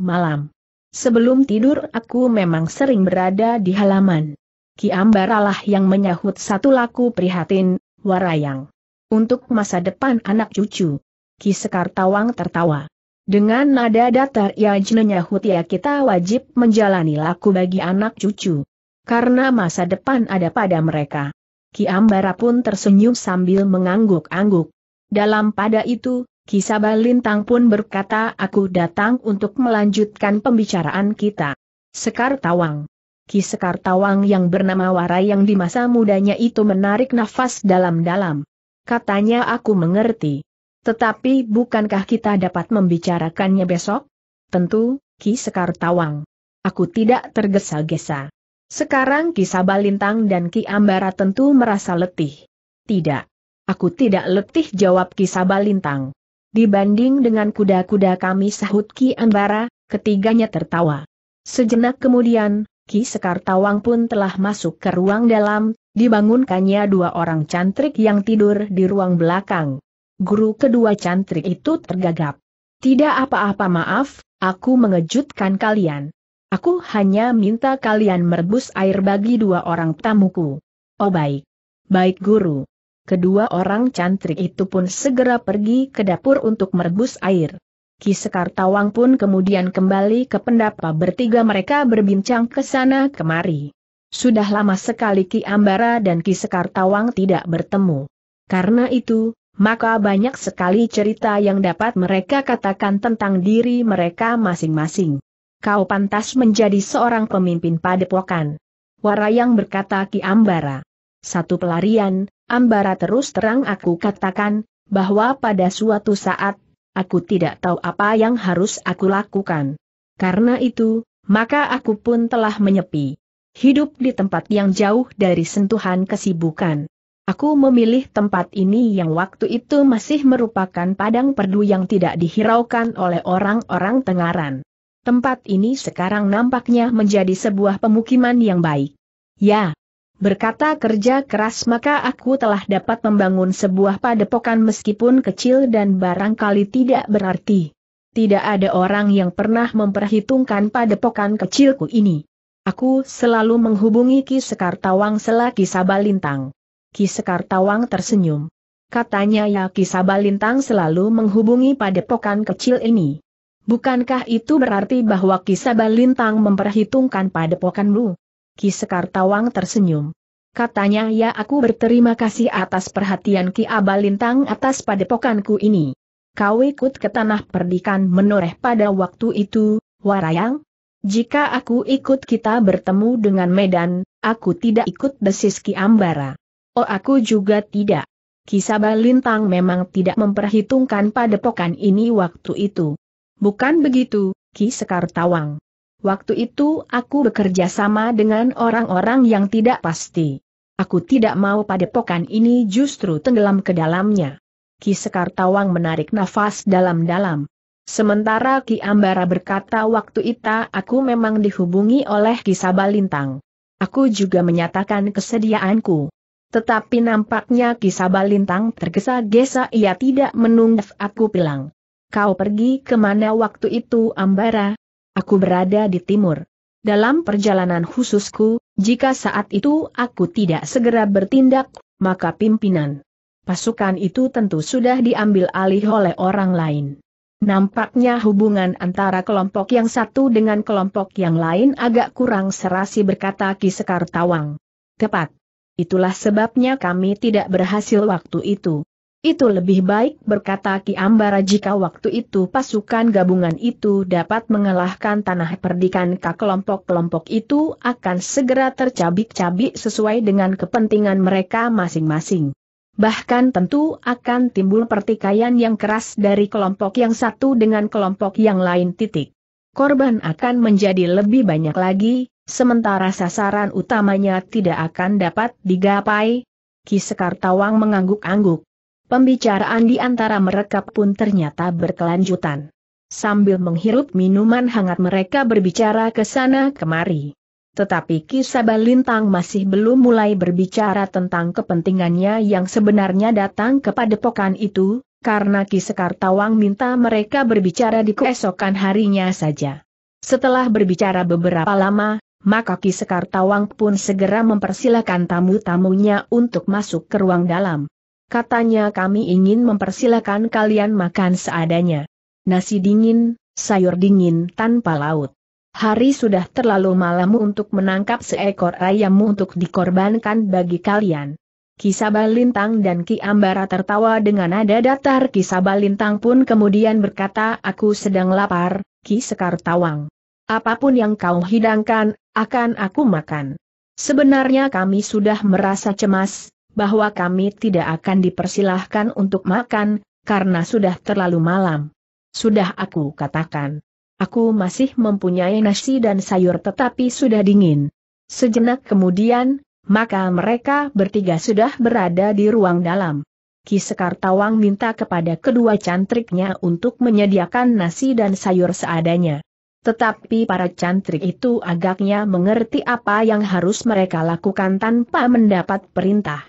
malam. Sebelum tidur aku memang sering berada di halaman. Ki Ambaralah yang menyahut satu laku prihatin, warayang. Untuk masa depan anak cucu. Ki Sekartawang tertawa. Dengan nada datar ia jenenyahu ya kita wajib menjalani laku bagi anak cucu. Karena masa depan ada pada mereka. Ki Ambara pun tersenyum sambil mengangguk-angguk. Dalam pada itu, Kisaba Lintang pun berkata aku datang untuk melanjutkan pembicaraan kita. Sekar Tawang. Ki Sekar Tawang yang bernama Warai yang di masa mudanya itu menarik nafas dalam-dalam. Katanya aku mengerti. Tetapi bukankah kita dapat membicarakannya besok? Tentu, Ki Sekar Tawang. Aku tidak tergesa-gesa. Sekarang Ki Sabalintang dan Ki Ambara tentu merasa letih. Tidak. Aku tidak letih jawab Ki Sabalintang. Dibanding dengan kuda-kuda kami sahut Ki Ambara, ketiganya tertawa. Sejenak kemudian, Ki Sekar Tawang pun telah masuk ke ruang dalam, dibangunkannya dua orang cantrik yang tidur di ruang belakang guru kedua cantrik itu tergagap. Tidak apa-apa maaf, aku mengejutkan kalian. Aku hanya minta kalian merebus air bagi dua orang tamuku. Oh baik. Baik guru. Kedua orang cantrik itu pun segera pergi ke dapur untuk merebus air. Ki Sekar Tawang pun kemudian kembali ke pendapa bertiga mereka berbincang ke sana kemari. Sudah lama sekali Ki Ambara dan Ki Sekar Tawang tidak bertemu. Karena itu, maka banyak sekali cerita yang dapat mereka katakan tentang diri mereka masing-masing. Kau pantas menjadi seorang pemimpin padepokan. Warayang berkata Ki Ambara. Satu pelarian, Ambara terus terang aku katakan, bahwa pada suatu saat, aku tidak tahu apa yang harus aku lakukan. Karena itu, maka aku pun telah menyepi. Hidup di tempat yang jauh dari sentuhan kesibukan. Aku memilih tempat ini yang waktu itu masih merupakan padang perdu yang tidak dihiraukan oleh orang-orang Tengaran. Tempat ini sekarang nampaknya menjadi sebuah pemukiman yang baik. Ya, berkata kerja keras maka aku telah dapat membangun sebuah padepokan meskipun kecil dan barangkali tidak berarti. Tidak ada orang yang pernah memperhitungkan padepokan kecilku ini. Aku selalu menghubungi Ki Sekartawang Tawang selaki Sabalintang. Ki Sekar Tawang tersenyum. Katanya ya Ki Sabalintang selalu menghubungi padepokan kecil ini. Bukankah itu berarti bahwa Ki Sabalintang memperhitungkan padepokanmu? Ki Sekar Tawang tersenyum. Katanya ya aku berterima kasih atas perhatian Ki Abalintang atas padepokanku ini. Kau ikut ke tanah perdikan menoreh pada waktu itu, Warayang? Jika aku ikut kita bertemu dengan Medan, aku tidak ikut desis Ki Ambara. Oh aku juga tidak. Kisaba Lintang memang tidak memperhitungkan padepokan ini waktu itu. Bukan begitu, Ki Sekar Tawang. Waktu itu aku bekerja sama dengan orang-orang yang tidak pasti. Aku tidak mau padepokan ini justru tenggelam ke dalamnya. Ki Sekar Tawang menarik nafas dalam-dalam. Sementara Ki Ambara berkata waktu itu aku memang dihubungi oleh Ki Sabalintang. Aku juga menyatakan kesediaanku. Tetapi nampaknya kisah balintang tergesa-gesa ia tidak menunggu aku bilang. Kau pergi kemana waktu itu Ambara? Aku berada di timur. Dalam perjalanan khususku, jika saat itu aku tidak segera bertindak, maka pimpinan pasukan itu tentu sudah diambil alih oleh orang lain. Nampaknya hubungan antara kelompok yang satu dengan kelompok yang lain agak kurang serasi berkata Ki Sekartawang. Tepat. Itulah sebabnya kami tidak berhasil waktu itu. Itu lebih baik berkata Ki Ambara jika waktu itu pasukan gabungan itu dapat mengalahkan tanah perdikan ke kelompok-kelompok itu akan segera tercabik-cabik sesuai dengan kepentingan mereka masing-masing. Bahkan tentu akan timbul pertikaian yang keras dari kelompok yang satu dengan kelompok yang lain titik. Korban akan menjadi lebih banyak lagi, sementara sasaran utamanya tidak akan dapat digapai. Kisekar Tawang mengangguk-angguk. Pembicaraan di antara mereka pun ternyata berkelanjutan. Sambil menghirup minuman hangat mereka berbicara ke sana kemari. Tetapi Kisaba Lintang masih belum mulai berbicara tentang kepentingannya yang sebenarnya datang kepada padepokan itu, karena Kisekar Tawang minta mereka berbicara di keesokan harinya saja. Setelah berbicara beberapa lama, maka Ki Sekar Tawang pun segera mempersilahkan tamu-tamunya untuk masuk ke ruang dalam. Katanya kami ingin mempersilahkan kalian makan seadanya. Nasi dingin, sayur dingin tanpa laut. Hari sudah terlalu malam untuk menangkap seekor ayam untuk dikorbankan bagi kalian. Kisabalintang dan Ki Ambara tertawa dengan nada datar Kisabalintang pun kemudian berkata aku sedang lapar, Ki Sekar Tawang. Apapun yang kau hidangkan, akan aku makan. Sebenarnya kami sudah merasa cemas, bahwa kami tidak akan dipersilahkan untuk makan, karena sudah terlalu malam. Sudah aku katakan. Aku masih mempunyai nasi dan sayur tetapi sudah dingin. Sejenak kemudian, maka mereka bertiga sudah berada di ruang dalam. Ki Sekar Tawang minta kepada kedua cantriknya untuk menyediakan nasi dan sayur seadanya. Tetapi para cantrik itu agaknya mengerti apa yang harus mereka lakukan tanpa mendapat perintah.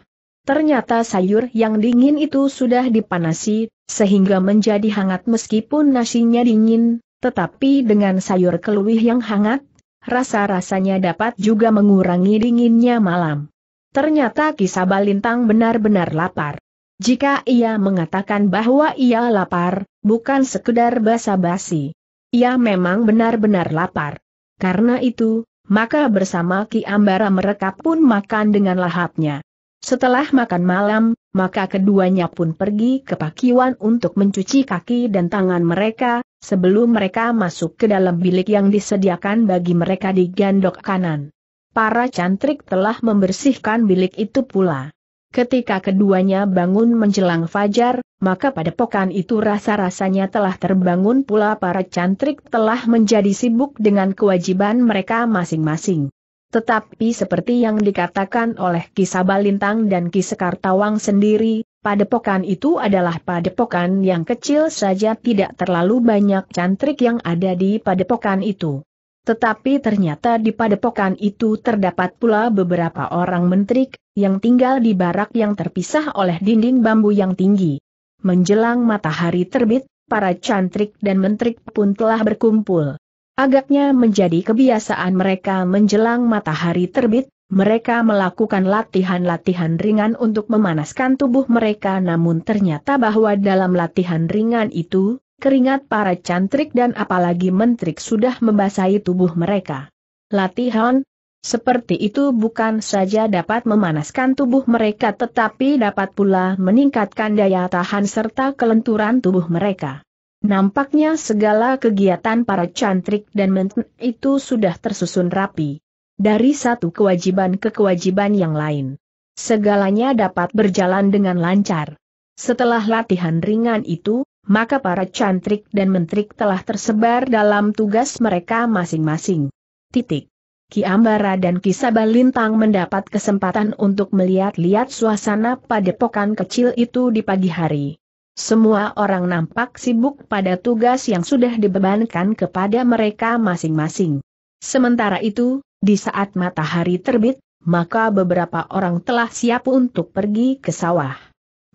Ternyata sayur yang dingin itu sudah dipanasi, sehingga menjadi hangat meskipun nasinya dingin, tetapi dengan sayur keluih yang hangat, rasa-rasanya dapat juga mengurangi dinginnya malam. Ternyata kisah Balintang benar-benar lapar. Jika ia mengatakan bahwa ia lapar, bukan sekedar basa-basi. Ia memang benar-benar lapar. Karena itu, maka bersama Ki Ambara mereka pun makan dengan lahapnya. Setelah makan malam, maka keduanya pun pergi ke pakiwan untuk mencuci kaki dan tangan mereka, sebelum mereka masuk ke dalam bilik yang disediakan bagi mereka di gandok kanan. Para cantrik telah membersihkan bilik itu pula. Ketika keduanya bangun menjelang fajar, maka pada pokan itu rasa-rasanya telah terbangun pula para cantrik telah menjadi sibuk dengan kewajiban mereka masing-masing. Tetapi seperti yang dikatakan oleh Kisah Balintang dan kisah Tawang sendiri, padepokan itu adalah padepokan yang kecil saja tidak terlalu banyak cantrik yang ada di padepokan itu. Tetapi ternyata di padepokan itu terdapat pula beberapa orang menteri yang tinggal di barak yang terpisah oleh dinding bambu yang tinggi. Menjelang matahari terbit, para cantrik dan menteri pun telah berkumpul. Agaknya menjadi kebiasaan mereka menjelang matahari terbit, mereka melakukan latihan-latihan ringan untuk memanaskan tubuh mereka namun ternyata bahwa dalam latihan ringan itu, Keringat para cantrik dan apalagi mentrik sudah membasahi tubuh mereka. Latihan, seperti itu bukan saja dapat memanaskan tubuh mereka tetapi dapat pula meningkatkan daya tahan serta kelenturan tubuh mereka. Nampaknya segala kegiatan para cantrik dan menteri itu sudah tersusun rapi. Dari satu kewajiban ke kewajiban yang lain. Segalanya dapat berjalan dengan lancar. Setelah latihan ringan itu, maka para cantrik dan mentrik telah tersebar dalam tugas mereka masing-masing. Titik. Ki Ambara dan Ki Sabalintang mendapat kesempatan untuk melihat-lihat suasana padepokan kecil itu di pagi hari. Semua orang nampak sibuk pada tugas yang sudah dibebankan kepada mereka masing-masing. Sementara itu, di saat matahari terbit, maka beberapa orang telah siap untuk pergi ke sawah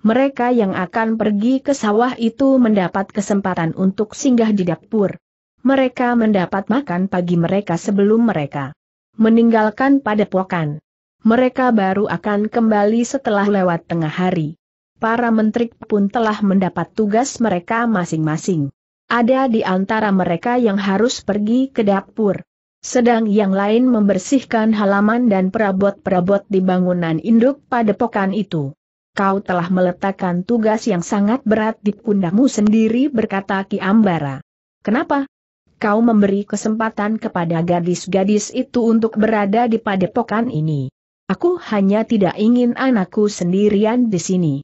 mereka yang akan pergi ke sawah itu mendapat kesempatan untuk singgah di dapur. Mereka mendapat makan pagi mereka sebelum mereka meninggalkan padepokan. Mereka baru akan kembali setelah lewat tengah hari. Para menteri pun telah mendapat tugas mereka masing-masing. Ada di antara mereka yang harus pergi ke dapur. Sedang yang lain membersihkan halaman dan perabot-perabot di bangunan induk padepokan itu kau telah meletakkan tugas yang sangat berat di pundakmu sendiri berkata Ki Ambara. Kenapa? Kau memberi kesempatan kepada gadis-gadis itu untuk berada di padepokan ini. Aku hanya tidak ingin anakku sendirian di sini.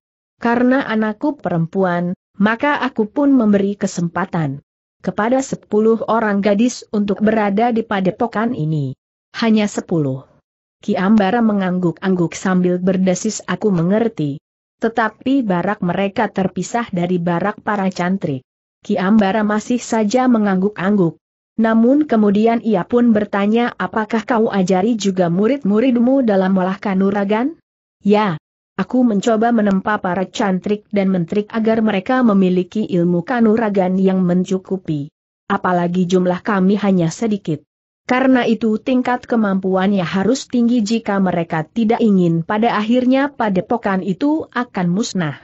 Karena anakku perempuan, maka aku pun memberi kesempatan kepada sepuluh orang gadis untuk berada di padepokan ini. Hanya sepuluh. Ki Ambara mengangguk-angguk sambil berdesis aku mengerti. Tetapi barak mereka terpisah dari barak para cantrik. Ki Ambara masih saja mengangguk-angguk. Namun kemudian ia pun bertanya apakah kau ajari juga murid-muridmu dalam olah kanuragan? Ya, aku mencoba menempa para cantrik dan mentrik agar mereka memiliki ilmu kanuragan yang mencukupi. Apalagi jumlah kami hanya sedikit. Karena itu tingkat kemampuannya harus tinggi jika mereka tidak ingin pada akhirnya padepokan itu akan musnah.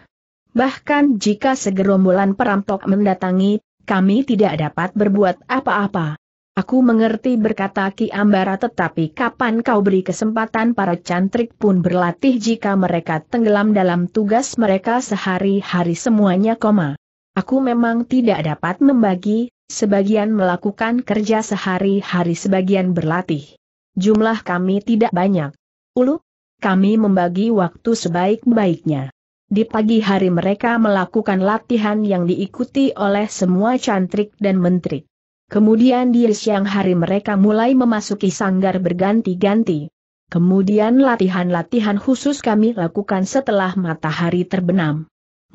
Bahkan jika segerombolan perampok mendatangi, kami tidak dapat berbuat apa-apa. Aku mengerti berkata Ki Ambara tetapi kapan kau beri kesempatan para cantrik pun berlatih jika mereka tenggelam dalam tugas mereka sehari-hari semuanya koma. Aku memang tidak dapat membagi, sebagian melakukan kerja sehari-hari sebagian berlatih. Jumlah kami tidak banyak. Ulu, kami membagi waktu sebaik-baiknya. Di pagi hari mereka melakukan latihan yang diikuti oleh semua cantrik dan menteri. Kemudian di siang hari mereka mulai memasuki sanggar berganti-ganti. Kemudian latihan-latihan khusus kami lakukan setelah matahari terbenam.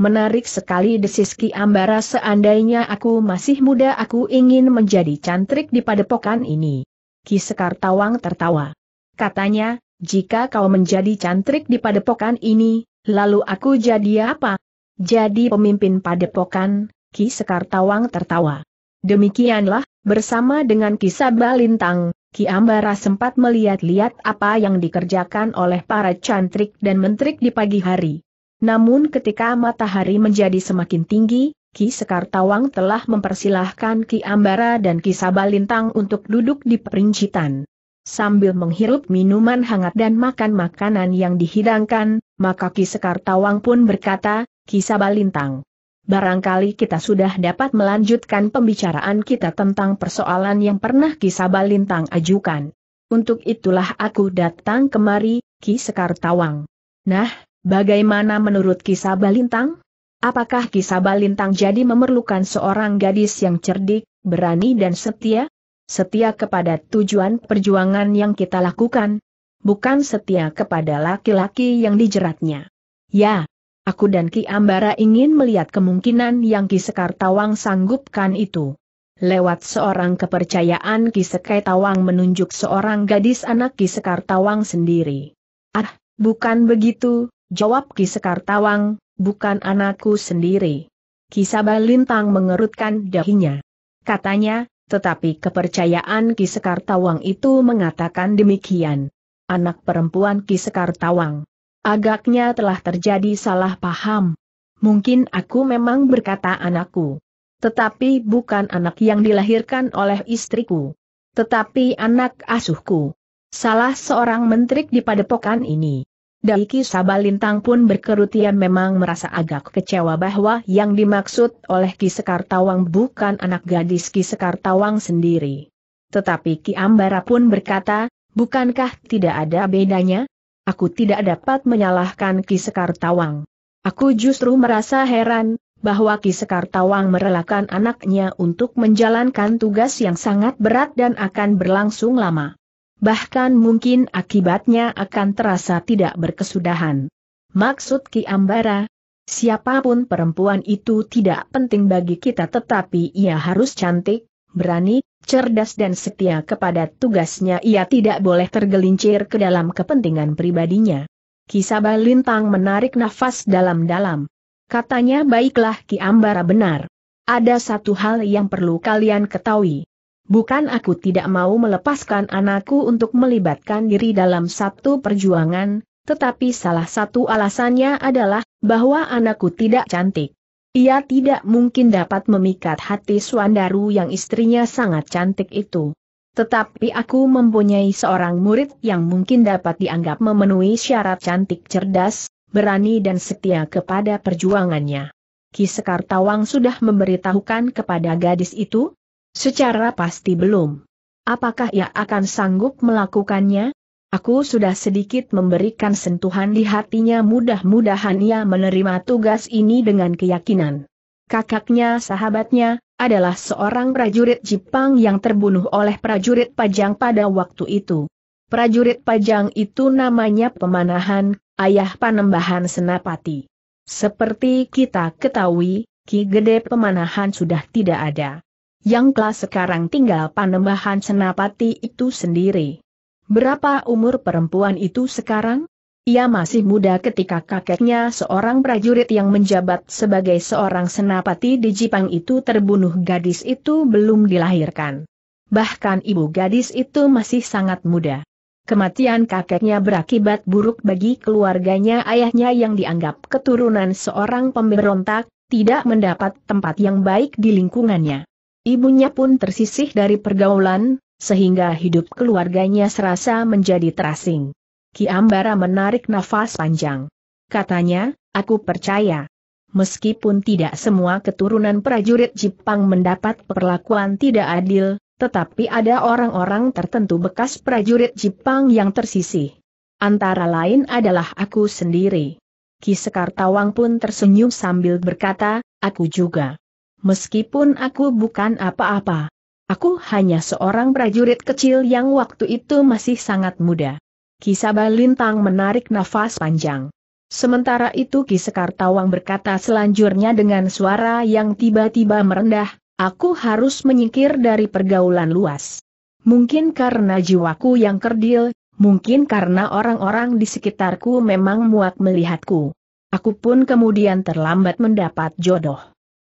Menarik sekali desiski Ambara seandainya aku masih muda aku ingin menjadi cantrik di padepokan ini. Ki Sekar Tawang tertawa. Katanya, jika kau menjadi cantrik di padepokan ini, lalu aku jadi apa? Jadi pemimpin padepokan, Ki Sekar Tawang tertawa. Demikianlah, bersama dengan kisah Balintang, Ki Ambara sempat melihat-lihat apa yang dikerjakan oleh para cantrik dan mentrik di pagi hari. Namun ketika matahari menjadi semakin tinggi, Ki Sekar Tawang telah mempersilahkan Ki Ambara dan Ki Sabalintang untuk duduk di perincitan. Sambil menghirup minuman hangat dan makan makanan yang dihidangkan, maka Ki Sekar Tawang pun berkata, Ki Sabalintang. Barangkali kita sudah dapat melanjutkan pembicaraan kita tentang persoalan yang pernah Ki Sabalintang ajukan. Untuk itulah aku datang kemari, Ki Sekar Tawang. Nah, Bagaimana menurut kisah Balintang? Apakah kisah Balintang jadi memerlukan seorang gadis yang cerdik, berani dan setia? Setia kepada tujuan perjuangan yang kita lakukan, bukan setia kepada laki-laki yang dijeratnya. Ya, aku dan Ki Ambara ingin melihat kemungkinan yang Ki Sekar Tawang sanggupkan itu. Lewat seorang kepercayaan Ki Sekai Tawang menunjuk seorang gadis anak Ki Sekar Tawang sendiri. Ah, bukan begitu, Jawab Sekar Tawang, bukan anakku sendiri. Kisaba Lintang mengerutkan dahinya. Katanya, tetapi kepercayaan Sekar Tawang itu mengatakan demikian. Anak perempuan Sekar Tawang. Agaknya telah terjadi salah paham. Mungkin aku memang berkata anakku. Tetapi bukan anak yang dilahirkan oleh istriku. Tetapi anak asuhku. Salah seorang menteri di padepokan ini. Daiki Sabalintang pun berkerut ia memang merasa agak kecewa bahwa yang dimaksud oleh Ki Sekartawang bukan anak gadis Ki Sekartawang sendiri. Tetapi Ki Ambara pun berkata, bukankah tidak ada bedanya? Aku tidak dapat menyalahkan Ki Sekartawang. Aku justru merasa heran, bahwa Ki Sekartawang merelakan anaknya untuk menjalankan tugas yang sangat berat dan akan berlangsung lama bahkan mungkin akibatnya akan terasa tidak berkesudahan. Maksud Ki Ambara, siapapun perempuan itu tidak penting bagi kita tetapi ia harus cantik, berani, cerdas dan setia kepada tugasnya ia tidak boleh tergelincir ke dalam kepentingan pribadinya. Kisaba Lintang menarik nafas dalam-dalam. Katanya baiklah Ki Ambara benar. Ada satu hal yang perlu kalian ketahui. Bukan aku tidak mau melepaskan anakku untuk melibatkan diri dalam satu perjuangan, tetapi salah satu alasannya adalah bahwa anakku tidak cantik. Ia tidak mungkin dapat memikat hati Suandaru yang istrinya sangat cantik itu. Tetapi aku mempunyai seorang murid yang mungkin dapat dianggap memenuhi syarat cantik cerdas, berani dan setia kepada perjuangannya. Ki Sekartawang sudah memberitahukan kepada gadis itu, Secara pasti belum. Apakah ia akan sanggup melakukannya? Aku sudah sedikit memberikan sentuhan di hatinya mudah-mudahan ia menerima tugas ini dengan keyakinan. Kakaknya sahabatnya, adalah seorang prajurit Jepang yang terbunuh oleh prajurit Pajang pada waktu itu. Prajurit Pajang itu namanya Pemanahan, ayah Panembahan Senapati. Seperti kita ketahui, Ki Gede Pemanahan sudah tidak ada yang kelas sekarang tinggal panembahan senapati itu sendiri. Berapa umur perempuan itu sekarang? Ia masih muda ketika kakeknya seorang prajurit yang menjabat sebagai seorang senapati di Jipang itu terbunuh gadis itu belum dilahirkan. Bahkan ibu gadis itu masih sangat muda. Kematian kakeknya berakibat buruk bagi keluarganya ayahnya yang dianggap keturunan seorang pemberontak, tidak mendapat tempat yang baik di lingkungannya. Ibunya pun tersisih dari pergaulan, sehingga hidup keluarganya serasa menjadi terasing. Ki Ambara menarik nafas panjang. Katanya, aku percaya. Meskipun tidak semua keturunan prajurit Jepang mendapat perlakuan tidak adil, tetapi ada orang-orang tertentu bekas prajurit Jepang yang tersisih. Antara lain adalah aku sendiri. Ki Sekar pun tersenyum sambil berkata, aku juga meskipun aku bukan apa-apa. Aku hanya seorang prajurit kecil yang waktu itu masih sangat muda. Kisaba Lintang menarik nafas panjang. Sementara itu Ki Sekartawang berkata selanjutnya dengan suara yang tiba-tiba merendah, aku harus menyingkir dari pergaulan luas. Mungkin karena jiwaku yang kerdil, mungkin karena orang-orang di sekitarku memang muak melihatku. Aku pun kemudian terlambat mendapat jodoh.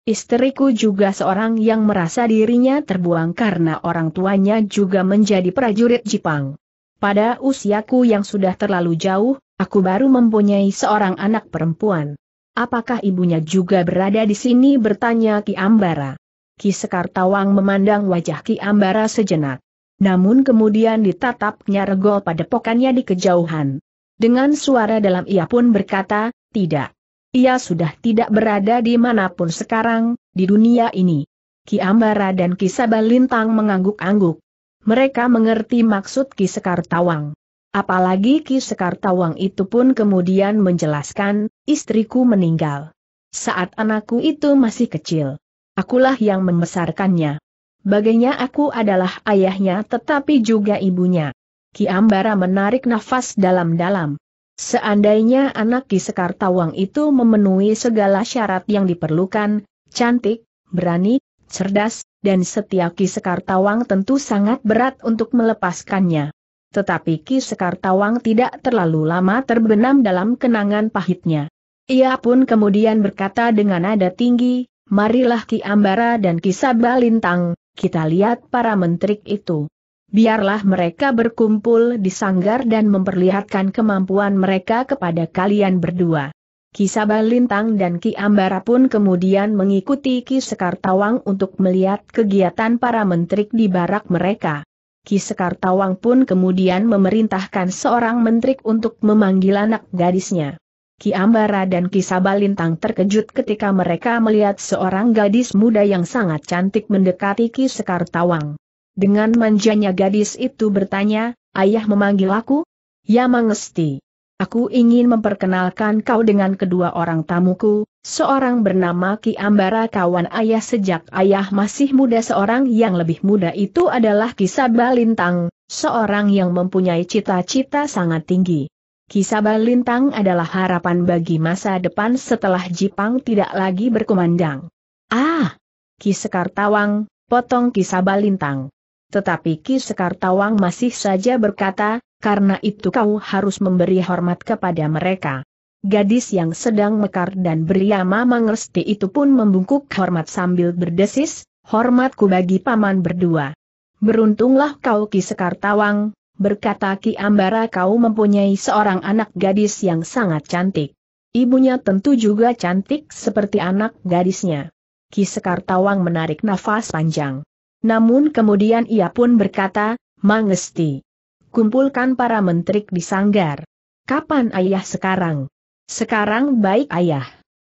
Isteriku juga seorang yang merasa dirinya terbuang karena orang tuanya juga menjadi prajurit Jepang. Pada usiaku yang sudah terlalu jauh, aku baru mempunyai seorang anak perempuan. Apakah ibunya juga berada di sini bertanya Ki Ambara. Ki Sekartawang memandang wajah Ki Ambara sejenak. Namun kemudian ditatapnya regol pada pokannya di kejauhan. Dengan suara dalam ia pun berkata, tidak. Ia sudah tidak berada di manapun sekarang, di dunia ini. Ki Ambara dan Ki Sabalintang mengangguk-angguk. Mereka mengerti maksud Ki Sekartawang. Apalagi Ki Sekartawang itu pun kemudian menjelaskan, istriku meninggal. Saat anakku itu masih kecil. Akulah yang membesarkannya. Baginya aku adalah ayahnya tetapi juga ibunya. Ki Ambara menarik nafas dalam-dalam. Seandainya anak di Sekar Tawang itu memenuhi segala syarat yang diperlukan, cantik, berani, cerdas, dan setia Ki Sekar Tawang tentu sangat berat untuk melepaskannya. Tetapi Ki Sekar Tawang tidak terlalu lama terbenam dalam kenangan pahitnya. Ia pun kemudian berkata dengan nada tinggi, marilah Ki Ambara dan Ki Sabalintang, kita lihat para menteri itu biarlah mereka berkumpul di sanggar dan memperlihatkan kemampuan mereka kepada kalian berdua. Ki Sabalintang dan Ki Ambara pun kemudian mengikuti Ki Sekartawang untuk melihat kegiatan para menteri di barak mereka. Ki Sekartawang pun kemudian memerintahkan seorang menteri untuk memanggil anak gadisnya. Ki Ambara dan Ki Sabalintang terkejut ketika mereka melihat seorang gadis muda yang sangat cantik mendekati Ki Sekartawang. Dengan manjanya gadis itu bertanya, ayah memanggil aku? Ya mengesti. Aku ingin memperkenalkan kau dengan kedua orang tamuku, seorang bernama Ki Ambara kawan ayah sejak ayah masih muda seorang yang lebih muda itu adalah Ki Sabalintang, seorang yang mempunyai cita-cita sangat tinggi. Kisabah Lintang adalah harapan bagi masa depan setelah Jipang tidak lagi berkumandang. Ah! Kisekar Tawang, potong Kisabah Lintang tetapi Ki Sekar Tawang masih saja berkata, karena itu kau harus memberi hormat kepada mereka. Gadis yang sedang mekar dan beriama mengerti itu pun membungkuk hormat sambil berdesis, hormatku bagi paman berdua. Beruntunglah kau Ki Sekar Tawang, berkata Ki Ambara kau mempunyai seorang anak gadis yang sangat cantik. Ibunya tentu juga cantik seperti anak gadisnya. Ki Sekar Tawang menarik nafas panjang. Namun kemudian ia pun berkata, Mangesti, kumpulkan para menteri di sanggar. Kapan ayah sekarang? Sekarang baik ayah.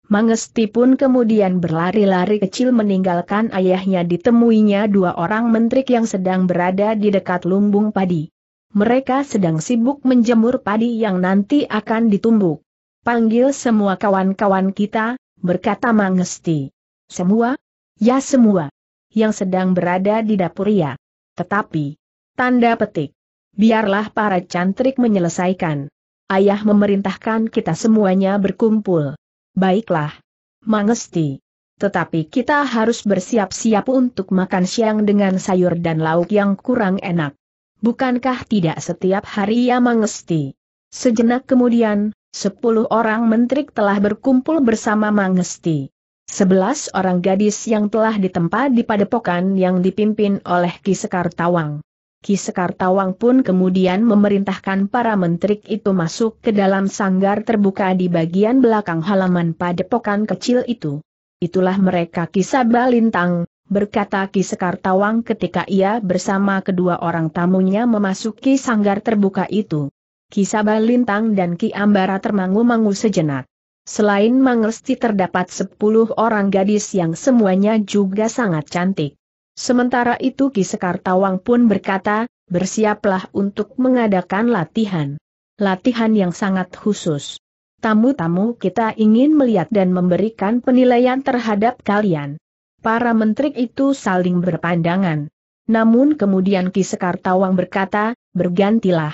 Mangesti pun kemudian berlari-lari kecil meninggalkan ayahnya ditemuinya dua orang menteri yang sedang berada di dekat lumbung padi. Mereka sedang sibuk menjemur padi yang nanti akan ditumbuk. Panggil semua kawan-kawan kita, berkata Mangesti. Semua? Ya semua yang sedang berada di dapur ia. Tetapi, tanda petik, biarlah para cantrik menyelesaikan. Ayah memerintahkan kita semuanya berkumpul. Baiklah, Mangesti. Tetapi kita harus bersiap-siap untuk makan siang dengan sayur dan lauk yang kurang enak. Bukankah tidak setiap hari ya Mangesti? Sejenak kemudian, sepuluh orang menteri telah berkumpul bersama Mangesti. Sebelas orang gadis yang telah ditempa di padepokan yang dipimpin oleh Ki Sekar Tawang. Ki Sekar Tawang pun kemudian memerintahkan para menteri itu masuk ke dalam sanggar terbuka di bagian belakang halaman padepokan kecil itu. Itulah mereka Kisaba Lintang, berkata Ki Sekar Tawang ketika ia bersama kedua orang tamunya memasuki sanggar terbuka itu. Ki Sabalintang dan Ki Ambara termangu-mangu sejenak. Selain Mangesti terdapat 10 orang gadis yang semuanya juga sangat cantik. Sementara itu Ki Sekartawang pun berkata, bersiaplah untuk mengadakan latihan. Latihan yang sangat khusus. Tamu-tamu kita ingin melihat dan memberikan penilaian terhadap kalian. Para menteri itu saling berpandangan. Namun kemudian Ki Sekartawang berkata, bergantilah.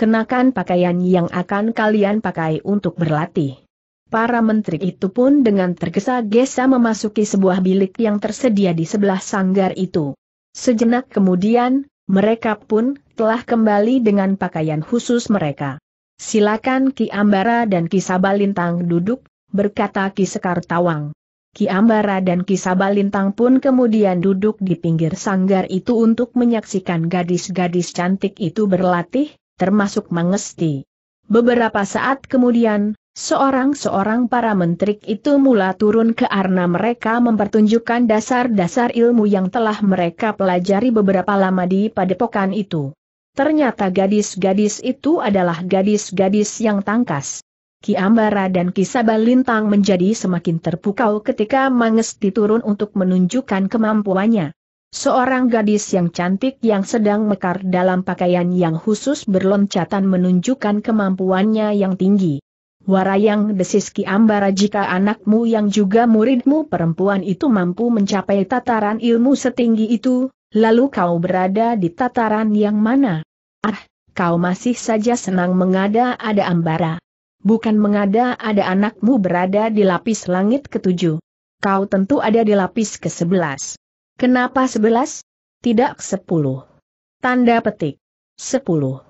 Kenakan pakaian yang akan kalian pakai untuk berlatih. Para menteri itu pun dengan tergesa-gesa memasuki sebuah bilik yang tersedia di sebelah sanggar itu. Sejenak kemudian, mereka pun telah kembali dengan pakaian khusus mereka. Silakan Ki Ambara dan Ki Sabalintang duduk, berkata Ki Sekar Tawang. Ki Ambara dan Ki Sabalintang pun kemudian duduk di pinggir sanggar itu untuk menyaksikan gadis-gadis cantik itu berlatih, termasuk Mangesti. Beberapa saat kemudian, Seorang-seorang para menteri itu mula turun ke arna mereka mempertunjukkan dasar-dasar ilmu yang telah mereka pelajari beberapa lama di padepokan itu. Ternyata gadis-gadis itu adalah gadis-gadis yang tangkas. Ki Ambara dan Ki Sabalintang menjadi semakin terpukau ketika Mangesti turun untuk menunjukkan kemampuannya. Seorang gadis yang cantik yang sedang mekar dalam pakaian yang khusus berloncatan menunjukkan kemampuannya yang tinggi. Warayang desis Ki Ambara jika anakmu yang juga muridmu perempuan itu mampu mencapai tataran ilmu setinggi itu, lalu kau berada di tataran yang mana? Ah, kau masih saja senang mengada-ada Ambara. Bukan mengada-ada anakmu berada di lapis langit ketujuh. Kau tentu ada di lapis ke sebelas. Kenapa sebelas? Tidak sepuluh. Tanda petik. Sepuluh.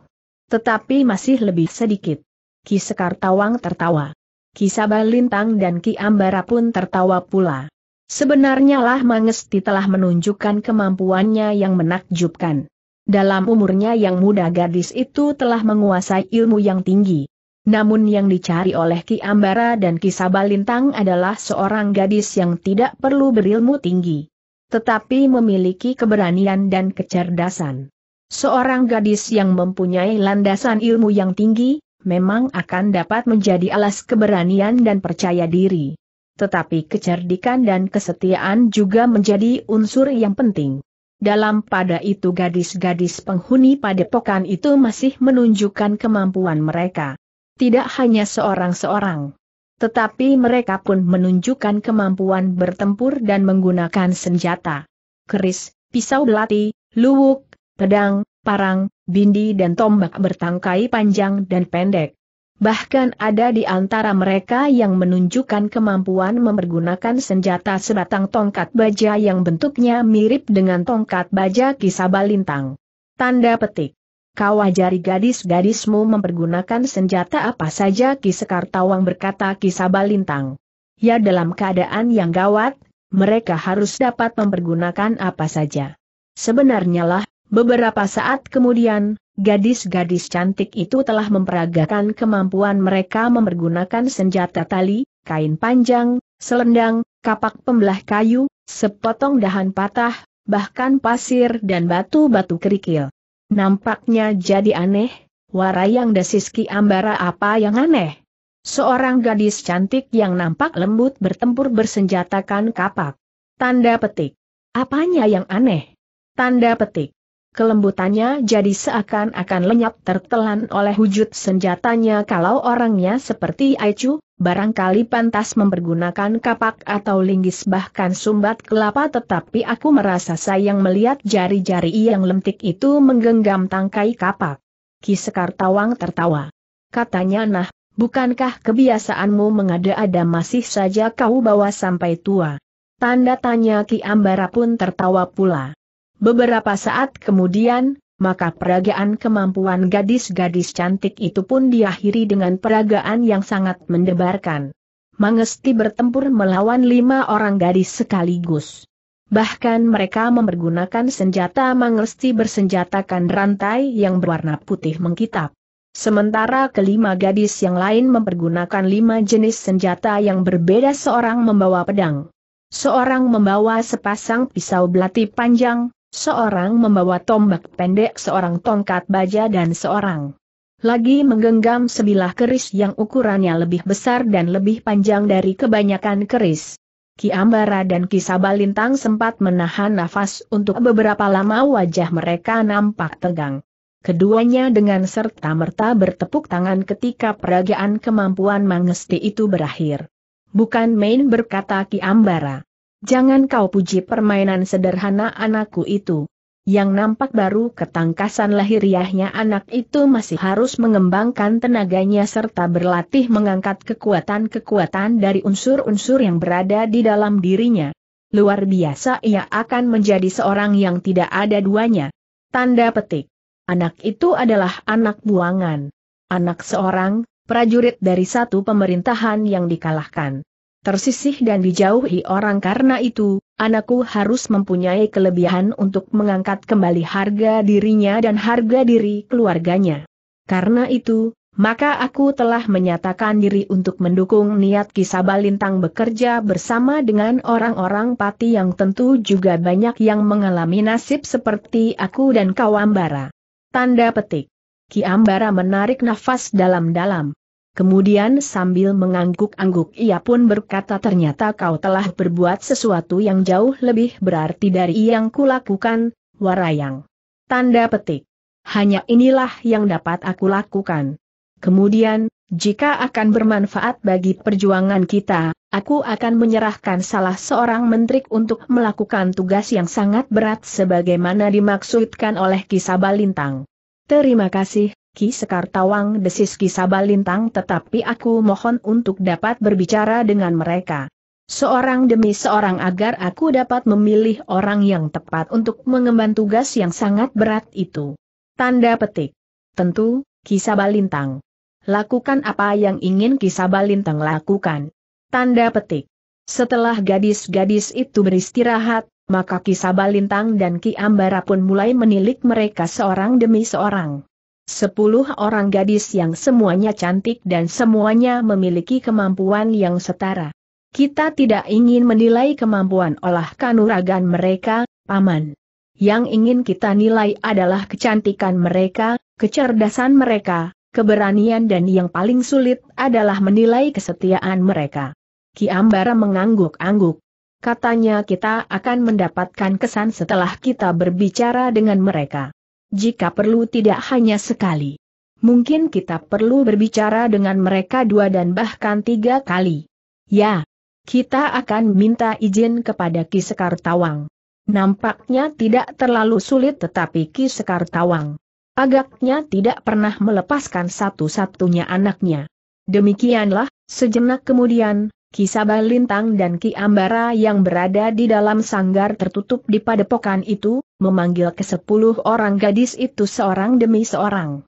Tetapi masih lebih sedikit. Ki Sekar Tawang tertawa. Ki Lintang dan Ki Ambara pun tertawa pula. Sebenarnya lah Mangesti telah menunjukkan kemampuannya yang menakjubkan. Dalam umurnya yang muda gadis itu telah menguasai ilmu yang tinggi. Namun yang dicari oleh Ki Ambara dan Ki Sabalintang adalah seorang gadis yang tidak perlu berilmu tinggi. Tetapi memiliki keberanian dan kecerdasan. Seorang gadis yang mempunyai landasan ilmu yang tinggi, memang akan dapat menjadi alas keberanian dan percaya diri. Tetapi kecerdikan dan kesetiaan juga menjadi unsur yang penting. Dalam pada itu gadis-gadis penghuni padepokan itu masih menunjukkan kemampuan mereka. Tidak hanya seorang-seorang. Tetapi mereka pun menunjukkan kemampuan bertempur dan menggunakan senjata. Keris, pisau belati, luwuk, pedang, parang, bindi dan tombak bertangkai panjang dan pendek. Bahkan ada di antara mereka yang menunjukkan kemampuan mempergunakan senjata sebatang tongkat baja yang bentuknya mirip dengan tongkat baja Kisabalintang. Tanda petik. Kau ajari gadis-gadismu mempergunakan senjata apa saja Ki Sekartawang berkata Kisabalintang. Ya dalam keadaan yang gawat, mereka harus dapat mempergunakan apa saja. Sebenarnya lah, Beberapa saat kemudian, gadis-gadis cantik itu telah memperagakan kemampuan mereka mempergunakan senjata tali, kain panjang, selendang, kapak pembelah kayu, sepotong dahan patah, bahkan pasir dan batu-batu kerikil. Nampaknya jadi aneh, warayang dasiski ambara apa yang aneh? Seorang gadis cantik yang nampak lembut bertempur bersenjatakan kapak. Tanda petik. Apanya yang aneh? Tanda petik. Kelembutannya jadi seakan-akan lenyap tertelan oleh wujud senjatanya kalau orangnya seperti Aicu, barangkali pantas mempergunakan kapak atau linggis bahkan sumbat kelapa tetapi aku merasa sayang melihat jari-jari yang lentik itu menggenggam tangkai kapak. Sekar Tawang tertawa. Katanya nah, bukankah kebiasaanmu mengada-ada masih saja kau bawa sampai tua? Tanda tanya Ki Ambara pun tertawa pula. Beberapa saat kemudian, maka peragaan kemampuan gadis-gadis cantik itu pun diakhiri dengan peragaan yang sangat mendebarkan. Mangesti bertempur melawan lima orang gadis sekaligus. Bahkan mereka mempergunakan senjata Mangesti bersenjatakan rantai yang berwarna putih mengkitap. Sementara kelima gadis yang lain mempergunakan lima jenis senjata yang berbeda seorang membawa pedang. Seorang membawa sepasang pisau belati panjang, Seorang membawa tombak pendek, seorang tongkat baja dan seorang lagi menggenggam sebilah keris yang ukurannya lebih besar dan lebih panjang dari kebanyakan keris. Ki Ambara dan Ki Sabalintang sempat menahan nafas untuk beberapa lama wajah mereka nampak tegang. Keduanya dengan serta-merta bertepuk tangan ketika peragaan kemampuan Mangesti itu berakhir. Bukan main berkata Ki Ambara. Jangan kau puji permainan sederhana anakku itu. Yang nampak baru ketangkasan lahiriahnya anak itu masih harus mengembangkan tenaganya serta berlatih mengangkat kekuatan-kekuatan dari unsur-unsur yang berada di dalam dirinya. Luar biasa ia akan menjadi seorang yang tidak ada duanya. Tanda petik. Anak itu adalah anak buangan. Anak seorang, prajurit dari satu pemerintahan yang dikalahkan tersisih dan dijauhi orang karena itu, anakku harus mempunyai kelebihan untuk mengangkat kembali harga dirinya dan harga diri keluarganya. Karena itu, maka aku telah menyatakan diri untuk mendukung niat kisah bekerja bersama dengan orang-orang pati yang tentu juga banyak yang mengalami nasib seperti aku dan Kawambara. Tanda petik. Ki Ambara menarik nafas dalam-dalam. Kemudian sambil mengangguk-angguk ia pun berkata ternyata kau telah berbuat sesuatu yang jauh lebih berarti dari yang kulakukan, warayang. Tanda petik. Hanya inilah yang dapat aku lakukan. Kemudian, jika akan bermanfaat bagi perjuangan kita, aku akan menyerahkan salah seorang menteri untuk melakukan tugas yang sangat berat sebagaimana dimaksudkan oleh kisah Balintang. Terima kasih, Ki Sekar Tawang desis Ki Sabalintang tetapi aku mohon untuk dapat berbicara dengan mereka. Seorang demi seorang agar aku dapat memilih orang yang tepat untuk mengemban tugas yang sangat berat itu. Tanda petik. Tentu, Ki Sabalintang. Lakukan apa yang ingin Ki Sabalintang lakukan. Tanda petik. Setelah gadis-gadis itu beristirahat, maka Ki Sabalintang dan Ki Ambara pun mulai menilik mereka seorang demi seorang. Sepuluh orang gadis yang semuanya cantik dan semuanya memiliki kemampuan yang setara. Kita tidak ingin menilai kemampuan olah kanuragan mereka, Paman. Yang ingin kita nilai adalah kecantikan mereka, kecerdasan mereka, keberanian dan yang paling sulit adalah menilai kesetiaan mereka. Ki Ambara mengangguk-angguk katanya kita akan mendapatkan kesan setelah kita berbicara dengan mereka. Jika perlu tidak hanya sekali. Mungkin kita perlu berbicara dengan mereka dua dan bahkan tiga kali. Ya, kita akan minta izin kepada Ki Sekar Tawang. Nampaknya tidak terlalu sulit tetapi Ki Sekar Tawang agaknya tidak pernah melepaskan satu-satunya anaknya. Demikianlah, sejenak kemudian, Ki Lintang dan Ki Ambara yang berada di dalam sanggar tertutup di padepokan itu, memanggil ke sepuluh orang gadis itu seorang demi seorang.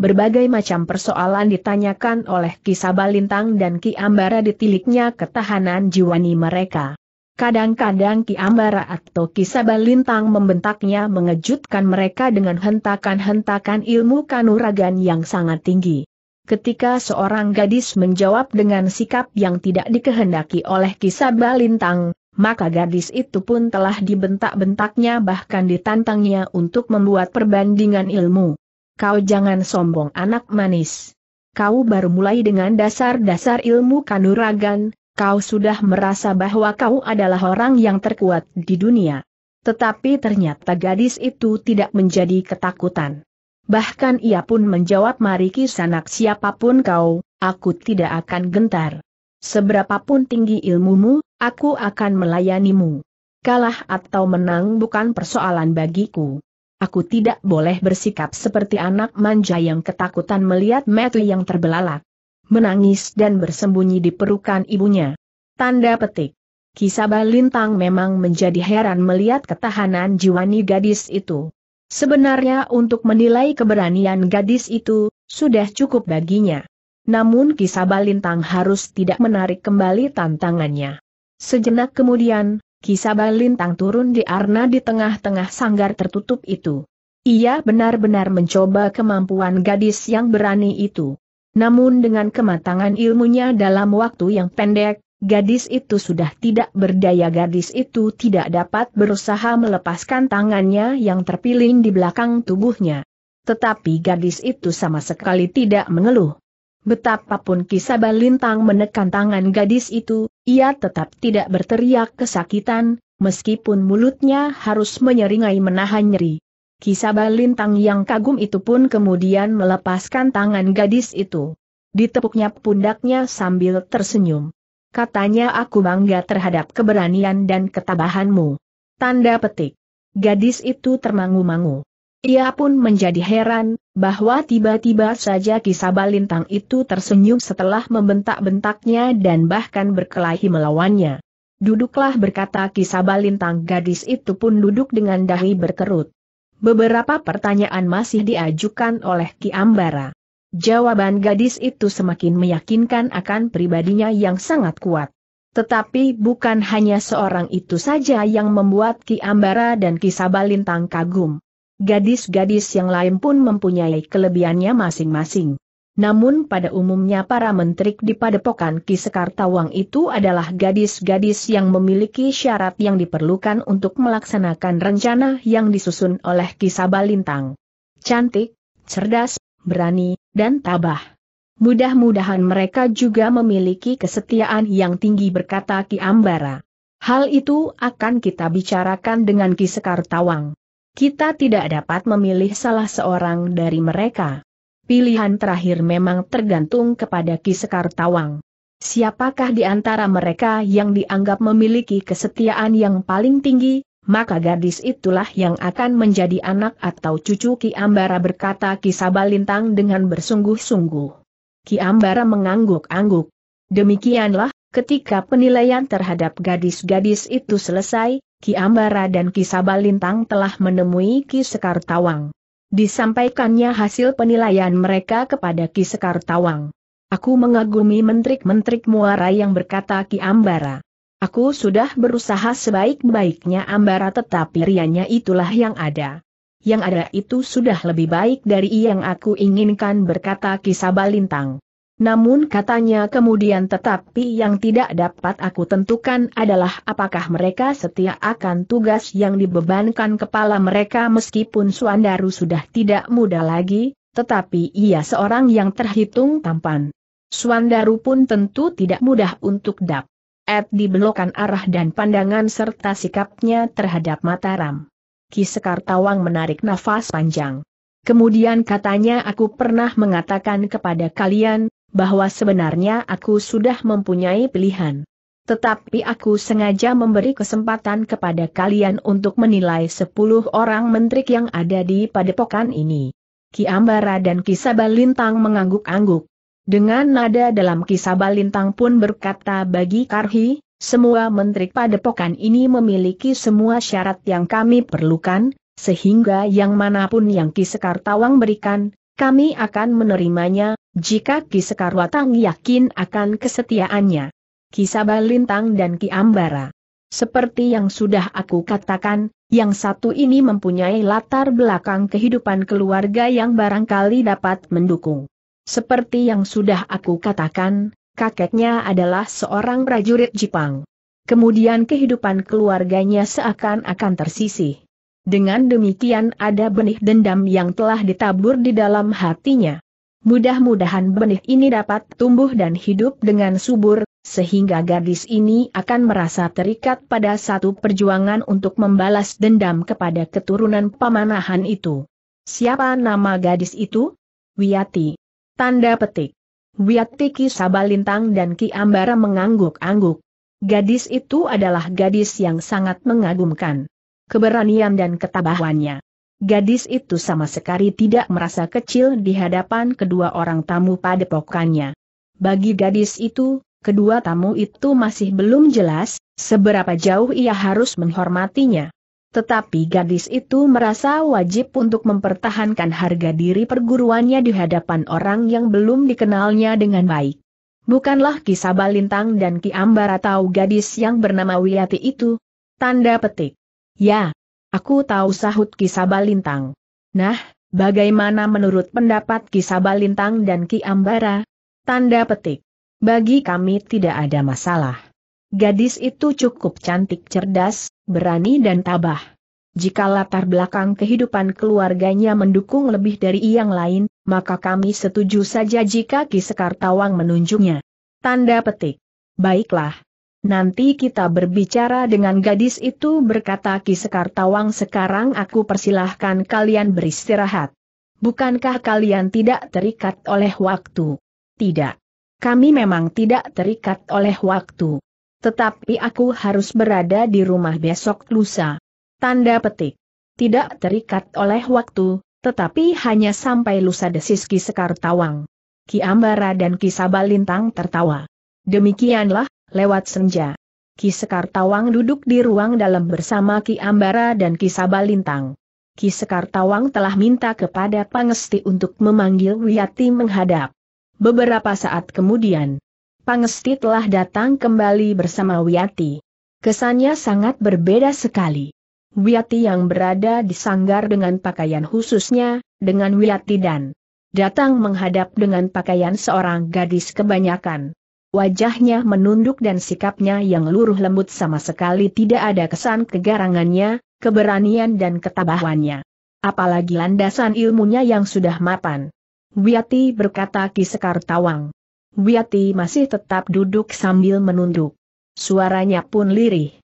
Berbagai macam persoalan ditanyakan oleh Ki Lintang dan Ki Ambara ditiliknya ketahanan jiwani mereka. Kadang-kadang Ki Ambara atau Ki Lintang membentaknya mengejutkan mereka dengan hentakan-hentakan ilmu kanuragan yang sangat tinggi. Ketika seorang gadis menjawab dengan sikap yang tidak dikehendaki oleh kisah Balintang, maka gadis itu pun telah dibentak-bentaknya bahkan ditantangnya untuk membuat perbandingan ilmu. Kau jangan sombong anak manis. Kau baru mulai dengan dasar-dasar ilmu kanuragan, kau sudah merasa bahwa kau adalah orang yang terkuat di dunia. Tetapi ternyata gadis itu tidak menjadi ketakutan. Bahkan ia pun menjawab mari kisanak siapapun kau, aku tidak akan gentar. Seberapapun tinggi ilmumu, aku akan melayanimu. Kalah atau menang bukan persoalan bagiku. Aku tidak boleh bersikap seperti anak manja yang ketakutan melihat metu yang terbelalak. Menangis dan bersembunyi di perukan ibunya. Tanda petik. Kisah Balintang memang menjadi heran melihat ketahanan jiwani gadis itu. Sebenarnya untuk menilai keberanian gadis itu, sudah cukup baginya. Namun kisah Balintang harus tidak menarik kembali tantangannya. Sejenak kemudian, kisah Balintang turun di arna di tengah-tengah sanggar tertutup itu. Ia benar-benar mencoba kemampuan gadis yang berani itu. Namun dengan kematangan ilmunya dalam waktu yang pendek, Gadis itu sudah tidak berdaya gadis itu tidak dapat berusaha melepaskan tangannya yang terpilin di belakang tubuhnya. Tetapi gadis itu sama sekali tidak mengeluh. Betapapun kisah balintang menekan tangan gadis itu, ia tetap tidak berteriak kesakitan, meskipun mulutnya harus menyeringai menahan nyeri. Kisah balintang yang kagum itu pun kemudian melepaskan tangan gadis itu. Ditepuknya pundaknya sambil tersenyum. Katanya aku bangga terhadap keberanian dan ketabahanmu. Tanda petik. Gadis itu termangu-mangu. Ia pun menjadi heran, bahwa tiba-tiba saja kisah balintang itu tersenyum setelah membentak-bentaknya dan bahkan berkelahi melawannya. Duduklah berkata kisah balintang gadis itu pun duduk dengan dahi berkerut. Beberapa pertanyaan masih diajukan oleh Ki Ambara. Jawaban gadis itu semakin meyakinkan akan pribadinya yang sangat kuat. Tetapi bukan hanya seorang itu saja yang membuat Ki Ambara dan Ki Sabalintang kagum. Gadis-gadis yang lain pun mempunyai kelebihannya masing-masing. Namun pada umumnya para menteri di padepokan Ki Sekartawang itu adalah gadis-gadis yang memiliki syarat yang diperlukan untuk melaksanakan rencana yang disusun oleh Ki Sabalintang. Cantik, cerdas, berani, dan tabah. Mudah-mudahan mereka juga memiliki kesetiaan yang tinggi berkata Ki Ambara. Hal itu akan kita bicarakan dengan Ki Sekar Tawang. Kita tidak dapat memilih salah seorang dari mereka. Pilihan terakhir memang tergantung kepada Ki Sekar Tawang. Siapakah di antara mereka yang dianggap memiliki kesetiaan yang paling tinggi? maka gadis itulah yang akan menjadi anak atau cucu Ki Ambara berkata Ki Sabalintang dengan bersungguh-sungguh. Ki Ambara mengangguk-angguk. Demikianlah, ketika penilaian terhadap gadis-gadis itu selesai, Ki Ambara dan Ki Sabalintang telah menemui Ki Sekar Tawang. Disampaikannya hasil penilaian mereka kepada Ki Sekar Tawang. Aku mengagumi mentrik-mentrik muara yang berkata Ki Ambara. Aku sudah berusaha sebaik-baiknya ambara tetapi rianya itulah yang ada. Yang ada itu sudah lebih baik dari yang aku inginkan berkata kisah balintang. Namun katanya kemudian tetapi yang tidak dapat aku tentukan adalah apakah mereka setia akan tugas yang dibebankan kepala mereka meskipun Suandaru sudah tidak muda lagi, tetapi ia seorang yang terhitung tampan. Suandaru pun tentu tidak mudah untuk dap. Ed dibelokkan arah dan pandangan serta sikapnya terhadap Mataram. Ki Sekar Tawang menarik nafas panjang. Kemudian katanya aku pernah mengatakan kepada kalian, bahwa sebenarnya aku sudah mempunyai pilihan. Tetapi aku sengaja memberi kesempatan kepada kalian untuk menilai sepuluh orang menteri yang ada di padepokan ini. Ki Ambara dan Ki Sabalintang mengangguk-angguk. Dengan nada dalam kisah Balintang pun berkata bagi Karhi, semua menteri padepokan ini memiliki semua syarat yang kami perlukan, sehingga yang manapun yang Ki Tawang berikan, kami akan menerimanya, jika Ki Watang yakin akan kesetiaannya. Kisah Balintang dan Ki Ambara. Seperti yang sudah aku katakan, yang satu ini mempunyai latar belakang kehidupan keluarga yang barangkali dapat mendukung. Seperti yang sudah aku katakan, kakeknya adalah seorang prajurit Jepang. Kemudian kehidupan keluarganya seakan-akan tersisih. Dengan demikian ada benih dendam yang telah ditabur di dalam hatinya. Mudah-mudahan benih ini dapat tumbuh dan hidup dengan subur, sehingga gadis ini akan merasa terikat pada satu perjuangan untuk membalas dendam kepada keturunan pamanahan itu. Siapa nama gadis itu? Wiyati. Tanda petik. Wiyati Ki Sabalintang dan Ki Ambara mengangguk-angguk. Gadis itu adalah gadis yang sangat mengagumkan. Keberanian dan ketabahannya. Gadis itu sama sekali tidak merasa kecil di hadapan kedua orang tamu pada pokoknya. Bagi gadis itu, kedua tamu itu masih belum jelas, seberapa jauh ia harus menghormatinya. Tetapi gadis itu merasa wajib untuk mempertahankan harga diri perguruannya di hadapan orang yang belum dikenalnya dengan baik. Bukanlah kisah Balintang dan Ki Ambar atau gadis yang bernama Wiyati itu. Tanda petik. Ya, aku tahu sahut kisah Balintang. Nah, bagaimana menurut pendapat kisah Balintang dan Ki Ambara? Tanda petik. Bagi kami tidak ada masalah. Gadis itu cukup cantik cerdas, berani dan tabah. Jika latar belakang kehidupan keluarganya mendukung lebih dari yang lain, maka kami setuju saja jika Ki Sekar Tawang menunjuknya. Tanda petik. Baiklah. Nanti kita berbicara dengan gadis itu berkata Ki Sekar Tawang sekarang aku persilahkan kalian beristirahat. Bukankah kalian tidak terikat oleh waktu? Tidak. Kami memang tidak terikat oleh waktu. Tetapi aku harus berada di rumah besok lusa. Tanda petik. Tidak terikat oleh waktu, tetapi hanya sampai lusa desis Ki Sekar Tawang. Ki Ambara dan Ki Sabalintang tertawa. Demikianlah, lewat senja. Ki Sekar Tawang duduk di ruang dalam bersama Ki Ambara dan Ki Sabalintang. Ki Sekar Tawang telah minta kepada Pangesti untuk memanggil Wiyati menghadap. Beberapa saat kemudian, Pangesti telah datang kembali bersama Wiyati. Kesannya sangat berbeda sekali. Wiyati yang berada di sanggar dengan pakaian khususnya, dengan Wiyati dan datang menghadap dengan pakaian seorang gadis kebanyakan. Wajahnya menunduk dan sikapnya yang luruh lembut sama sekali tidak ada kesan kegarangannya, keberanian dan ketabahannya. Apalagi landasan ilmunya yang sudah mapan. Wiyati berkata Ki Sekartawang. Wiati masih tetap duduk sambil menunduk. Suaranya pun lirih.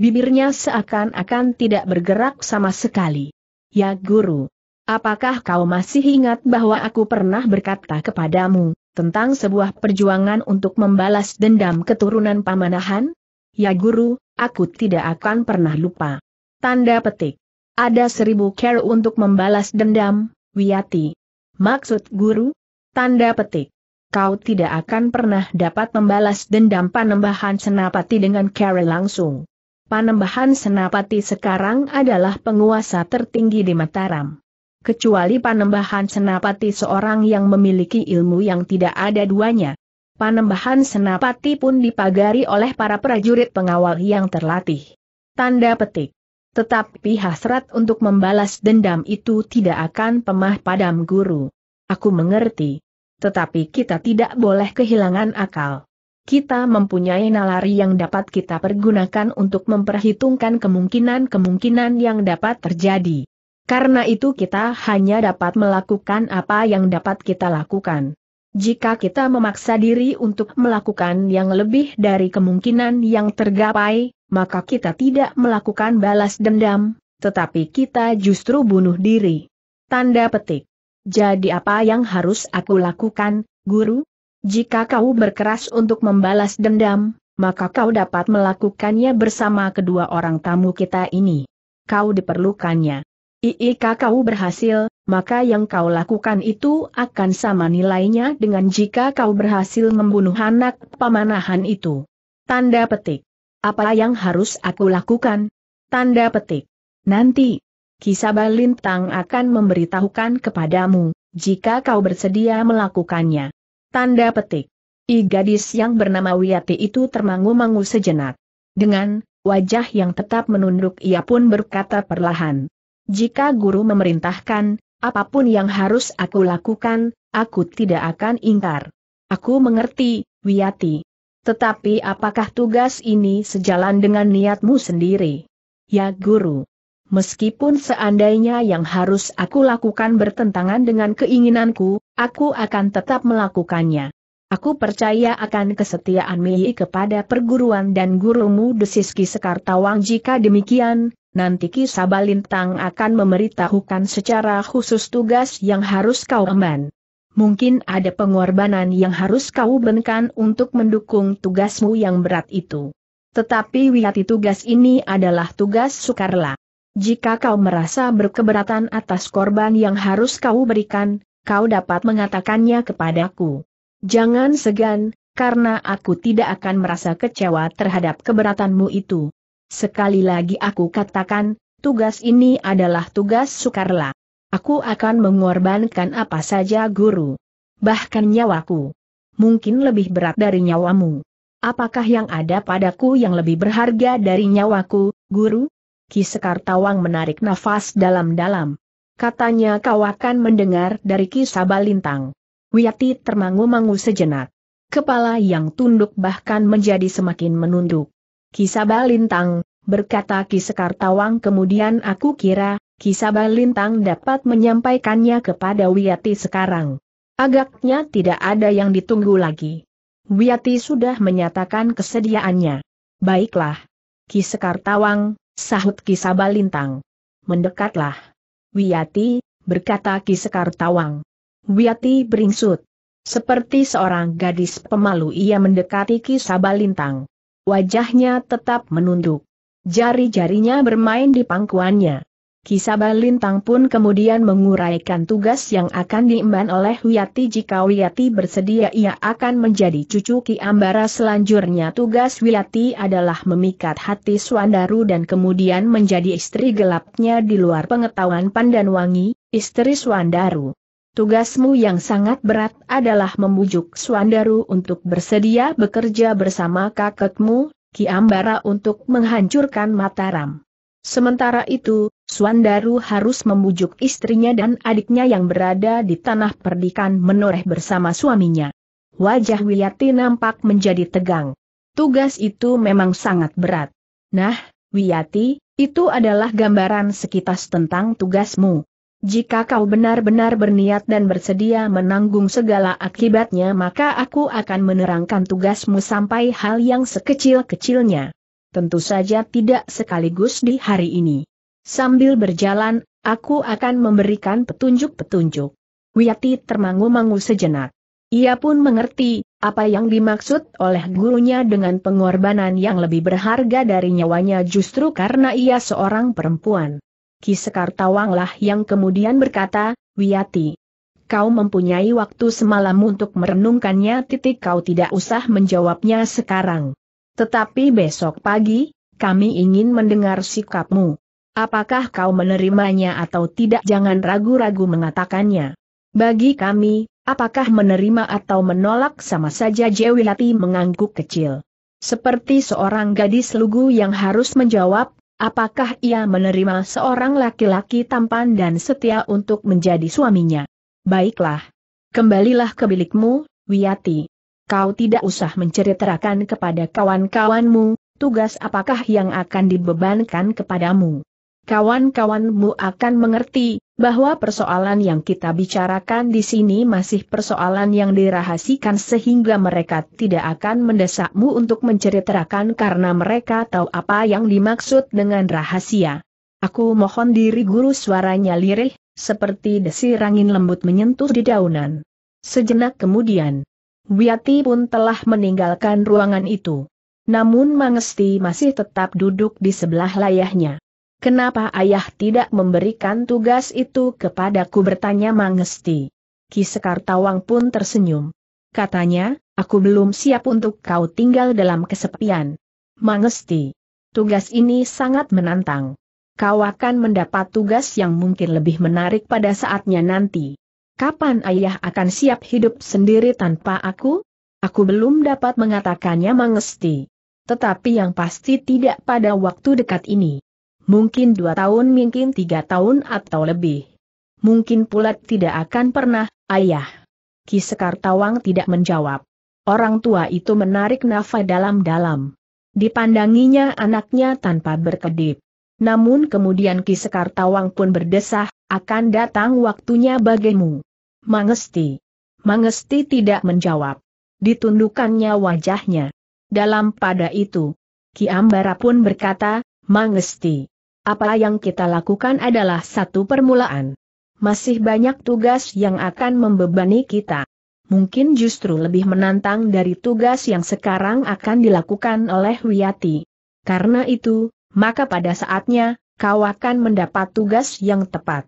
Bibirnya seakan-akan tidak bergerak sama sekali. Ya guru, apakah kau masih ingat bahwa aku pernah berkata kepadamu, tentang sebuah perjuangan untuk membalas dendam keturunan pamanahan? Ya guru, aku tidak akan pernah lupa. Tanda petik. Ada seribu care untuk membalas dendam, Wiati. Maksud guru? Tanda petik kau tidak akan pernah dapat membalas dendam Panembahan Senapati dengan Carol langsung. Panembahan Senapati sekarang adalah penguasa tertinggi di Mataram. Kecuali Panembahan Senapati seorang yang memiliki ilmu yang tidak ada duanya. Panembahan Senapati pun dipagari oleh para prajurit pengawal yang terlatih. Tanda petik. Tetapi hasrat untuk membalas dendam itu tidak akan pemah padam guru. Aku mengerti. Tetapi kita tidak boleh kehilangan akal. Kita mempunyai nalari yang dapat kita pergunakan untuk memperhitungkan kemungkinan-kemungkinan yang dapat terjadi. Karena itu kita hanya dapat melakukan apa yang dapat kita lakukan. Jika kita memaksa diri untuk melakukan yang lebih dari kemungkinan yang tergapai, maka kita tidak melakukan balas dendam, tetapi kita justru bunuh diri. Tanda petik. Jadi apa yang harus aku lakukan, guru? Jika kau berkeras untuk membalas dendam, maka kau dapat melakukannya bersama kedua orang tamu kita ini. Kau diperlukannya. Iika kau berhasil, maka yang kau lakukan itu akan sama nilainya dengan jika kau berhasil membunuh anak pamanahan itu. Tanda petik. Apa yang harus aku lakukan? Tanda petik. Nanti, Kisabah Lintang akan memberitahukan kepadamu, jika kau bersedia melakukannya. Tanda petik. I gadis yang bernama Wiyati itu termangu-mangu sejenak. Dengan wajah yang tetap menunduk ia pun berkata perlahan. Jika guru memerintahkan, apapun yang harus aku lakukan, aku tidak akan ingkar. Aku mengerti, Wiyati. Tetapi apakah tugas ini sejalan dengan niatmu sendiri? Ya guru. Meskipun seandainya yang harus aku lakukan bertentangan dengan keinginanku, aku akan tetap melakukannya. Aku percaya akan kesetiaan Mei kepada perguruan dan gurumu Desiski Sekartawang jika demikian, nanti Sabalintang akan memberitahukan secara khusus tugas yang harus kau emban. Mungkin ada pengorbanan yang harus kau benkan untuk mendukung tugasmu yang berat itu. Tetapi wihati tugas ini adalah tugas sukarela. Jika kau merasa berkeberatan atas korban yang harus kau berikan, kau dapat mengatakannya kepadaku. Jangan segan, karena aku tidak akan merasa kecewa terhadap keberatanmu itu. Sekali lagi aku katakan, tugas ini adalah tugas sukarela. Aku akan mengorbankan apa saja guru. Bahkan nyawaku. Mungkin lebih berat dari nyawamu. Apakah yang ada padaku yang lebih berharga dari nyawaku, guru? Ki Sekar Tawang menarik nafas dalam-dalam. Katanya kau akan mendengar dari Ki Sabalintang. Wiyati termangu-mangu sejenak. Kepala yang tunduk bahkan menjadi semakin menunduk. Ki Sabalintang, berkata Ki Sekar Tawang kemudian aku kira, Ki Sabalintang dapat menyampaikannya kepada Wiyati sekarang. Agaknya tidak ada yang ditunggu lagi. Wiyati sudah menyatakan kesediaannya. Baiklah. Ki Sekar Tawang, sahut Kisabalintang. Mendekatlah. Wiyati, berkata Kisekar Tawang. Wiyati beringsut. Seperti seorang gadis pemalu ia mendekati Kisabalintang. Wajahnya tetap menunduk. Jari-jarinya bermain di pangkuannya. Kisaba Lintang pun kemudian menguraikan tugas yang akan diemban oleh Wiyati jika Wiyati bersedia ia akan menjadi cucu Ki Ambara selanjutnya tugas Wiyati adalah memikat hati Swandaru dan kemudian menjadi istri gelapnya di luar pengetahuan Pandanwangi, istri Swandaru. Tugasmu yang sangat berat adalah membujuk Swandaru untuk bersedia bekerja bersama kakekmu, Ki Ambara untuk menghancurkan Mataram. Sementara itu, Suandaru harus membujuk istrinya dan adiknya yang berada di tanah perdikan menoreh bersama suaminya. Wajah Wiyati nampak menjadi tegang. Tugas itu memang sangat berat. Nah, Wiyati, itu adalah gambaran sekitas tentang tugasmu. Jika kau benar-benar berniat dan bersedia menanggung segala akibatnya maka aku akan menerangkan tugasmu sampai hal yang sekecil-kecilnya. Tentu saja tidak sekaligus di hari ini. Sambil berjalan, aku akan memberikan petunjuk-petunjuk. Wiyati termangu-mangu sejenak. Ia pun mengerti, apa yang dimaksud oleh gurunya dengan pengorbanan yang lebih berharga dari nyawanya justru karena ia seorang perempuan. Ki Sekar Tawanglah yang kemudian berkata, Wiyati, kau mempunyai waktu semalam untuk merenungkannya titik kau tidak usah menjawabnya sekarang. Tetapi besok pagi, kami ingin mendengar sikapmu. Apakah kau menerimanya atau tidak jangan ragu-ragu mengatakannya. Bagi kami, apakah menerima atau menolak sama saja Jewilati mengangguk kecil. Seperti seorang gadis lugu yang harus menjawab, apakah ia menerima seorang laki-laki tampan dan setia untuk menjadi suaminya. Baiklah. Kembalilah ke bilikmu, Wiyati. Kau tidak usah menceritakan kepada kawan-kawanmu, tugas apakah yang akan dibebankan kepadamu kawan-kawanmu akan mengerti bahwa persoalan yang kita bicarakan di sini masih persoalan yang dirahasikan sehingga mereka tidak akan mendesakmu untuk menceritakan karena mereka tahu apa yang dimaksud dengan rahasia. Aku mohon diri guru suaranya lirih, seperti desir angin lembut menyentuh di daunan. Sejenak kemudian, Wiati pun telah meninggalkan ruangan itu. Namun Mangesti masih tetap duduk di sebelah layahnya. Kenapa ayah tidak memberikan tugas itu kepadaku bertanya Mangesti. Ki Sekar Tawang pun tersenyum. Katanya, aku belum siap untuk kau tinggal dalam kesepian. Mangesti. Tugas ini sangat menantang. Kau akan mendapat tugas yang mungkin lebih menarik pada saatnya nanti. Kapan ayah akan siap hidup sendiri tanpa aku? Aku belum dapat mengatakannya Mangesti. Tetapi yang pasti tidak pada waktu dekat ini mungkin dua tahun mungkin tiga tahun atau lebih. Mungkin pula tidak akan pernah, ayah. Sekar Tawang tidak menjawab. Orang tua itu menarik nafas dalam-dalam. Dipandanginya anaknya tanpa berkedip. Namun kemudian Sekar Tawang pun berdesah, akan datang waktunya bagimu. Mangesti. Mangesti tidak menjawab. Ditundukannya wajahnya. Dalam pada itu, Ki Ambara pun berkata, Mangesti. Apa yang kita lakukan adalah satu permulaan. Masih banyak tugas yang akan membebani kita. Mungkin justru lebih menantang dari tugas yang sekarang akan dilakukan oleh Wiyati. Karena itu, maka pada saatnya, kau akan mendapat tugas yang tepat.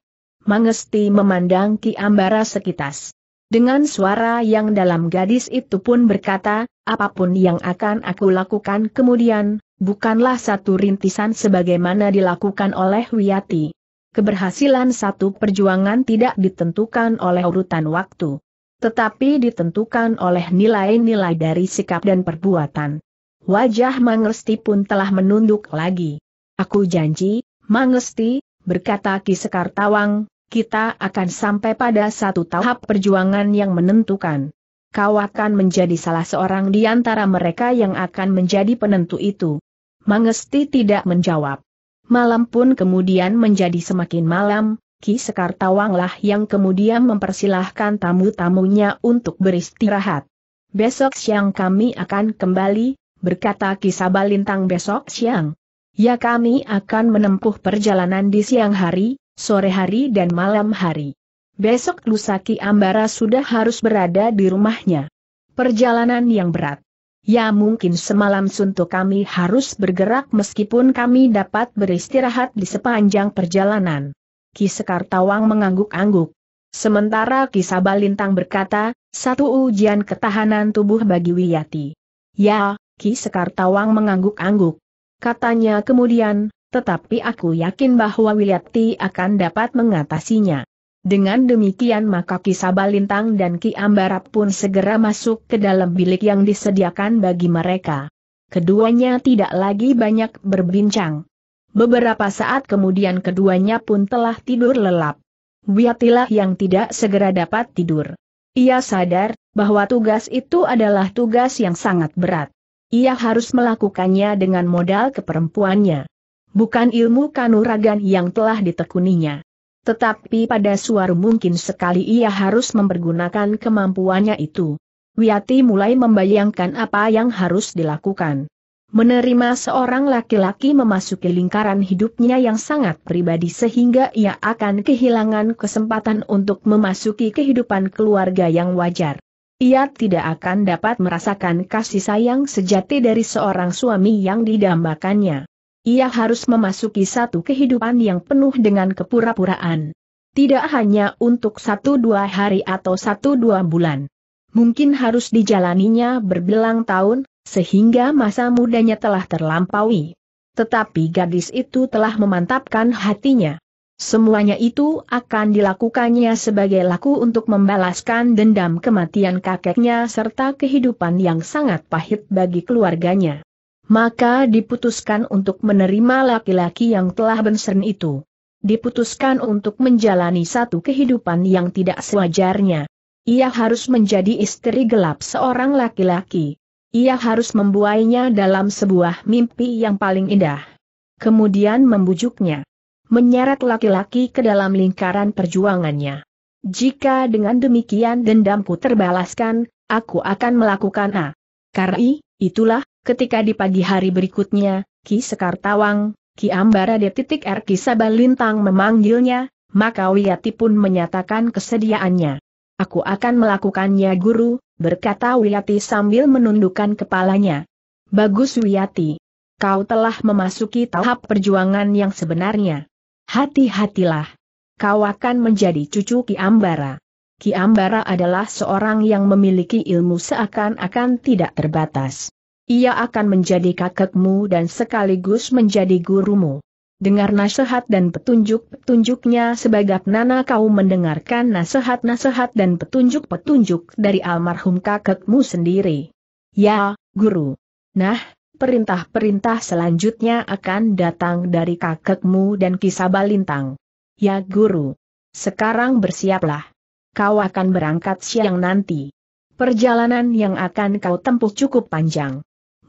Mangesti memandang Ki Ambara sekitas. Dengan suara yang dalam gadis itu pun berkata, apapun yang akan aku lakukan kemudian, bukanlah satu rintisan sebagaimana dilakukan oleh Wiyati. Keberhasilan satu perjuangan tidak ditentukan oleh urutan waktu, tetapi ditentukan oleh nilai-nilai dari sikap dan perbuatan. Wajah Mangesti pun telah menunduk lagi. Aku janji, Mangesti, berkata Ki Sekar Tawang, kita akan sampai pada satu tahap perjuangan yang menentukan. Kau akan menjadi salah seorang di antara mereka yang akan menjadi penentu itu. Mangesti tidak menjawab. Malam pun kemudian menjadi semakin malam, Ki Sekartawanglah yang kemudian mempersilahkan tamu-tamunya untuk beristirahat. Besok siang kami akan kembali, berkata Ki Sabalintang besok siang. Ya kami akan menempuh perjalanan di siang hari, sore hari dan malam hari. Besok Lusaki Ambara sudah harus berada di rumahnya. Perjalanan yang berat. Ya mungkin semalam suntuk kami harus bergerak meskipun kami dapat beristirahat di sepanjang perjalanan. Ki Sekar Tawang mengangguk-angguk. Sementara Ki Sabalintang berkata, satu ujian ketahanan tubuh bagi Wiyati. Ya, Ki Sekar Tawang mengangguk-angguk. Katanya kemudian, tetapi aku yakin bahwa Wiyati akan dapat mengatasinya. Dengan demikian maka Ki Sabalintang dan Ki Ambarat pun segera masuk ke dalam bilik yang disediakan bagi mereka. Keduanya tidak lagi banyak berbincang. Beberapa saat kemudian keduanya pun telah tidur lelap. Wiatilah yang tidak segera dapat tidur. Ia sadar bahwa tugas itu adalah tugas yang sangat berat. Ia harus melakukannya dengan modal keperempuannya. Bukan ilmu kanuragan yang telah ditekuninya. Tetapi pada suara mungkin sekali ia harus mempergunakan kemampuannya itu. Wiati mulai membayangkan apa yang harus dilakukan. Menerima seorang laki-laki memasuki lingkaran hidupnya yang sangat pribadi sehingga ia akan kehilangan kesempatan untuk memasuki kehidupan keluarga yang wajar. Ia tidak akan dapat merasakan kasih sayang sejati dari seorang suami yang didambakannya. Ia harus memasuki satu kehidupan yang penuh dengan kepura-puraan. Tidak hanya untuk satu dua hari atau satu dua bulan. Mungkin harus dijalaninya berbilang tahun, sehingga masa mudanya telah terlampaui. Tetapi gadis itu telah memantapkan hatinya. Semuanya itu akan dilakukannya sebagai laku untuk membalaskan dendam kematian kakeknya serta kehidupan yang sangat pahit bagi keluarganya maka diputuskan untuk menerima laki-laki yang telah bensern itu. Diputuskan untuk menjalani satu kehidupan yang tidak sewajarnya. Ia harus menjadi istri gelap seorang laki-laki. Ia harus membuainya dalam sebuah mimpi yang paling indah. Kemudian membujuknya. Menyeret laki-laki ke dalam lingkaran perjuangannya. Jika dengan demikian dendamku terbalaskan, aku akan melakukan A. Karena, itulah, Ketika di pagi hari berikutnya, Ki Sekar Tawang, Ki di titik R Ki Sabalintang memanggilnya, maka Wiyati pun menyatakan kesediaannya. Aku akan melakukannya guru, berkata Wiyati sambil menundukkan kepalanya. Bagus Wiyati. Kau telah memasuki tahap perjuangan yang sebenarnya. Hati-hatilah. Kau akan menjadi cucu Ki Ambara. Ki Ambara adalah seorang yang memiliki ilmu seakan-akan tidak terbatas. Ia akan menjadi kakekmu dan sekaligus menjadi gurumu. Dengar nasihat dan petunjuk-petunjuknya sebagap Nana kau mendengarkan nasihat-nasihat dan petunjuk-petunjuk dari almarhum kakekmu sendiri. Ya, guru. Nah, perintah-perintah selanjutnya akan datang dari kakekmu dan kisah balintang. Ya guru. Sekarang bersiaplah. Kau akan berangkat siang nanti. Perjalanan yang akan kau tempuh cukup panjang.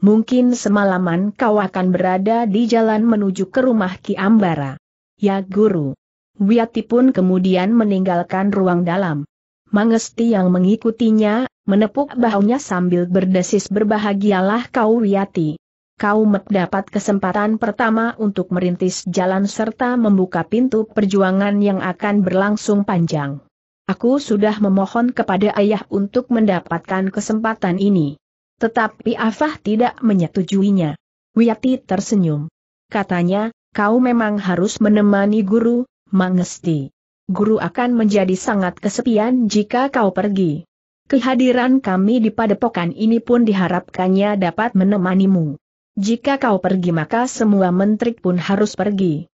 Mungkin semalaman kau akan berada di jalan menuju ke rumah Ki Ambara. Ya guru. Wiyati pun kemudian meninggalkan ruang dalam. Mangesti yang mengikutinya, menepuk bahunya sambil berdesis berbahagialah kau Wiyati. Kau mendapat kesempatan pertama untuk merintis jalan serta membuka pintu perjuangan yang akan berlangsung panjang. Aku sudah memohon kepada ayah untuk mendapatkan kesempatan ini. Tetapi Afah tidak menyetujuinya. Wiyati tersenyum. Katanya, kau memang harus menemani guru, Mangesti. Guru akan menjadi sangat kesepian jika kau pergi. Kehadiran kami di padepokan ini pun diharapkannya dapat menemanimu. Jika kau pergi maka semua menteri pun harus pergi.